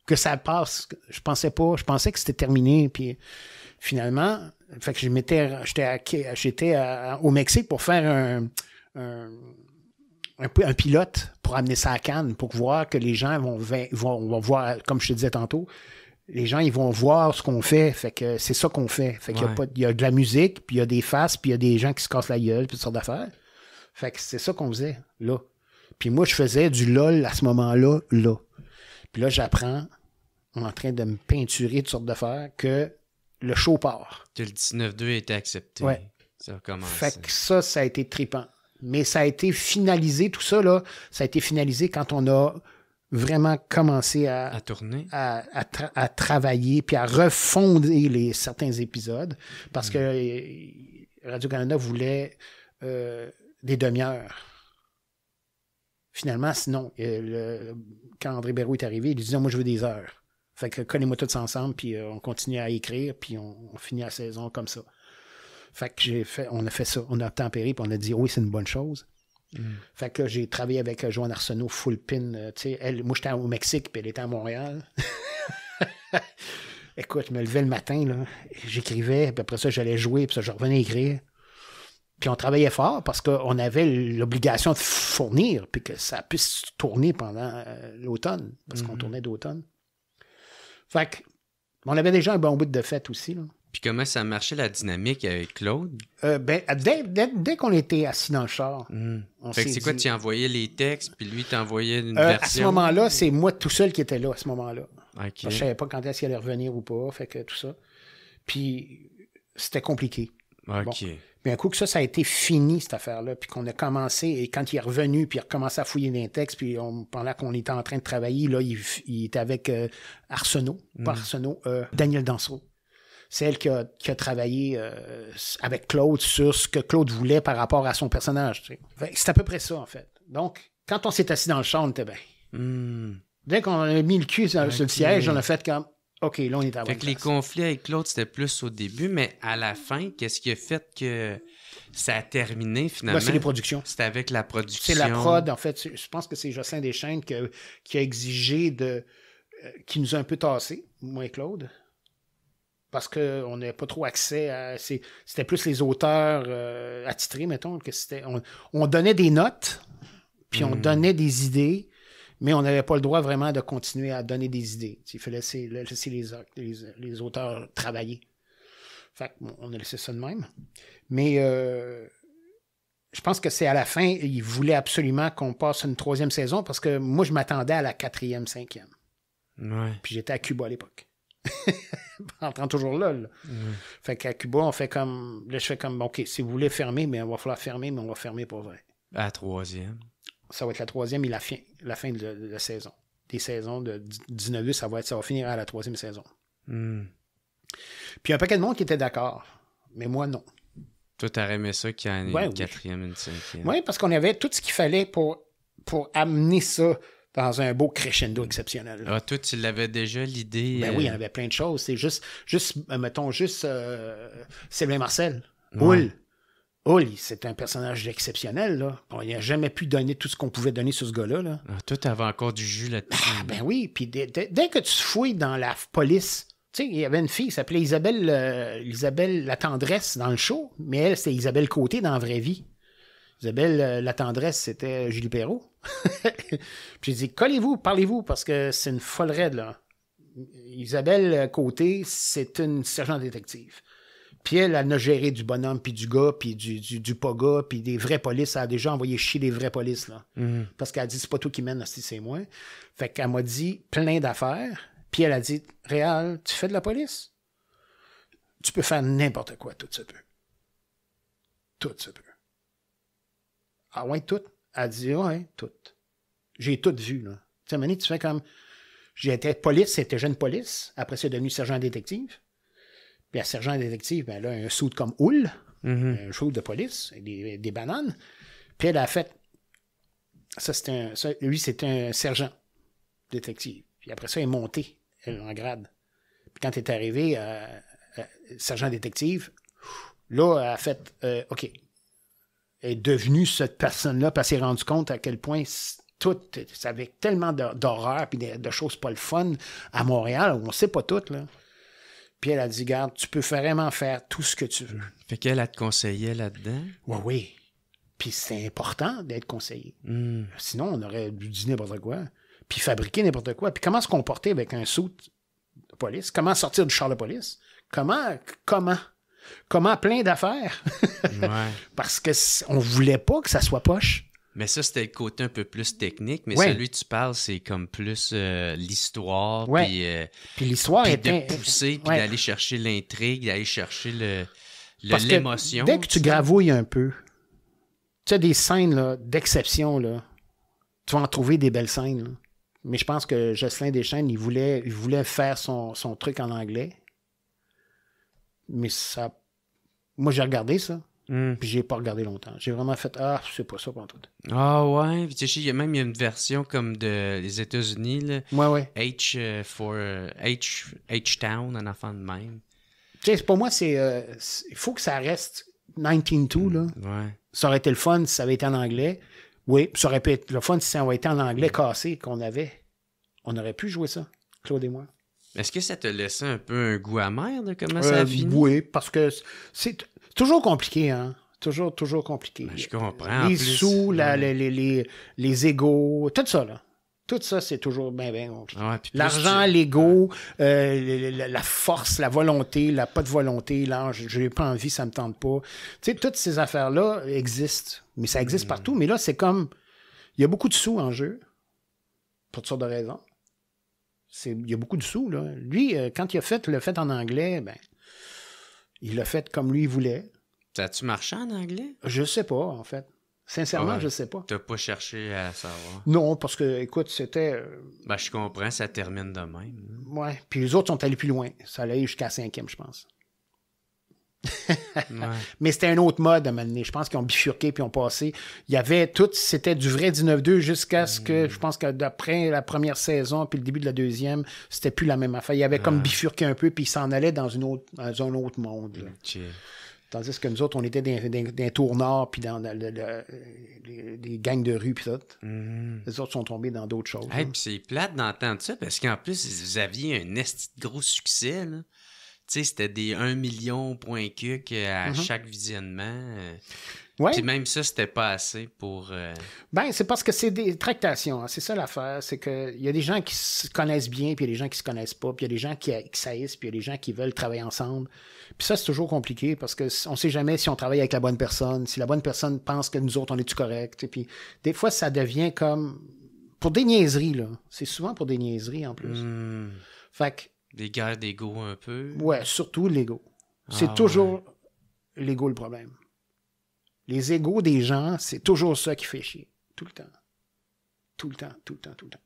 que ça passe. Je pensais pas. Je pensais que c'était terminé. Puis finalement, fait je m'étais, j'étais, au Mexique pour faire un un, pilote pour amener ça à Cannes, pour voir que les gens vont, voir, comme je te disais tantôt, les gens ils vont voir ce qu'on fait. Fait que c'est ça qu'on fait. Fait qu'il il y a de la musique, puis il y a des faces, puis il y a des gens qui se cassent la gueule, puis toutes sortes d'affaires. Fait que c'est ça qu'on faisait là. Puis moi je faisais du lol à ce moment-là là. Puis là j'apprends en train de me peinturer toutes sortes d'affaires que le show part. Que le 19-2 était accepté. Ça recommence. Fait que ça ça a été tripant. Mais ça a été finalisé, tout ça, là, ça a été finalisé quand on a vraiment commencé à, tourner, à, travailler, puis à refonder les, certains épisodes, parce mm. que euh, Radio-Canada voulait euh, des demi-heures. Finalement, sinon, euh, quand André Béraud est arrivé, il lui dit Moi, je veux des heures. Fait que collez-moi tous ensemble, puis on continue à écrire, puis on finit la saison comme ça. Fait que j'ai fait, on a fait ça, on a tempéré, puis on a dit oui, c'est une bonne chose. Mm. Fait que j'ai travaillé avec euh, Joanne Arsenault, full pin. Euh, moi, j'étais au Mexique, puis elle était à Montréal. *laughs* Écoute, je me levais le matin, là, j'écrivais, puis après ça, j'allais jouer, puis ça, je revenais écrire. Puis on travaillait fort parce qu'on avait l'obligation de fournir, puis que ça puisse tourner pendant euh, l'automne, parce qu'on mm-hmm. tournait d'automne. Fait que, on avait déjà un bon bout de fête aussi. Là. Puis comment ça marchait la dynamique avec Claude? Euh, ben, dès, qu'on était assis dans le char. Hmm. fait que c'est quoi, tu envoyais les textes, puis lui, t'envoyait une euh, version? À ce moment-là, c'est moi tout seul qui était là, à ce moment-là. je savais pas quand est-ce qu'il allait revenir ou pas, fait que tout ça. Puis, c'était compliqué. OK. Mais un coup que ça, ça a été fini, cette affaire-là, puis qu'on a commencé, et quand il est revenu, puis il a recommencé à fouiller les textes, puis on, pendant qu'on était en train de travailler, là, il, était avec euh, Arsenault, hmm. Arsenault, Daniel Dansereau celle elle qui a travaillé euh, avec Claude sur ce que Claude voulait par rapport à son personnage. C'est à peu près ça, en fait. Donc, quand on s'est assis dans le champ, on était bien. Hmm. Dès qu'on a mis le cul sur, le siège, on a fait comme OK, là, on est à les conflits avec Claude, c'était plus au début, mais à la fin, qu'est-ce qui a fait que ça a terminé ben, finalement? c'est les productions. C'est avec la production. C'est la prod, en fait. Je pense que c'est Jocelyn Deschênes qui a, exigé de. Euh, qui nous a un peu tassé, moi et Claude parce qu'on n'avait pas trop accès à. C'était plus les auteurs euh, attitrés, mettons, que c'était. On, donnait des notes, puis on hmm. donnait des idées, mais on n'avait pas le droit vraiment de continuer à donner des idées. Il fallait laisser, les, auteurs travailler. Fait on a laissé ça de même. Mais euh, je pense que c'est à la fin, ils voulaient absolument qu'on passe une troisième saison parce que moi, je m'attendais à la quatrième, cinquième. Ouais. Puis j'étais à Cuba à l'époque. *laughs* en toujours là. Fait qu'à Cuba, on fait comme. Là, je fais comme, OK, si vous voulez fermer, mais on va falloir fermer, mais on va fermer pour vrai. À la troisième. Ça va être la troisième et la fin, la fin de la saison. Des saisons de 19 ça va être ça va finir à la troisième saison. Hmm. Puis un paquet de monde qui était d'accord, mais moi non. Toi, t'aurais aimé ça qu'il y une quatrième, une cinquième. Oui, parce qu'on avait tout ce qu'il fallait pour, pour amener ça dans un beau crescendo exceptionnel. Ah, toi, tu l'avais déjà l'idée. Ben oui, il y euh, avait plein de choses. C'est juste, juste, euh, mettons, juste euh, Marcel. Oul, Oul, c'est un personnage exceptionnel, là. On n'a jamais pu donner tout ce qu'on pouvait donner sur ce gars-là. Tout, Ah, toi, encore du jus là-dessus. Ah, ben oui, puis dès, que tu fouilles dans la police, tu sais, il y avait une fille qui s'appelait Isabelle, euh, Isabelle La Tendresse dans le show, mais elle, c'était Isabelle Côté dans la vraie vie. Isabelle, euh, la tendresse, c'était Julie Perrault. *laughs* puis j'ai dit, collez-vous, parlez-vous, parce que c'est une folle raide, là. Isabelle Côté, c'est une sergent détective. Puis elle, elle a géré du bonhomme, puis du gars, puis du, du, pas gars, puis des vrais polices. Elle a déjà envoyé chier des vrais polices, là. Mhm. Parce qu'elle a dit, c'est pas tout qui mène, c'est moi. Fait qu'elle m'a dit plein d'affaires. Puis elle a dit, Réal, tu fais de la police? Tu peux faire n'importe quoi, tout se peut. Tout ce peut. Ah ouais, tout. Elle dit, ouais, tout J'ai tout vu, là. Tu sais, tu fais comme. J'étais police, c'était jeune police. Après, c'est devenu sergent détective. Puis, à sergent détective, elle ben là, un soude comme houle, mm-hmm. un soude de police, des, des, bananes. Puis, elle a fait. Ça, c'était un. lui, c'est un sergent détective. Puis, après ça, il est monté en grade. Puis, quand il est arrivé, euh, euh, sergent détective, là, elle a fait euh, OK, est devenue cette personne-là parce qu'elle s'est rendu compte à quel point tout, avait tellement d'horreur puis de, choses pas le fun à Montréal, où on sait pas tout, là. Puis elle a dit, garde, tu peux vraiment faire tout ce que tu veux. Fait qu'elle, a te conseillé là-dedans? Oui, oui. Puis c'est important d'être conseillé. Hmm. Sinon, on aurait dû dire n'importe quoi. Puis fabriquer n'importe quoi. Puis comment se comporter avec un sou de police? Comment sortir du char de police? Comment? Comment? comment plein d'affaires. *laughs* Parce que on voulait pas que ça soit poche. Mais ça, c'était le côté un peu plus technique. Mais celui que tu parles, c'est comme plus euh, euh, l'histoire. Puis, l'histoire est de pousser, puis d'aller chercher l'intrigue, d'aller chercher le, l'émotion. Dès que tu gravouilles un peu, tu as des scènes d'exception. Tu vas en trouver des belles scènes. Mais je pense que Jocelyn Deschênes, il voulait, il voulait faire son, son truc en anglais. Mais ça moi, j'ai regardé ça. puis hmm. Puis j'ai pas regardé longtemps. J'ai vraiment fait Ah, c'est pas ça qu'on tout. Ah ouais. tu sais, il y a même une version comme de les États-Unis. Là. Ouais, H euh, for euh, H, Town, un enfant de même. Tu sais, pour moi, euh, c'est. Il faut que ça reste 19-2, hmm. là. Ouais. Ça aurait été le fun si ça avait été en anglais. Oui, ça aurait pu être le fun si ça avait été en anglais cassé qu'on avait. On aurait pu jouer ça, Claude et moi. Est-ce que ça te laissait un peu un goût amer de comment ça a euh, fini? Oui, parce que c'est toujours compliqué, hein? Toujours, toujours compliqué. Ben, je comprends. Les sous, les, les, égaux, tout ça, là. Tout ça, c'est toujours bien, bien L'argent, l'égo, l'ego, euh, la, force, la volonté, la pas de volonté, là, je n'ai pas envie, ça me tente pas. Tu sais, toutes ces affaires-là existent, mais ça existe hmm. partout. Mais là, c'est comme, il y a beaucoup de sous en jeu, pour toutes sortes de raisons il y a beaucoup de sous. Là. Lui, euh, quand il a fait le fait en anglais, ben, il l'a fait comme lui voulait. t'as tu marché en anglais? Je sais pas, en fait. Sincèrement, je ah je sais pas. T'as pas cherché à savoir? Non, parce que, écoute, c'était. Euh, ben, je comprends, ça termine de même. puis les autres sont allés plus loin. Ça allait jusqu'à cinquième, je pense. *laughs* Mais c'était un autre mode à mener. Je pense qu'ils ont bifurqué puis ont passé. Il y avait tout, c'était du vrai 19-2 jusqu'à ce que, je pense que d'après la première saison puis le début de la deuxième, c'était plus la même affaire. Il y avait comme bifurqué un peu puis ils s'en allaient dans, un autre monde. Tandis que nous autres, on était d'un tournant puis dans les, gangs de rue, puis tout. Mm-hmm. Les autres sont tombés dans d'autres choses. c'est plate d'entendre ça, parce qu'en plus, vous aviez un gros succès. Là c'était des 1 million point cuc euh, à mm-hmm. chaque visionnement. Euh. Ouais. Puis même ça, c'était pas assez pour. Euh. Ben, c'est parce que c'est des tractations. Hein. C'est ça l'affaire. C'est qu'il y a des gens qui se connaissent bien, puis il y a des gens qui se connaissent pas, puis il y a des gens qui, qui puis il y a des gens qui veulent travailler ensemble. Puis ça, c'est toujours compliqué parce qu'on sait jamais si on travaille avec la bonne personne, si la bonne personne pense que nous autres, on est-tu correct. Et puis des fois, ça devient comme. Pour des niaiseries, là. C'est souvent pour des niaiseries en plus. Hmm. Fait que des guerres d'ego un peu. Ouais, surtout l'ego. Ah, c'est toujours l'égo l'ego le problème. Les égos des gens, c'est toujours ça qui fait chier. Tout le temps. Tout le temps, tout le temps, tout le temps.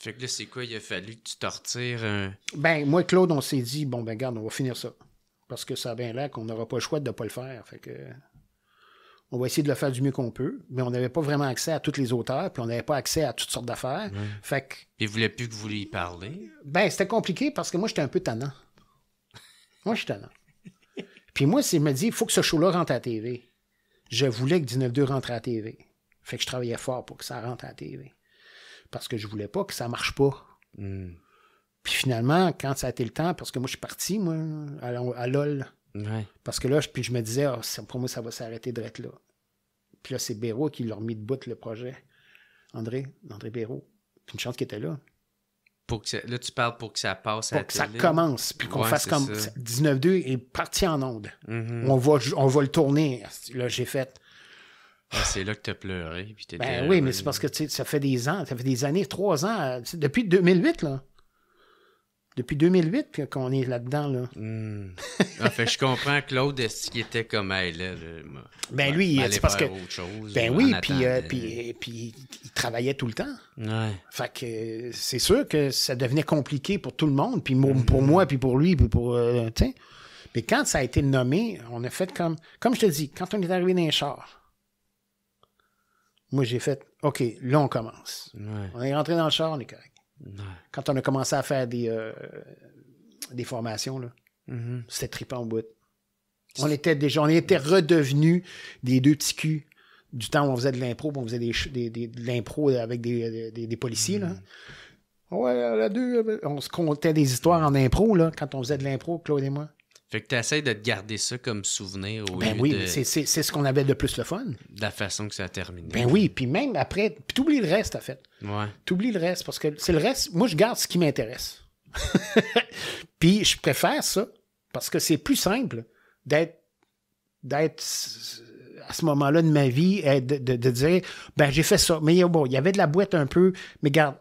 Fait que là, c'est quoi? Il a fallu que tu t'en euh? Ben, moi, Claude, on s'est dit, bon, ben, garde, on va finir ça. Parce que ça a bien là qu'on n'aura pas le choix de ne pas le faire. Fait que on va essayer de le faire du mieux qu'on peut, mais on n'avait pas vraiment accès à toutes les auteurs, puis on n'avait pas accès à toutes sortes d'affaires. Fait que... Ils voulaient plus que vous lui parler? Ben, c'était compliqué parce que moi, j'étais un peu tannant. moi, je suis tannant. *laughs* puis moi, je me dit, il faut que ce show-là rentre à la TV. Je voulais que 19-2 rentre à la TV. Fait que je travaillais fort pour que ça rentre à la TV. Parce que je voulais pas que ça marche pas. Hmm. Puis finalement, quand ça a été le temps, parce que moi, je suis parti, moi, à LOL parce que là, je, puis je me disais, ah, pour moi, ça va s'arrêter de être là. Puis là, c'est Béraud qui leur mis de bout le projet. André, André Béraud. une chance qui était là. Pour que là, tu parles pour que ça passe pour à que ça commence, puis qu'on fasse comme 19-2 est parti en onde. Mhm. on, va, on va le tourner. Là, j'ai fait. c'est là que tu as pleuré. Ben oui, mais c'est parce que ça fait des ans, ça fait des années, trois ans, euh, depuis 2008, là depuis 2008 qu'on est là-dedans. Là. Hmm. Ah, fait, je comprends Claude est qui était comme elle. ben lui, c'est parce que. ben oui, euh, euh, puis, il travaillait tout le temps. Ouais. Fait que c'est sûr que ça devenait compliqué pour tout le monde, puis pour mm-hmm. moi, puis pour lui, puis pour. Euh, mais quand ça a été nommé, on a fait comme. Comme je te dis, quand on est arrivé dans un char, moi j'ai fait OK, là on commence. On est rentré dans le char, on est correct. Quand on a commencé à faire des, euh, des formations, là, mm-hmm. c'était trippant au bout. On était déjà, on était redevenus des deux petits culs du temps où on faisait de l'impro, on faisait des, des, l'impro avec des, policiers. là. Mm-hmm. Ouais, on se comptait des histoires en impro, quand on faisait de l'impro, Claude et moi. Fait que tu essaies de te garder ça comme souvenir. Au ben oui, c'est ce qu'on avait de plus le fun. De la façon que ça a terminé. Ben oui, puis même après, puis t'oublies le reste, en fait. Ouais. T'oublies le reste, parce que c'est le reste. Moi, je garde ce qui m'intéresse. *laughs* puis je préfère ça, parce que c'est plus simple d'être d'être à ce moment-là de ma vie, de, de, dire, ben j'ai fait ça. Mais oh, bon, il y avait de la boîte un peu, mais garde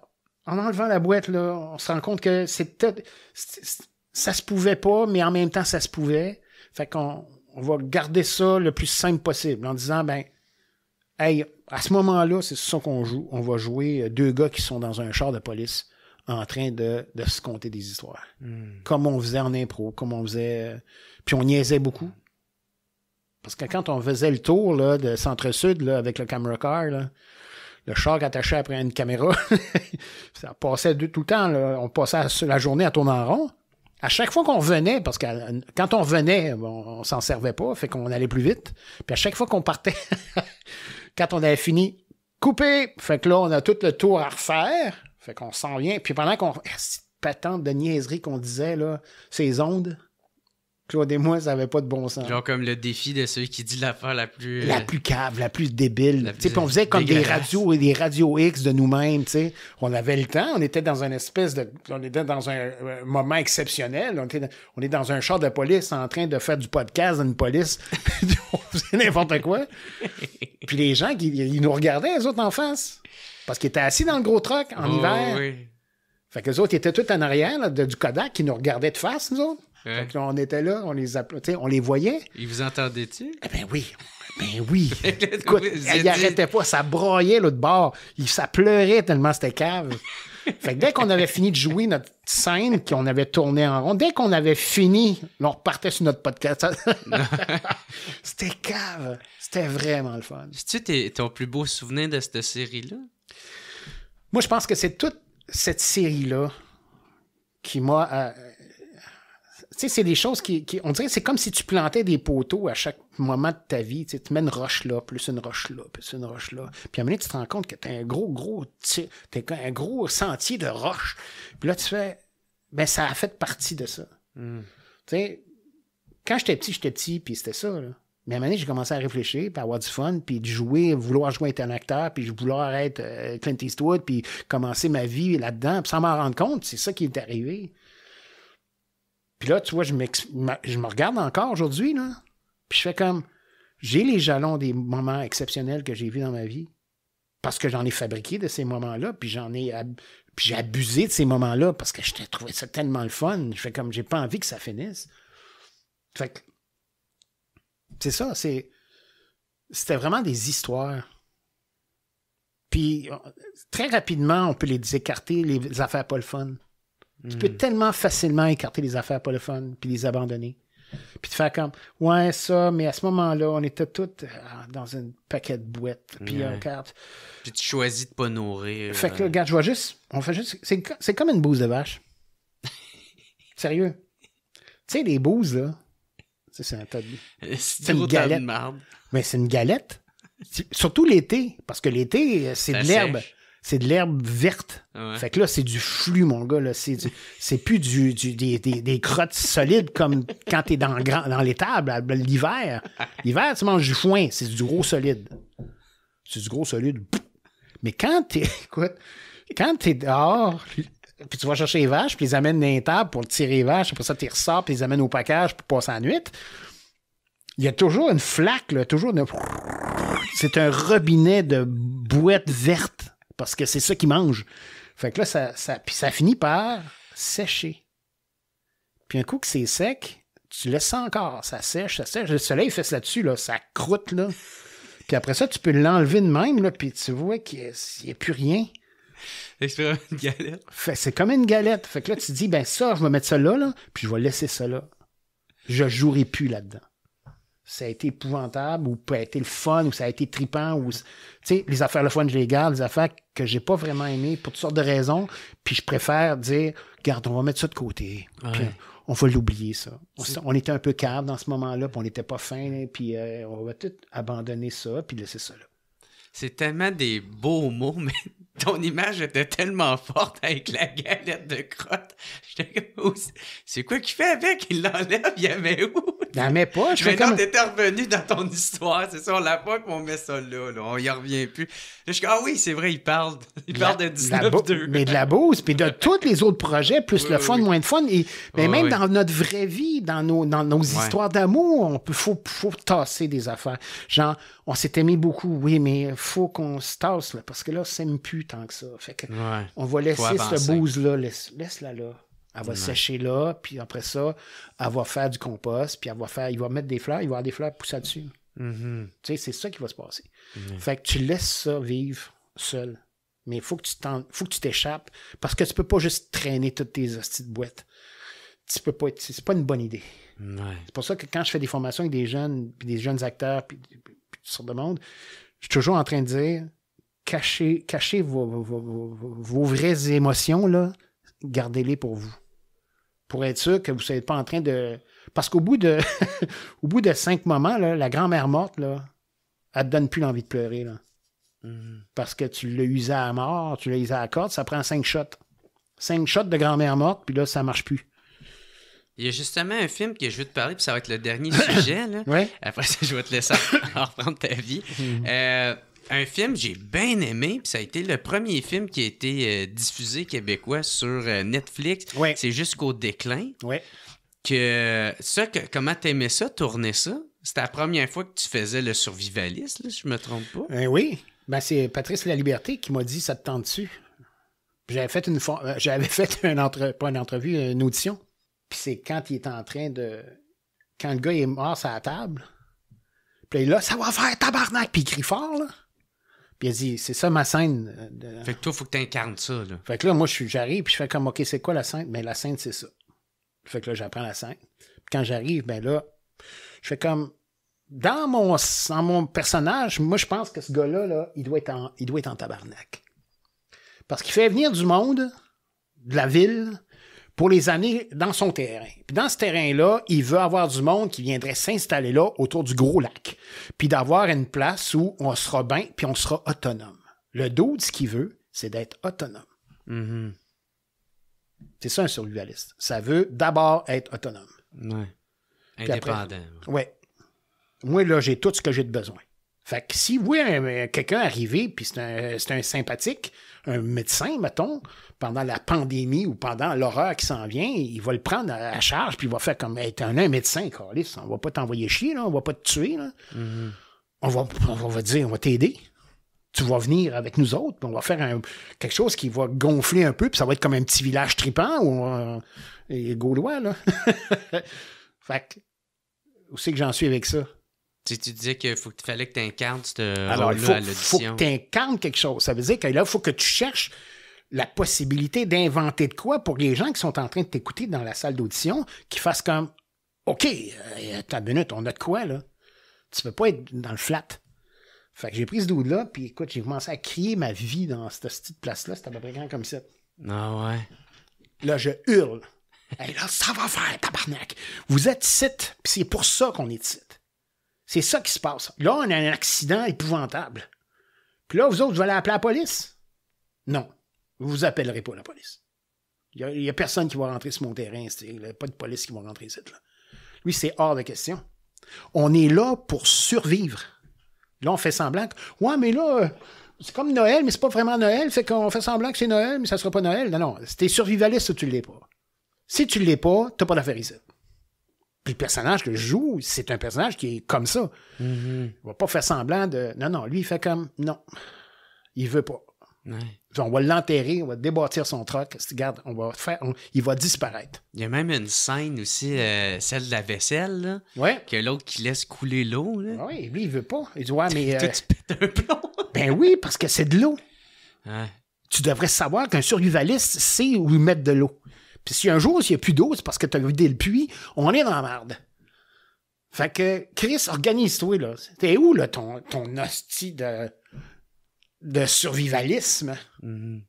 en enlevant la boîte, là, on se rend compte que c'est peut-être ça se pouvait pas, mais en même temps, ça se pouvait. Fait qu'on on va garder ça le plus simple possible en disant, ben, hey, à ce moment-là, c'est ça qu'on joue. On va jouer euh, deux gars qui sont dans un char de police en train de, de se compter des histoires. Hmm. Comme on faisait en impro, comme on faisait. Euh, puis on niaisait beaucoup. Parce que quand on faisait le tour là, de Centre-Sud avec le camera car, le char attaché après une caméra, *laughs* ça passait tout le temps. on passait la journée à tourner en rond à chaque fois qu'on venait, parce que euh, quand on venait, on, s'en servait pas, fait qu'on allait plus vite. Puis à chaque fois qu'on partait, *laughs* quand on avait fini, coupé. Fait que là, on a tout le tour à refaire. Fait qu'on s'en vient. Puis pendant qu'on patente de niaiserie qu'on disait, là, ces ondes. Claude et moi, ça n'avait pas de bon sens. Genre comme le défi de ceux qui dit l'affaire la plus... La plus cave, la plus débile. Puis on faisait comme des radios et des radios X de nous-mêmes, tu On avait le temps, on était dans un espèce de... On était dans un euh, moment exceptionnel. On, était on est dans un char de police en train de faire du podcast une police. *laughs* on faisait n'importe quoi. *laughs* Puis les gens, qui... ils nous regardaient, les autres, en face. Parce qu'ils étaient assis dans le gros truck en oh, hiver. Fait que les autres étaient tous en arrière là, du Kodak qui nous regardaient de face, nous autres on était là, on les applaudissait, on les voyait. Ils vous entendaient tu Eh ben oui, ben oui. *laughs* Écoute, il pas, ça broyait l'autre bord. ça pleurait tellement c'était cave. *laughs* Fait que dès qu'on avait fini de jouer notre scène, qu'on avait tourné en rond, dès qu'on avait fini, on repartait sur notre podcast. *laughs* c'était cave. C'était vraiment le fun. C'est-tu ton plus beau souvenir de cette série-là? Moi, je pense que c'est toute cette série-là qui m'a. Euh, sais, c'est des choses qui, On dirait c'est comme si tu plantais des poteaux à chaque moment de ta vie. Tu mets une roche là, plus une roche là, plus une roche là. Puis à un moment tu te rends compte que tu un gros, gros. T'es un gros sentier de roche. Puis là, tu fais. Ben, ça a fait partie de ça. Hmm. Tu sais, quand j'étais petit, j'étais petit, puis c'était ça. Mais à un moment j'ai commencé à réfléchir, puis à avoir du fun, puis de jouer, vouloir jouer être un acteur, puis vouloir être euh, Clint Eastwood, puis commencer ma vie là-dedans, puis sans m'en rendre compte, c'est ça qui est arrivé là, tu vois, je, me regarde encore aujourd'hui, là. Puis je fais comme, j'ai les jalons des moments exceptionnels que j'ai vus dans ma vie. Parce que j'en ai fabriqué de ces moments-là, puis j'en ai, j'ai abusé de ces moments-là parce que je trouvé ça tellement le fun. Je fais comme, j'ai pas envie que ça finisse. Fait que, c'est ça, c'est, c'était vraiment des histoires. Puis, euh, très rapidement, on peut les écarter, les affaires pas le fun. Tu peux hmm. tellement facilement écarter les affaires pas le puis les abandonner. Puis te faire comme, ouais, ça, mais à ce moment-là, on était tous euh, dans une paquet de boîtes, puis carte. tu choisis de pas nourrir. Fait que euh, là, regarde, je vois juste, on fait juste, c'est comme une bouse de vache. *laughs* Sérieux. Tu sais, les bouses, là, c'est un tas de... Euh, c'est une galette. De mais c'est une galette. Surtout l'été, parce que l'été, c'est de l'herbe c'est de l'herbe verte. Fait que là, c'est du flux, mon gars. C'est plus du, des, des, crottes solides comme quand t'es dans, dans l'étable l'hiver. L'hiver, tu manges du foin, c'est du gros solide. C'est du gros solide. Mais quand t'es, *laughs* écoute, quand t'es dehors, puis tu vas chercher les vaches, puis les amènes dans les tables pour tirer les vaches, après ça, tu les ressors, puis les amènes au package pour passer la nuit. Il y a toujours une flaque, là, toujours une... C'est un robinet de bouettes vertes parce que c'est ça qui mange. Fait que là, ça, ça, puis ça finit par sécher. Puis un coup que c'est sec, tu laisses sens encore. Ça sèche, ça sèche. Le soleil fait ça dessus, là. Ça croûte, là. Puis après ça, tu peux l'enlever de même, là. Puis tu vois qu'il n'y a, plus rien. C'est comme une galette. Fait, comme une galette. que là, tu dis, ben ça, je vais mettre ça là, là. Puis je vais laisser ça là. Je jouerai plus là-dedans ça a été épouvantable ou ça a été le fun ou ça a été tripant ou tu sais les affaires le fun je les garde les affaires que j'ai pas vraiment aimées pour toutes sortes de raisons puis je préfère dire garde on va mettre ça de côté on va l'oublier ça on, était un peu calme dans ce moment-là puis on n'était pas fin hein, puis euh, on va tout abandonner ça puis laisser ça là c'est tellement des beaux mots *laughs* mais ton image était tellement forte avec la galette de crotte. Oh, c'est quoi qu'il fait avec? Il l'enlève, il y avait où? Je pas. Je Mais non, t'étais revenu dans ton histoire, c'est ça, on l'a pas qu'on met ça là, on y revient plus. Je ah oui, c'est vrai, il parle, il parle de 19 Mais de la bouse, puis de *laughs* tous les autres projets, plus le fun, moins de fun. mais même dans notre vraie vie, dans nos, dans nos histoires d'amour, on peut, faut, tasser des affaires. Genre, on s'est aimé beaucoup, oui, mais faut qu'on se tasse, là, parce que là, ça s'aime plus tant que ça. Fait que on va laisser ce bouse-là, laisse-la là. Elle va sécher là, puis après ça, elle va faire du compost, puis elle va faire, il va mettre des fleurs, il va avoir des fleurs pousser dessus. Mm-hmm. Tu sais, c'est ça qui va se passer. Fait que tu laisses ça vivre seul. Mais il faut que tu t'échappes parce que tu peux pas juste traîner toutes tes hosties de boîtes. Tu peux pas C'est pas une bonne idée. C'est pour ça que quand je fais des formations avec des jeunes, puis des jeunes acteurs, puis, toutes de monde, je suis toujours en train de dire cachez, cachez vos, vos vraies émotions, là, gardez-les pour vous pour être sûr que vous ne soyez pas en train de. Parce qu'au bout de *laughs* au bout de cinq moments, la grand-mère morte, là, elle ne te donne plus l'envie de pleurer. Là. Mm-hmm. Parce que tu l'as usé à mort, tu l'as usé à la corde, ça prend cinq shots. Cinq shots de grand-mère morte, puis là, ça marche plus. Il y a justement un film que je veux te parler, puis ça va être le dernier *laughs* sujet. Là. Après ça, je vais te laisser *laughs* reprendre ta vie. Mm-hmm. Euh, un film j'ai bien aimé, puis ça a été le premier film qui a été euh, diffusé québécois sur euh, Netflix. C'est jusqu'au déclin. Ouais. Que ça, que, comment t'aimais ça, tourner ça? C'était la première fois que tu faisais le survivaliste, si je me trompe pas. Ben oui. Ben, c'est Patrice La Liberté qui m'a dit ça te tend dessus. J'avais fait une j'avais *laughs* fait une pas une entrevue, une audition. Puis c'est quand il est en train de. Quand le gars est mort à la table. Puis là, ça va faire tabarnak! Puis il crie fort, là il a dit, c'est ça ma scène. Euh, fait que toi, il faut que tu incarnes ça. Fait que là, moi, j'arrive, puis je fais comme, OK, c'est quoi la scène? Mais ben, la scène, c'est ça. Fait que là, j'apprends la scène. Puis quand j'arrive, ben là, je fais comme, dans mon, mon personnage, moi, je pense que ce gars-là, il, doit être en, il doit être en tabarnak. Parce qu'il fait venir du monde, de la ville, pour les amener dans son terrain. Puis dans ce terrain-là, il veut avoir du monde qui viendrait s'installer là autour du gros lac, puis d'avoir une place où on sera bien, puis on sera autonome. Le doute, ce qu'il veut, c'est d'être autonome. Mm-hmm. C'est ça un survivaliste. Ça veut d'abord être autonome. Ouais. Indépendant. Moi, là, j'ai tout ce que j'ai de besoin. Fait que si oui, quelqu'un arrivé, puis c'est un, un sympathique, un médecin, mettons, pendant la pandémie ou pendant l'horreur qui s'en vient, il va le prendre à charge, puis il va faire comme hey, un médecin, Carlis, on va pas t'envoyer chier, là, on va pas te tuer. on, va, on va dire, on va t'aider. Tu vas venir avec nous autres, on va faire quelque chose qui va gonfler un peu, puis ça va être comme un petit village tripant ou euh, gaulois, là. *laughs* fait que, où c'est que j'en suis avec ça? Tu, tu disais qu'il fallait que tu incarnes ce Alors, il faut, que tu incarnes quelque chose. Ça veut dire que là, il faut que tu cherches la possibilité d'inventer de quoi pour les gens qui sont en train de t'écouter dans la salle d'audition, qui fassent comme OK, euh, ta minute, on a de quoi, là? Tu peux pas être dans le flat. Fait que j'ai pris ce doute-là, puis écoute, j'ai commencé à crier ma vie dans cette petite place-là. C'était à peu grand comme ça. Ah ouais. Là, je hurle. là, ça va faire, tabarnak. Vous êtes site, puis c'est pour ça qu'on est site. C'est ça qui se passe. Là, on a un accident épouvantable. Puis là, vous autres, vous allez appeler la police? Non. Vous appellerez pas la police. Il n'y a, personne qui va rentrer sur mon terrain. Il n'y a pas de police qui va rentrer ici. Là. Lui, c'est hors de question. On est là pour survivre. Là, on fait semblant que. Ouais, mais là, euh, c'est comme Noël, mais c'est pas vraiment Noël. Fait qu'on fait semblant que c'est Noël, mais ça sera pas Noël. Non, non. Si t'es survivaliste, tu l'es pas. Si tu l'es pas, tu n'as pas d'affaire ici. Puis le personnage que je joue, c'est un personnage qui est comme ça. Mhm. Il ne va pas faire semblant de. Non, non, lui, il fait comme. Non. Il veut pas. On va l'enterrer, on va débâtir son truc Regarde, on va faire, il va disparaître. Il y a même une scène aussi, euh, celle de la vaisselle, là, ouais. que l'autre qui laisse couler l'eau. Ah oui, lui, il veut pas. Il dit, ouais, mais. Euh, tu pètes un plomb. *laughs* ben oui, parce que c'est de l'eau. Tu devrais savoir qu'un survivaliste sait où mettre de l'eau. Puis si un jour, s'il n'y a plus d'eau, c'est parce que tu as vidé le puits, on est dans la merde. Fait que, Chris, organise-toi, là. T'es où, là, ton, ton hostie de, survivalisme? Tu mm-hmm.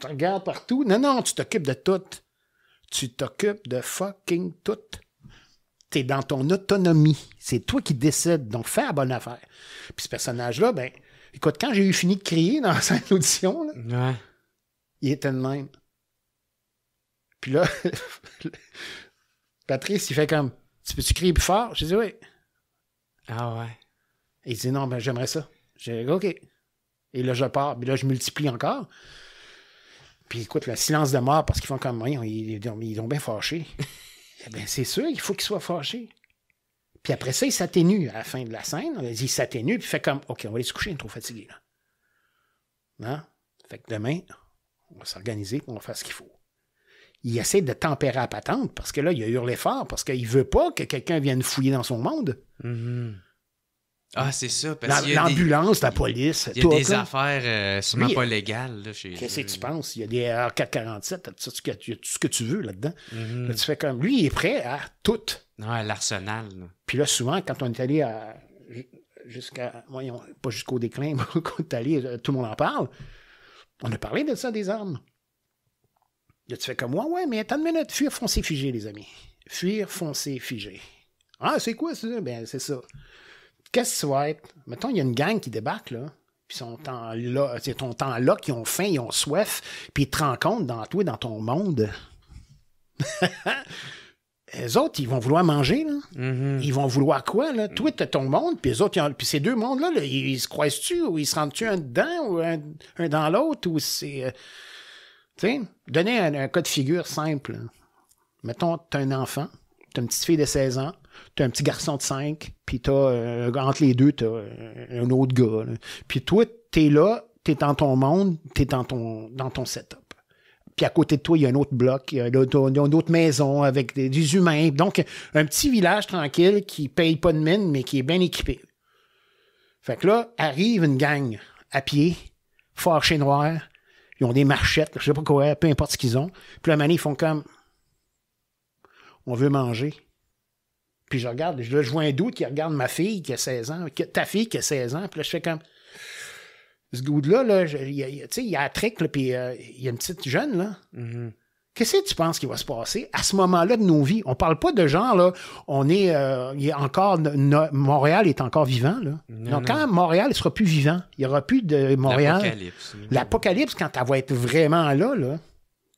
Tu regardes partout. Non, non, tu t'occupes de tout. Tu t'occupes de fucking tout. T'es dans ton autonomie. C'est toi qui décides. Donc, fais la bonne affaire. Puis ce personnage-là, ben, écoute, quand j'ai eu fini de crier dans cette *laughs* audition, il était le même. Puis là, Patrice, il fait comme Tu peux-tu crier plus fort J'ai dit Oui. Ah ouais. il dit Non, ben j'aimerais ça. J'ai dit OK. Et là, je pars. Puis là, je multiplie encore. Puis écoute, le silence de mort, parce qu'ils font comme ils, ils, ils, ont bien fâché. Eh bien, c'est sûr, il faut qu'ils soient fâchés. Puis après ça, il s'atténue à la fin de la scène. Il s'atténue, puis fait comme OK, on va aller se coucher, il est trop fatigué. Là. Non? Hein? Fait que demain, on va s'organiser, on va faire ce qu'il faut il essaie de tempérer la patente parce que là, il a hurlé fort parce qu'il veut pas que quelqu'un vienne fouiller dans son monde. Mm-hmm. Ah, c'est ça. L'ambulance, la police. Il y a des hein. affaires euh, sûrement pas légales. Qu'est-ce que tu penses? Il y a des R447, il y tout ce que tu veux là-dedans. Mm-hmm. tu fais comme. Lui, il est prêt à tout. À l'arsenal. Puis là, souvent, quand on est allé à. Jusqu'à. Voyons, pas jusqu'au déclin, *laughs* mais quand on est allé, tout le monde en parle. On a parlé de ça, des armes tu fais comme, moi ouais, mais attends une minute, fuir, foncer, figer, les amis. Fuir, foncer, figer. Ah, c'est quoi ça? Ben, c'est ça. Qu'est-ce que ça va Mettons, il y a une gang qui débarque, là, puis sont là, c'est ton temps là, qui ont faim, ils ont soif, puis ils te rencontrent dans toi, dans ton monde. les *laughs* autres, ils vont vouloir manger, là. Mm-hmm. Ils vont vouloir quoi, là? Toi, t'as ton monde, puis les autres, ces deux mondes-là, ils, se croisent-tu ou ils se rendent-tu un dedans ou un dans l'autre ou c'est. Euh, tu sais, donnez un, code cas de figure simple. Mettons, tu un enfant, tu une petite fille de 16 ans, tu un petit garçon de 5, puis t'as, euh, entre les deux, tu euh, un autre gars. Puis toi, tu es là, tu es dans ton monde, tu es dans ton, dans ton setup. Puis à côté de toi, il y a un autre bloc, il une autre maison avec des, humains. Donc, un petit village tranquille qui paye pas de mine, mais qui est bien équipé. Fait que là, arrive une gang à pied, fort chez noir, ils ont des marchettes, je sais pas quoi, peu importe ce qu'ils ont. Puis la manie, ils font comme on veut manger. Puis je regarde, je, vois un doute qui regarde ma fille qui a 16 ans, ta fille qui a 16 ans, puis là, je fais comme ce goût-là, là, il y a, il a un trick, puis euh, il y a une petite jeune, là. Mm-hmm. Qu'est-ce que tu penses qui va se passer à ce moment-là de nos vies? On parle pas de genre, là, on est, euh, encore, Montréal est encore vivant, là. Donc, quand Montréal ne sera plus vivant, il n'y aura plus de Montréal. L'apocalypse. L'apocalypse, quand elle va être vraiment là, là,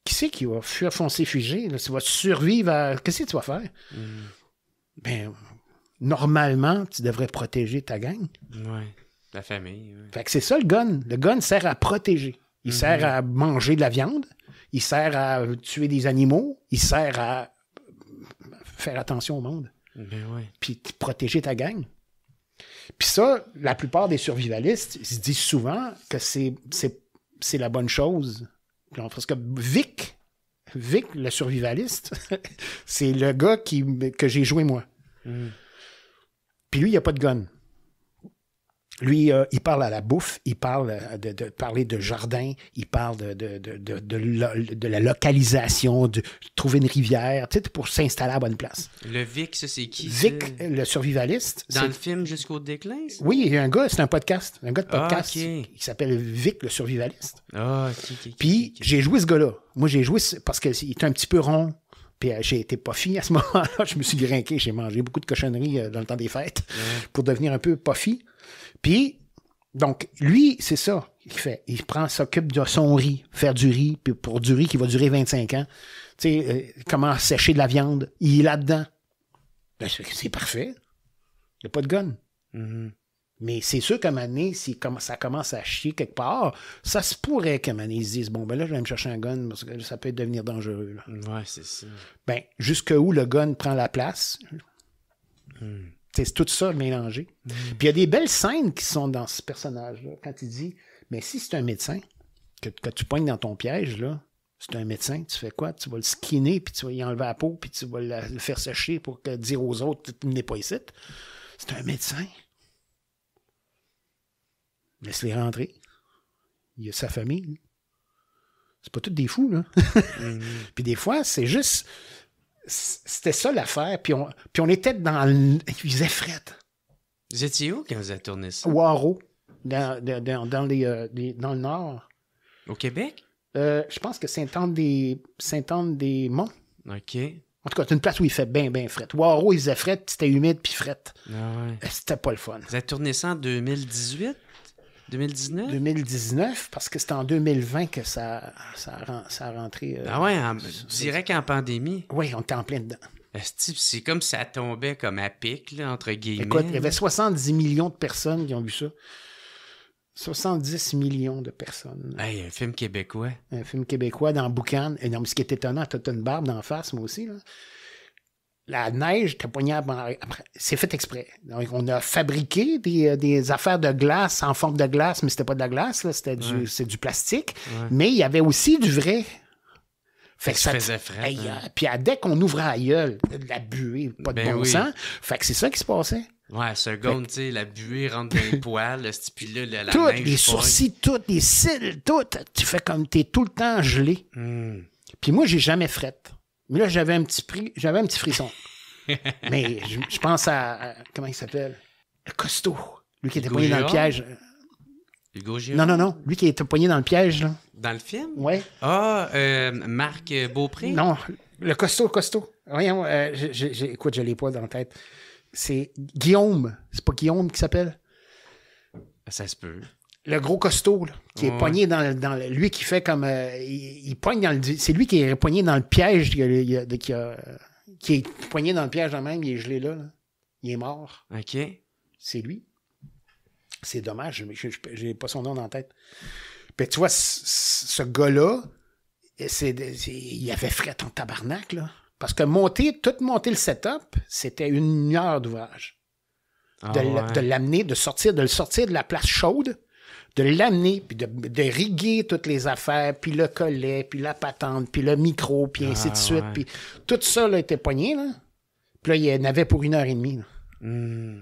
qui c'est qui va fuir, foncer, fuger? Là? Tu vas survivre à. Qu'est-ce que tu vas faire? Mm. Ben, normalement, tu devrais protéger ta gang. Oui, la famille. Fait que c'est ça le gun. Le gun sert à protéger. Il mm-hmm. sert à manger de la viande il sert à tuer des animaux, il sert à faire attention au monde. Ben puis protéger ta gang. Puis ça, la plupart des survivalistes se disent souvent que c'est, la bonne chose. Parce que Vic, Vic, le survivaliste, *laughs* c'est le gars qui, que j'ai joué moi. Mm. Puis lui, il a pas de gun. Lui, euh, il parle à la bouffe, il parle euh, de, parler de jardin, il parle de, de, la localisation, de trouver une rivière, tu sais, pour s'installer à bonne place. Le Vic, ça, c'est qui? Vic, le survivaliste. Dans le film Jusqu'au déclin? Oui, il y a un gars, c'est un podcast, un gars de podcast ah, qui s'appelle Vic, le survivaliste. Ah, ok. Puis, j'ai joué ce gars-là. Moi, j'ai joué parce qu'il était un petit peu rond, puis euh, j'ai été puffy à ce *laughs* moment-là. Je me suis grinqué, j'ai mangé beaucoup de cochonneries dans le temps des fêtes pour devenir un peu puffy. Puis, donc, lui, c'est ça qu'il fait. Il prend, s'occupe de son riz, faire du riz, puis pour du riz qui va durer 25 ans. Tu sais, commence euh, comment sécher de la viande. Il est là-dedans. Ben, c'est parfait. Il n'y a pas de gun. Mm-hmm. Mais c'est sûr qu'à un moment donné, si ça commence à chier quelque part, ça se pourrait qu'à un moment ils se disent Bon, ben là, je vais me chercher un gun parce que ça peut devenir dangereux. Là. Ouais, c'est ça. Ben, jusque où le gun prend la place mm c'est tout ça mélangé. Mm. Puis il y a des belles scènes qui sont dans ce personnage-là. Quand il dit Mais si c'est un médecin que, tu poignes dans ton piège, là, c'est un médecin, tu fais quoi? Tu vas le skinner, puis tu vas y enlever la peau, puis tu vas le faire sécher pour dire aux autres tu n'es pas ici. C'est un médecin. Laisse-les rentrer. Il y a sa famille. C'est pas tous des fous, là. Mm. *laughs* Puis des fois, c'est juste c'était ça l'affaire. Puis on, puis on était dans. Le... Ils faisaient fret. Vous étiez où quand vous avez tourné ça? Waro, dans, dans, dans, euh, les, dans le nord. Au Québec? Euh, je pense que Saint-Anne-des-Monts. OK. En tout cas, c'est une place où il fait bien, bien fret. Waro, il faisait fret, c'était humide puis fret. Ah euh, c'était pas le fun. Vous avez tourné ça en 2018? 2019? 2019, parce que c'est en 2020 que ça, ça, a, ça rentré. Euh, ah ouais, en, dirais qu'en pandémie. Oui, on était en plein dedans. C'est comme ça tombait comme à pic, entre guillemets. il y avait 70 millions de personnes qui ont vu ça. 70 millions de personnes. Hey, un film québécois. Un film québécois dans Boucan. Et ce qui est étonnant, t'as une barbe d'en face, moi aussi. Là la neige était après, C'est fait exprès. Donc, on a fabriqué euh, des, affaires de glace en forme de glace, mais c'était pas de la glace, c'était du, plastique. Mais il y avait aussi du vrai. ça faisait frais. Hein. Puis ah, dès qu'on ouvrait la gueule, la buée, pas de ben bon sens. Fait que c'est ça qui se passait. Ouais, seconde, tu sais, la buée rentre dans les poils, le puis là, la, neige... les sourcils, toutes les cils, toutes. Tu fais comme t'es tout le temps gelé. Hmm. Puis moi, j'ai jamais frette. Mais là, j'avais un petit prix, j'avais un petit frisson. *laughs* Mais je, pense à, Comment il s'appelle Le costaud. Lui qui était poigné dans le piège. Hugo Gilles? Non, non, non. Lui qui était poigné dans le piège, là. Dans le film Oui. Ah, euh, Marc Beaupré Non, le costaud, costaud. Voyons, euh, écoute, je l'ai pas dans la tête. C'est Guillaume. C'est pas Guillaume qui s'appelle Ça se peut le gros costaud, qui est poigné dans, dans, lui qui fait comme euh, il, il, dans le c'est lui qui est poigné dans le piège qui, qui, est poigné dans le piège en même, il est gelé là, là. Il est mort. OK. C'est lui. C'est dommage, j'ai pas son nom en tête. Puis tu vois, ce gars-là, c'est il avait frais en tabarnak, là. Parce que monter, tout monter le setup, c'était une heure d'ouvrage. Ah de l'amener, de sortir, de le sortir de la place chaude de l'amener, puis de, riguer toutes les affaires, puis le collet, puis la patente, puis le micro, puis ainsi de ah, suite. Puis tout ça là, était poigné. Là. Puis là, il en avait pour une heure et demie. Hmm.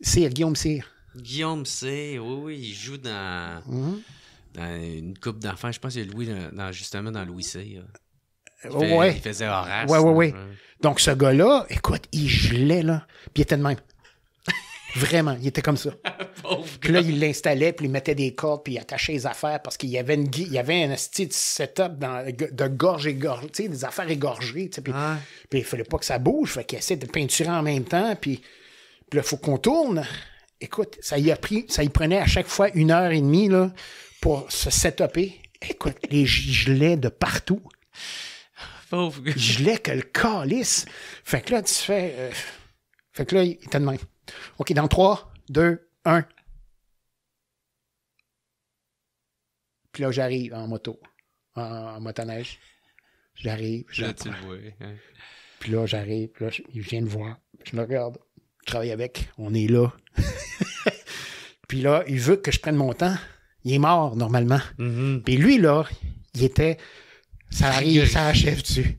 C'est Guillaume C. Guillaume C, oui, oui, il joue dans, mhm. une coupe d'enfants. Je pense que c'est Louis, dans, justement, dans Louis C. Oh, il, faisait Horace. Oui, oui, oui. Donc, ce gars-là, écoute, il gelait, là. Puis il était de même. Vraiment, il était comme ça. *laughs* puis là, il l'installait, puis il mettait des cordes, puis il attachait les affaires parce qu'il y avait une il y avait un style de setup dans, de gorge gorge, tu sais, des affaires égorgées, tu puis, puis, il fallait pas que ça bouge, fait qu'il essayait de peinturer en même temps, puis, là, il faut qu'on tourne. Écoute, ça y a pris, ça y prenait à chaque fois une heure et demie, là, pour se setuper. Écoute, les gilets de partout. Pauvre. que le calice. Fait que là, tu fais. Euh, fait que là, il était de même. OK, dans 3, 2, 1. Puis là, j'arrive en moto, en, motoneige. J'arrive. Hein. Puis là, j'arrive, puis là, il vient me voir. Je me regarde. Je travaille avec. On est là. *laughs* puis là, il veut que je prenne mon temps. Il est mort, normalement. Mm-hmm. Puis lui, là, il était ça arrive, ça achève-tu?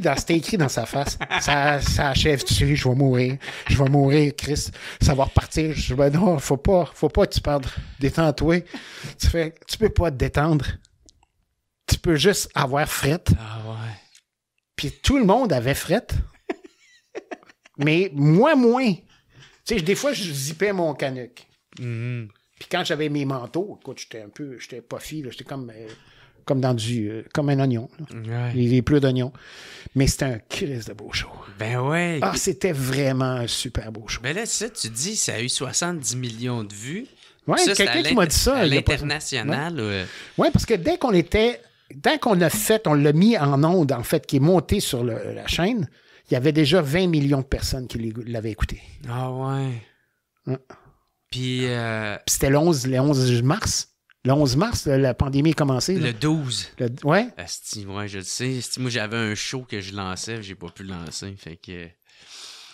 dans, c'était écrit dans sa face. Ça, ça achève-tu? Je vais mourir. Je vais mourir, Chris. Ça va repartir. Je dis, non, faut pas, faut pas que tu perdes. Détends-toi. Tu fais, tu peux pas te détendre. Tu peux juste avoir fret. Ah ouais. Puis tout le monde avait fret. Mais moi, moins. Tu sais, des fois, je zippais mon canuc. Mhm. Puis quand j'avais mes manteaux, écoute, j'étais un peu, j'étais pas fille, j'étais comme, euh, comme dans du, euh, comme un oignon. Il est plus d'oignons. Mais c'était un crise de beau show. Ben ouais. Ah, c'était vraiment un super beau show. Mais ben là, ça, tu dis, ça a eu 70 millions de vues. Oui, quelqu'un qui m'a dit ça. À l'international. Oui, ouais. parce que dès qu'on était, dès qu'on a fait, on l'a mis en onde, en fait, qui est monté sur la chaîne, il y avait déjà 20 millions de personnes qui l'avaient écouté. Ah ouais. Euh, Puis. c'était 11, le 11 mars. Le 11 mars, euh, la pandémie a commencé. Le 12. Le, ouais. ouais, je le sais. moi, j'avais un show que je lançais, j'ai pas pu le lancer. Fait que.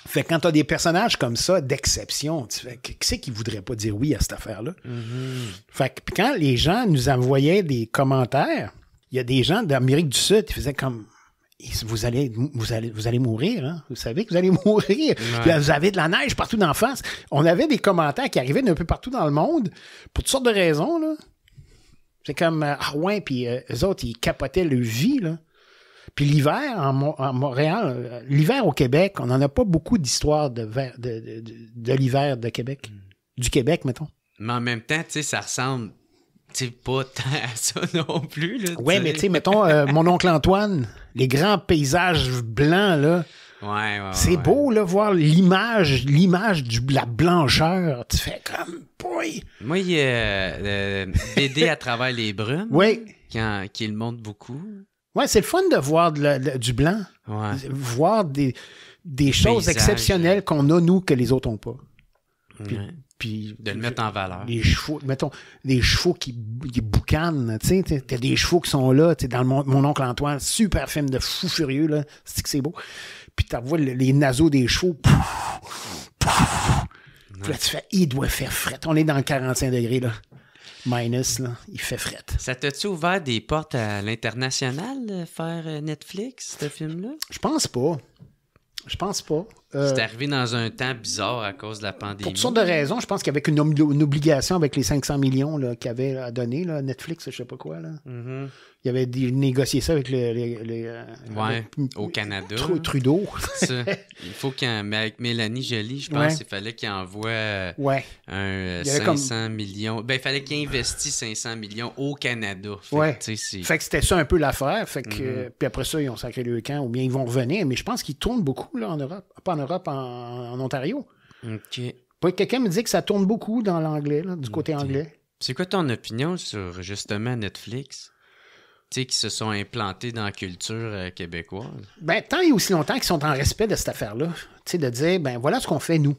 Fait quand t'as des personnages comme ça, d'exception, tu fais, qui c'est qui voudrait pas dire oui à cette affaire-là? Mm-hmm. Fait que quand les gens nous envoyaient des commentaires, il y a des gens d'Amérique du Sud qui faisaient comme, vous allez, vous allez, vous allez mourir, hein? Vous savez que vous allez *laughs* mourir. Vous avez de la neige partout d'en face. On avait des commentaires qui arrivaient d'un peu partout dans le monde pour toutes sortes de raisons, là. C'est comme, euh, ah puis euh, eux autres, ils capotaient le vie, là. Puis l'hiver en, Montréal, euh, l'hiver au Québec, on n'en a pas beaucoup d'histoire de, l'hiver de Québec. Mm. Du Québec, mettons. Mais en même temps, tu sais, ça ressemble sais, pas tant à ça *laughs* non plus. oui, mais tu sais, mettons, mon oncle Antoine, les grands paysages blancs, là, c'est beau, là, voir l'image, l'image de la blancheur. Tu fais comme, boy! Moi, il y a euh, à travers les brunes, Oui. Qui, en, le beaucoup. Ouais, c'est le fun de voir du blanc. Voir des, choses exceptionnelles qu'on a, nous, que les autres n'ont pas. Puis, de le mettre en valeur. Les chevaux, mettons, des chevaux qui, qui boucanent, tu sais, t'as des chevaux qui sont là, tu dans le, mon, oncle Antoine, super film de fou furieux, là, c'est que c'est beau puis tu vois les naseaux des chevaux. là, tu fais, il doit faire fret. On est dans 45 degrés, là. Minus, là, il fait fret. Ça t'a-tu ouvert des portes à l'international, euh, faire euh, Netflix, ce film-là? Je pense pas. Je pense pas. Euh, c'est arrivé dans un temps bizarre à cause de la pandémie. Pour toutes sortes de raisons, je pense qu'il qu'avec une, une, obligation avec les 500 millions qu'il avait à donner, Netflix, je ne sais pas quoi. Là. Mm Il avait négocié ça avec le... Euh, au Canada. Trudeau. *laughs* Il faut qu'avec Mélanie Jolie, je pense, qu'il il fallait qu'il envoie euh, ouais. un 500 millions. Ben, il fallait qu'il investisse 500 millions au Canada. Fait, ouais. que c'était ça un peu l'affaire. Mm-hmm. puis après ça, ils ont sacré le camp, ou bien ils vont revenir. Mais je pense qu'ils tournent beaucoup là, en Europe. Pas en Europe Europe, en, Ontario. OK. Quelqu'un me dit que ça tourne beaucoup dans l'anglais, du côté anglais. C'est quoi ton opinion sur justement Netflix? qui se sont implantés dans la culture euh, québécoise. Ben, tant et aussi longtemps qu'ils sont en respect de cette affaire-là. Tu de dire, ben voilà ce qu'on fait, nous.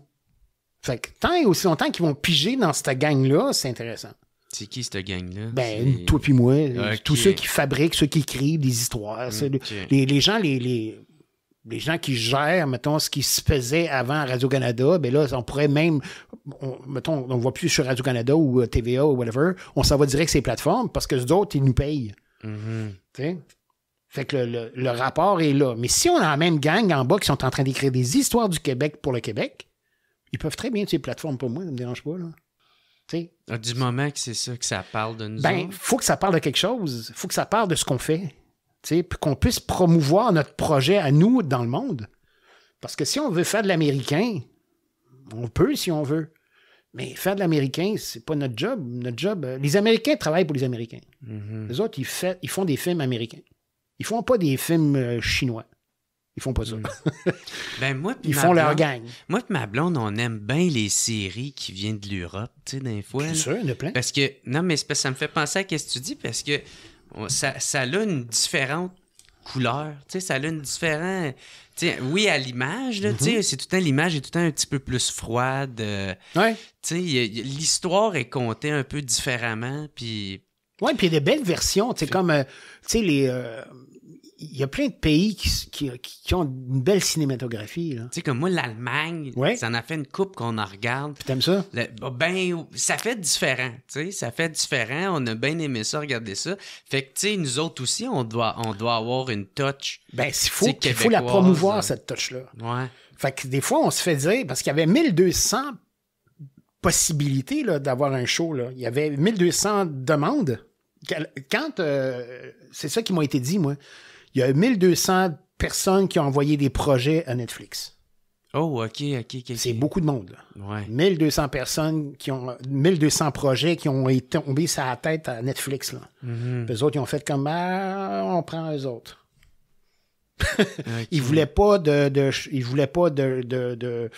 Fait que tant et aussi longtemps qu'ils vont piger dans cette gang-là, c'est intéressant. C'est qui cette gang-là? Ben, toi puis moi. Tous ceux qui fabriquent, ceux qui écrivent des histoires. Les, gens, les, les gens qui gèrent, mettons, ce qui se faisait avant Radio-Canada, ben là, on pourrait même, mettons, on ne voit plus sur Radio-Canada ou euh, TVA ou whatever, on s'en va direct ces plateformes parce que d'autres, ils nous payent. Mm-hmm. Fait que le, rapport est là. Mais si on a la même gang en bas qui sont en train d'écrire des histoires du Québec pour le Québec, ils peuvent très bien ces plateformes pour moi, ça me dérange pas, là. Ah, du moment que c'est ça, que ça parle de nous. Ben, faut que ça parle de quelque chose. faut que ça parle de ce qu'on fait puis qu'on puisse promouvoir notre projet à nous dans le monde. Parce que si on veut faire de l'américain, on peut si on veut. Mais faire de l'américain, c'est pas notre job. Notre job, euh, les Américains travaillent pour les Américains. Mhm. Les autres, ils, font des films américains. Ils font pas des films euh, chinois. Ils font pas ça. Mhm. *laughs* Ben, ils font leur gang. Moi et ma blonde, on aime bien les séries qui viennent de l'Europe, tu sais, fois. sûr, il plein. Parce que, non, mais ça me fait penser à ce que tu dis, parce que ça, ça a une différente couleur, tu ça a une différente... oui, à l'image, mm-hmm. c'est tout le l'image est tout le temps un petit peu plus froide. Euh, l'histoire est contée un peu différemment. Puis... Oui, puis il y a des belles versions. C'est Comme euh, les, euh, il y a plein de pays qui, ont une belle cinématographie. Tu sais, comme moi, l'Allemagne, ça en a fait une coupe qu'on en regarde. aimes ça? Oh, ben, ça fait différent, tu ça fait différent. On a bien aimé ça, regarder ça. Fait que, tu sais, nous autres aussi, on doit, on doit avoir une touch. Ben, il faut, il faut la promouvoir, euh, cette touch-là. Ouais. Fait que des fois, on se fait dire, parce qu'il y avait 1200 possibilités d'avoir un show, il y avait 1200 demandes. Quand, euh, c'est ça qui m'a été dit, moi il y a 1200 personnes qui ont envoyé des projets à Netflix. Oh, OK, OK, OK. C'est beaucoup de monde. Là. Ouais. 1200 personnes qui ont. 1200 projets qui ont été tombés sur la tête à Netflix. Là. Les mhm. autres, ils ont fait comme. Ah, on prend eux autres. Ils voulaient pas de, de ils voulaient pas de, de,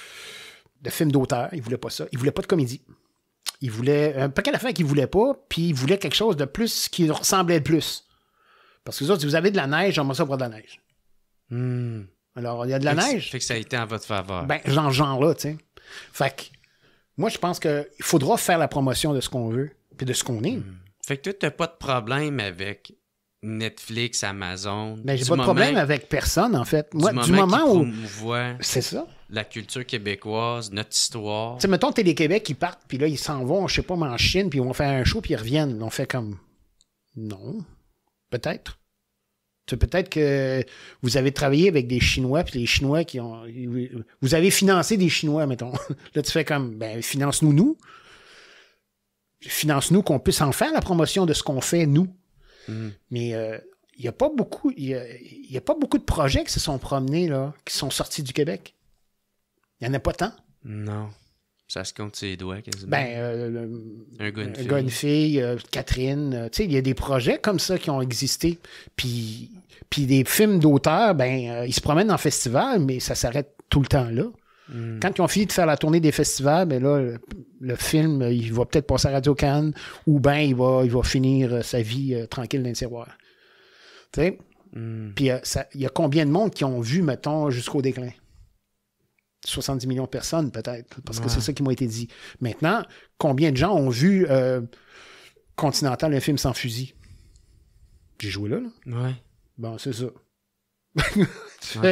films d'auteur, ils voulaient pas ça, ils voulaient pas de comédie. Ils voulaient un euh, la fin qu'ils voulaient pas, puis ils voulaient quelque chose de plus qui ressemblait le plus. Parce que vous si vous avez de la neige, j'aimerais ça pour de la neige. Hmm. Alors, il y a de la neige. Fait que ça a été en votre faveur. Ben, genre, genre là, tu sais. Fait que, moi, je pense qu'il faudra faire la promotion de ce qu'on veut, puis de ce qu'on est. Hmm. Fait que toi, t'as pas de problème avec Netflix, Amazon. Mais ben, j'ai pas de problème avec personne, en fait. Moi, du moment, où. C'est ça. La culture québécoise, notre histoire. Tu sais, mettons Télé-Québec, qui partent, puis là, ils s'en vont, je sais pas, mais en Chine, puis ils vont faire un show, puis ils reviennent. On fait comme. Non. Peut-être. Peut-être que vous avez travaillé avec des Chinois, puis les Chinois qui ont. Vous avez financé des Chinois, mettons. *laughs* Là, tu fais comme, ben, finance-nous, nous. Finance-nous qu'on puisse en faire la promotion de ce qu'on fait, nous. Hmm. Mais euh, il n'y a pas beaucoup, il y a, pas beaucoup de projets qui se sont promenés, là, qui sont sortis du Québec. Il n'y en a pas tant. Non. Ça se compte ses doigts quasiment. Ben, euh, un gars, une fille, euh, Catherine. Euh, tu sais, il y a des projets comme ça qui ont existé. Puis, puis des films d'auteurs, ben, ils se promènent en festival, mais ça s'arrête tout le temps là. Hmm. Quand ils ont fini de faire la tournée des festivals, ben là, le, film, il va peut-être passer à Radio Cannes ou ben il va, il va finir sa vie tranquille dans le tiroir. Tu sais? Hmm. Puis il y a combien de monde qui ont vu, mettons, jusqu'au déclin? 70 millions de personnes, peut-être, parce que c'est ça qui m'a été dit. Maintenant, combien de gens ont vu euh, Continental, un film sans fusil? J'ai joué là, là. Ouais. Bon, c'est ça. en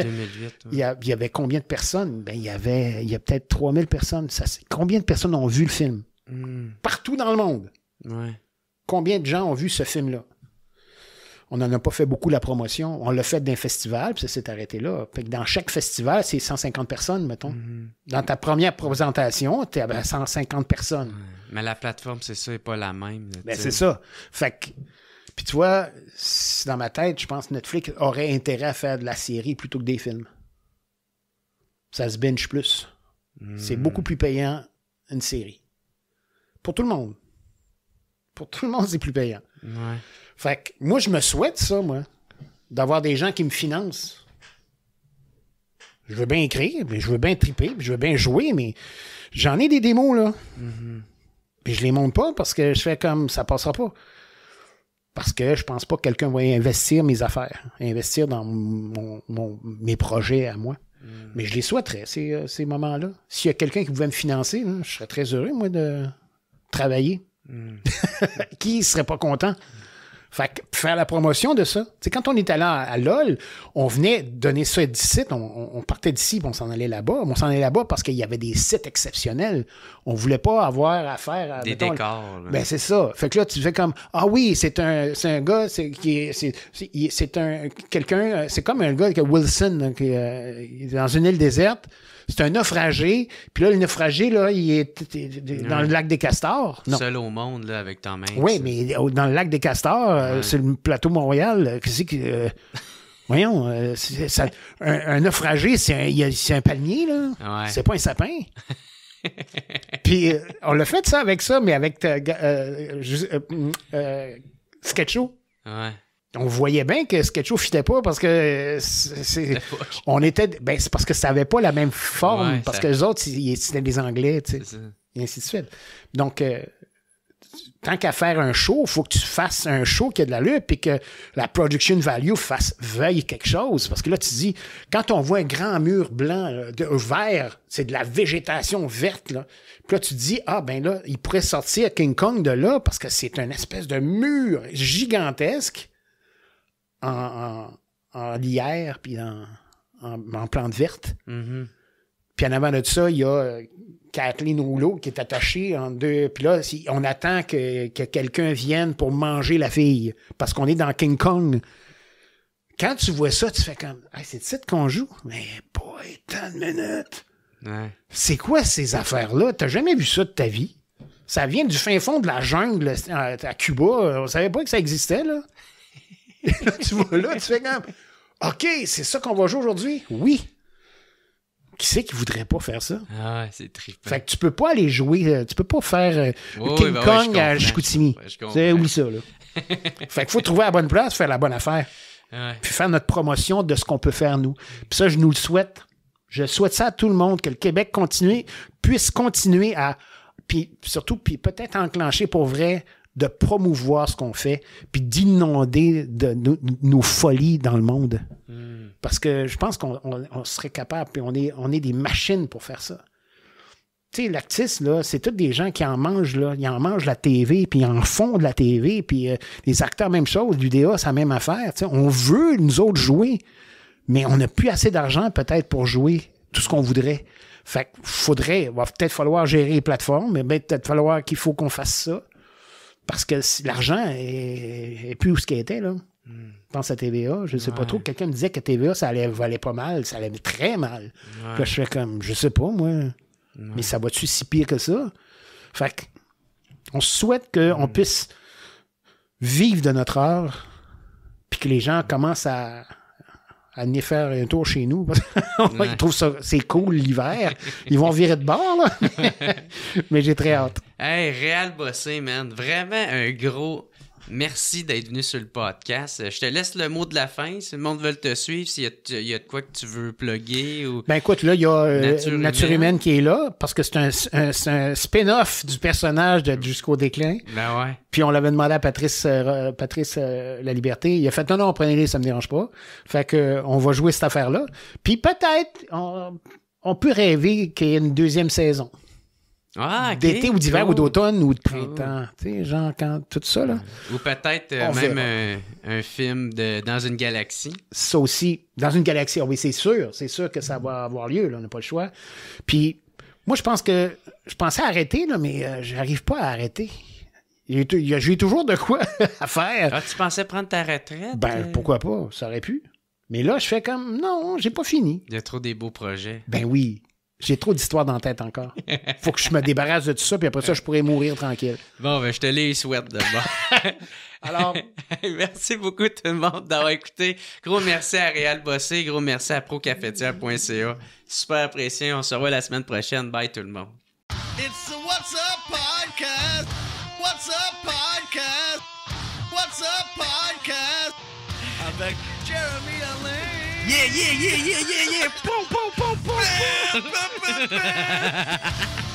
Il, y avait combien de personnes? Ben, il y avait il peut-être 3000 personnes. Ça, combien de personnes ont vu le film? Hmm. Partout dans le monde. Ouais. Combien de gens ont vu ce film-là? on n'en a pas fait beaucoup la promotion. On l'a fait d'un festival, puis ça s'est arrêté là. dans chaque festival, c'est 150 personnes, mettons. Mm-hmm. Dans ta première présentation, tu es à 150 personnes. Mais la plateforme, c'est ça, n'est pas la même. Ben, c'est ça. Fait puis tu vois, dans ma tête, je pense que Netflix aurait intérêt à faire de la série plutôt que des films. Ça se binge plus. C'est mm. beaucoup plus payant une série. Pour tout le monde. Pour tout le monde, c'est plus payant. Ouais. Fait moi, je me souhaite ça, moi, d'avoir des gens qui me financent. Je veux bien écrire, je veux bien triper, je veux bien jouer, mais j'en ai des démos, là. Mais mm-hmm. je les montre pas parce que je fais comme ça passera pas. Parce que je pense pas que quelqu'un va investir mes affaires, investir dans mes projets à moi. Mm. Mais je les souhaiterais, euh, ces, moments-là. S'il y a quelqu'un qui pouvait me financer, je serais très heureux, moi, de travailler. Qui mm. *laughs* qui serait pas content? Fait faire la promotion de ça. c'est quand on est allé à, LOL, on venait donner ça d'ici, on, on, partait d'ici, on s'en allait là-bas. On s'en allait là-bas parce qu'il y avait des sites exceptionnels. On voulait pas avoir affaire à... Euh, des décors. Ben c'est ça. Fait que là, tu fais comme, ah oui, c'est un, un gars, c'est, qui c'est, c'est un, quelqu'un, euh, c'est comme un gars que Wilson, qui, euh, dans une île déserte c'est un naufragé. Puis là, le naufragé, là, il est dans le lac des Castors. Seul au monde, là, avec ta main. Oui, mais euh, dans le lac des Castors, c'est euh, le plateau Montréal. Euh, qu'est-ce que. *laughs* Voyons, un, naufragé, c'est un, palmier, là. C'est pas un sapin. *laughs* Puis on l'a fait ça avec ça, mais avec euh, Sketcho on voyait bien que Sketch ne fitait pas parce que euh, c'est, on était ben c'est parce que ça avait pas la même forme parce que les autres c'était des anglais et ainsi de suite. Donc euh, tant qu'à faire un show, il faut que tu fasses un show qui a de la lutte et que la production value fasse veuille quelque chose. Parce que là, tu dis, quand on voit un grand mur blanc euh, de, vert, c'est de la végétation verte. Là. Puis là, tu dis, ah ben là, il pourrait sortir King Kong de là parce que c'est une espèce de mur gigantesque en, lierre puis en, plante verte. Mm-hmm. Puis en avant de ça, il y a euh, Kathleen Rouleau qui est attachée en deux. Puis là, on attend que, quelqu'un vienne pour manger la fille parce qu'on est dans King Kong. Quand tu vois ça, tu fais comme c'est de ça qu'on joue. Mais boy, tant de minutes. C'est quoi ces affaires-là? T'as jamais vu ça de ta vie? Ça vient du fin fond de la jungle euh, à Cuba. Euh, on savait pas que ça existait, là. *laughs* tu tu fais comme, OK, c'est ça qu'on va jouer aujourd'hui? Oui. Qui c'est qui voudrait pas faire ça? Ah c'est trippant. Fait que tu peux pas aller jouer, euh, tu peux pas faire euh, King ben Kong à Chicoutimi. C'est oui ça, là. *laughs* fait qu'il faut trouver la bonne place, faire la bonne affaire. Puis faire notre promotion de ce qu'on peut faire, nous. Puis ça, je nous le souhaite. Je souhaite ça à tout le monde, que le Québec continue, puisse continuer à, puis surtout, puis peut-être enclencher pour vrai de promouvoir ce qu'on fait, puis d'inonder de, nos folies dans le monde. Hmm. Parce que je pense qu'on serait capable, puis on est, on est des machines pour faire ça. Tu sais, l'actrice, là, c'est tous des gens qui en mangent, là. Ils en mangent la TV, puis ils en font de la TV, puis euh, les acteurs, même chose. L'UDA, c'est la même affaire. Tu sais, on veut, nous autres, jouer, mais on n'a plus assez d'argent, peut-être, pour jouer tout ce qu'on voudrait. Fait qu'il faudrait, va peut-être falloir gérer les plateformes, mais peut-être falloir qu'il faut qu'on fasse ça. Parce que l'argent est, plus où ce qu'il était, là. Je hmm. pense à TVA, je ne sais pas trop. Quelqu'un me disait que TVA, ça allait, valait pas mal, ça allait très mal. je fais comme, je sais pas, moi. Mais ça va-tu si pire que ça? Fait on souhaite qu'on hmm. puisse vivre de notre art, puis que les gens commencent à, à venir faire un tour chez nous. *laughs* Ils trouvent ça c'est cool l'hiver. Ils vont virer de bord, là. *laughs* Mais j'ai très hâte. Hey, Real Bossé, man. Vraiment un gros Merci d'être venu sur le podcast. Euh, je te laisse le mot de la fin. Si le monde veut te suivre, s'il y, a de quoi que tu veux plugger ou. Ben écoute, là, il y a euh, Nature, Humaine. qui est là parce que c'est un, spin-off du personnage Jusqu'au déclin. Ben ouais. Puis on l'avait demandé à Patrice, euh, Patrice La Liberté. Il a fait non, non, prenez-les, ça me dérange pas. Fait que on va jouer cette affaire-là. Puis peut-être on, on peut rêver qu'il y ait une deuxième saison. Ah, d'été ou d'hiver ou d'automne ou de printemps. Tu sais, genre quand tout ça là. Ou peut-être euh, même euh, un, film de dans une galaxie. Ça aussi, dans une galaxie. Ah oui, c'est sûr, c'est sûr que ça va avoir lieu. on n'a pas le choix. Puis moi, je pense que je pensais arrêter mais euh, j'arrive pas à arrêter. J'ai toujours de quoi *laughs* à faire. Ah, tu pensais prendre ta retraite? Ben, pourquoi pas? Ça aurait pu. Mais là, je fais comme, non, j'ai pas fini. Il y a trop des beaux projets. Ben oui. J'ai trop d'histoires dans la tête encore. Faut que je me débarrasse de tout ça, puis après ça, je pourrais mourir tranquille. Bon, ben, je te les souhaite d'abord. *laughs* Alors. *laughs* merci beaucoup, tout le monde, d'avoir écouté. Gros merci à Réal Bossé. Gros merci à procafetière.ca. Super apprécié. On se revoit la semaine prochaine. Bye, tout le monde. It's the What's Up Podcast. What's Up Podcast. What's Up Podcast. Avec Jeremy Yeah, yeah, yeah, yeah, yeah, yeah. boom, pom, pom, pom.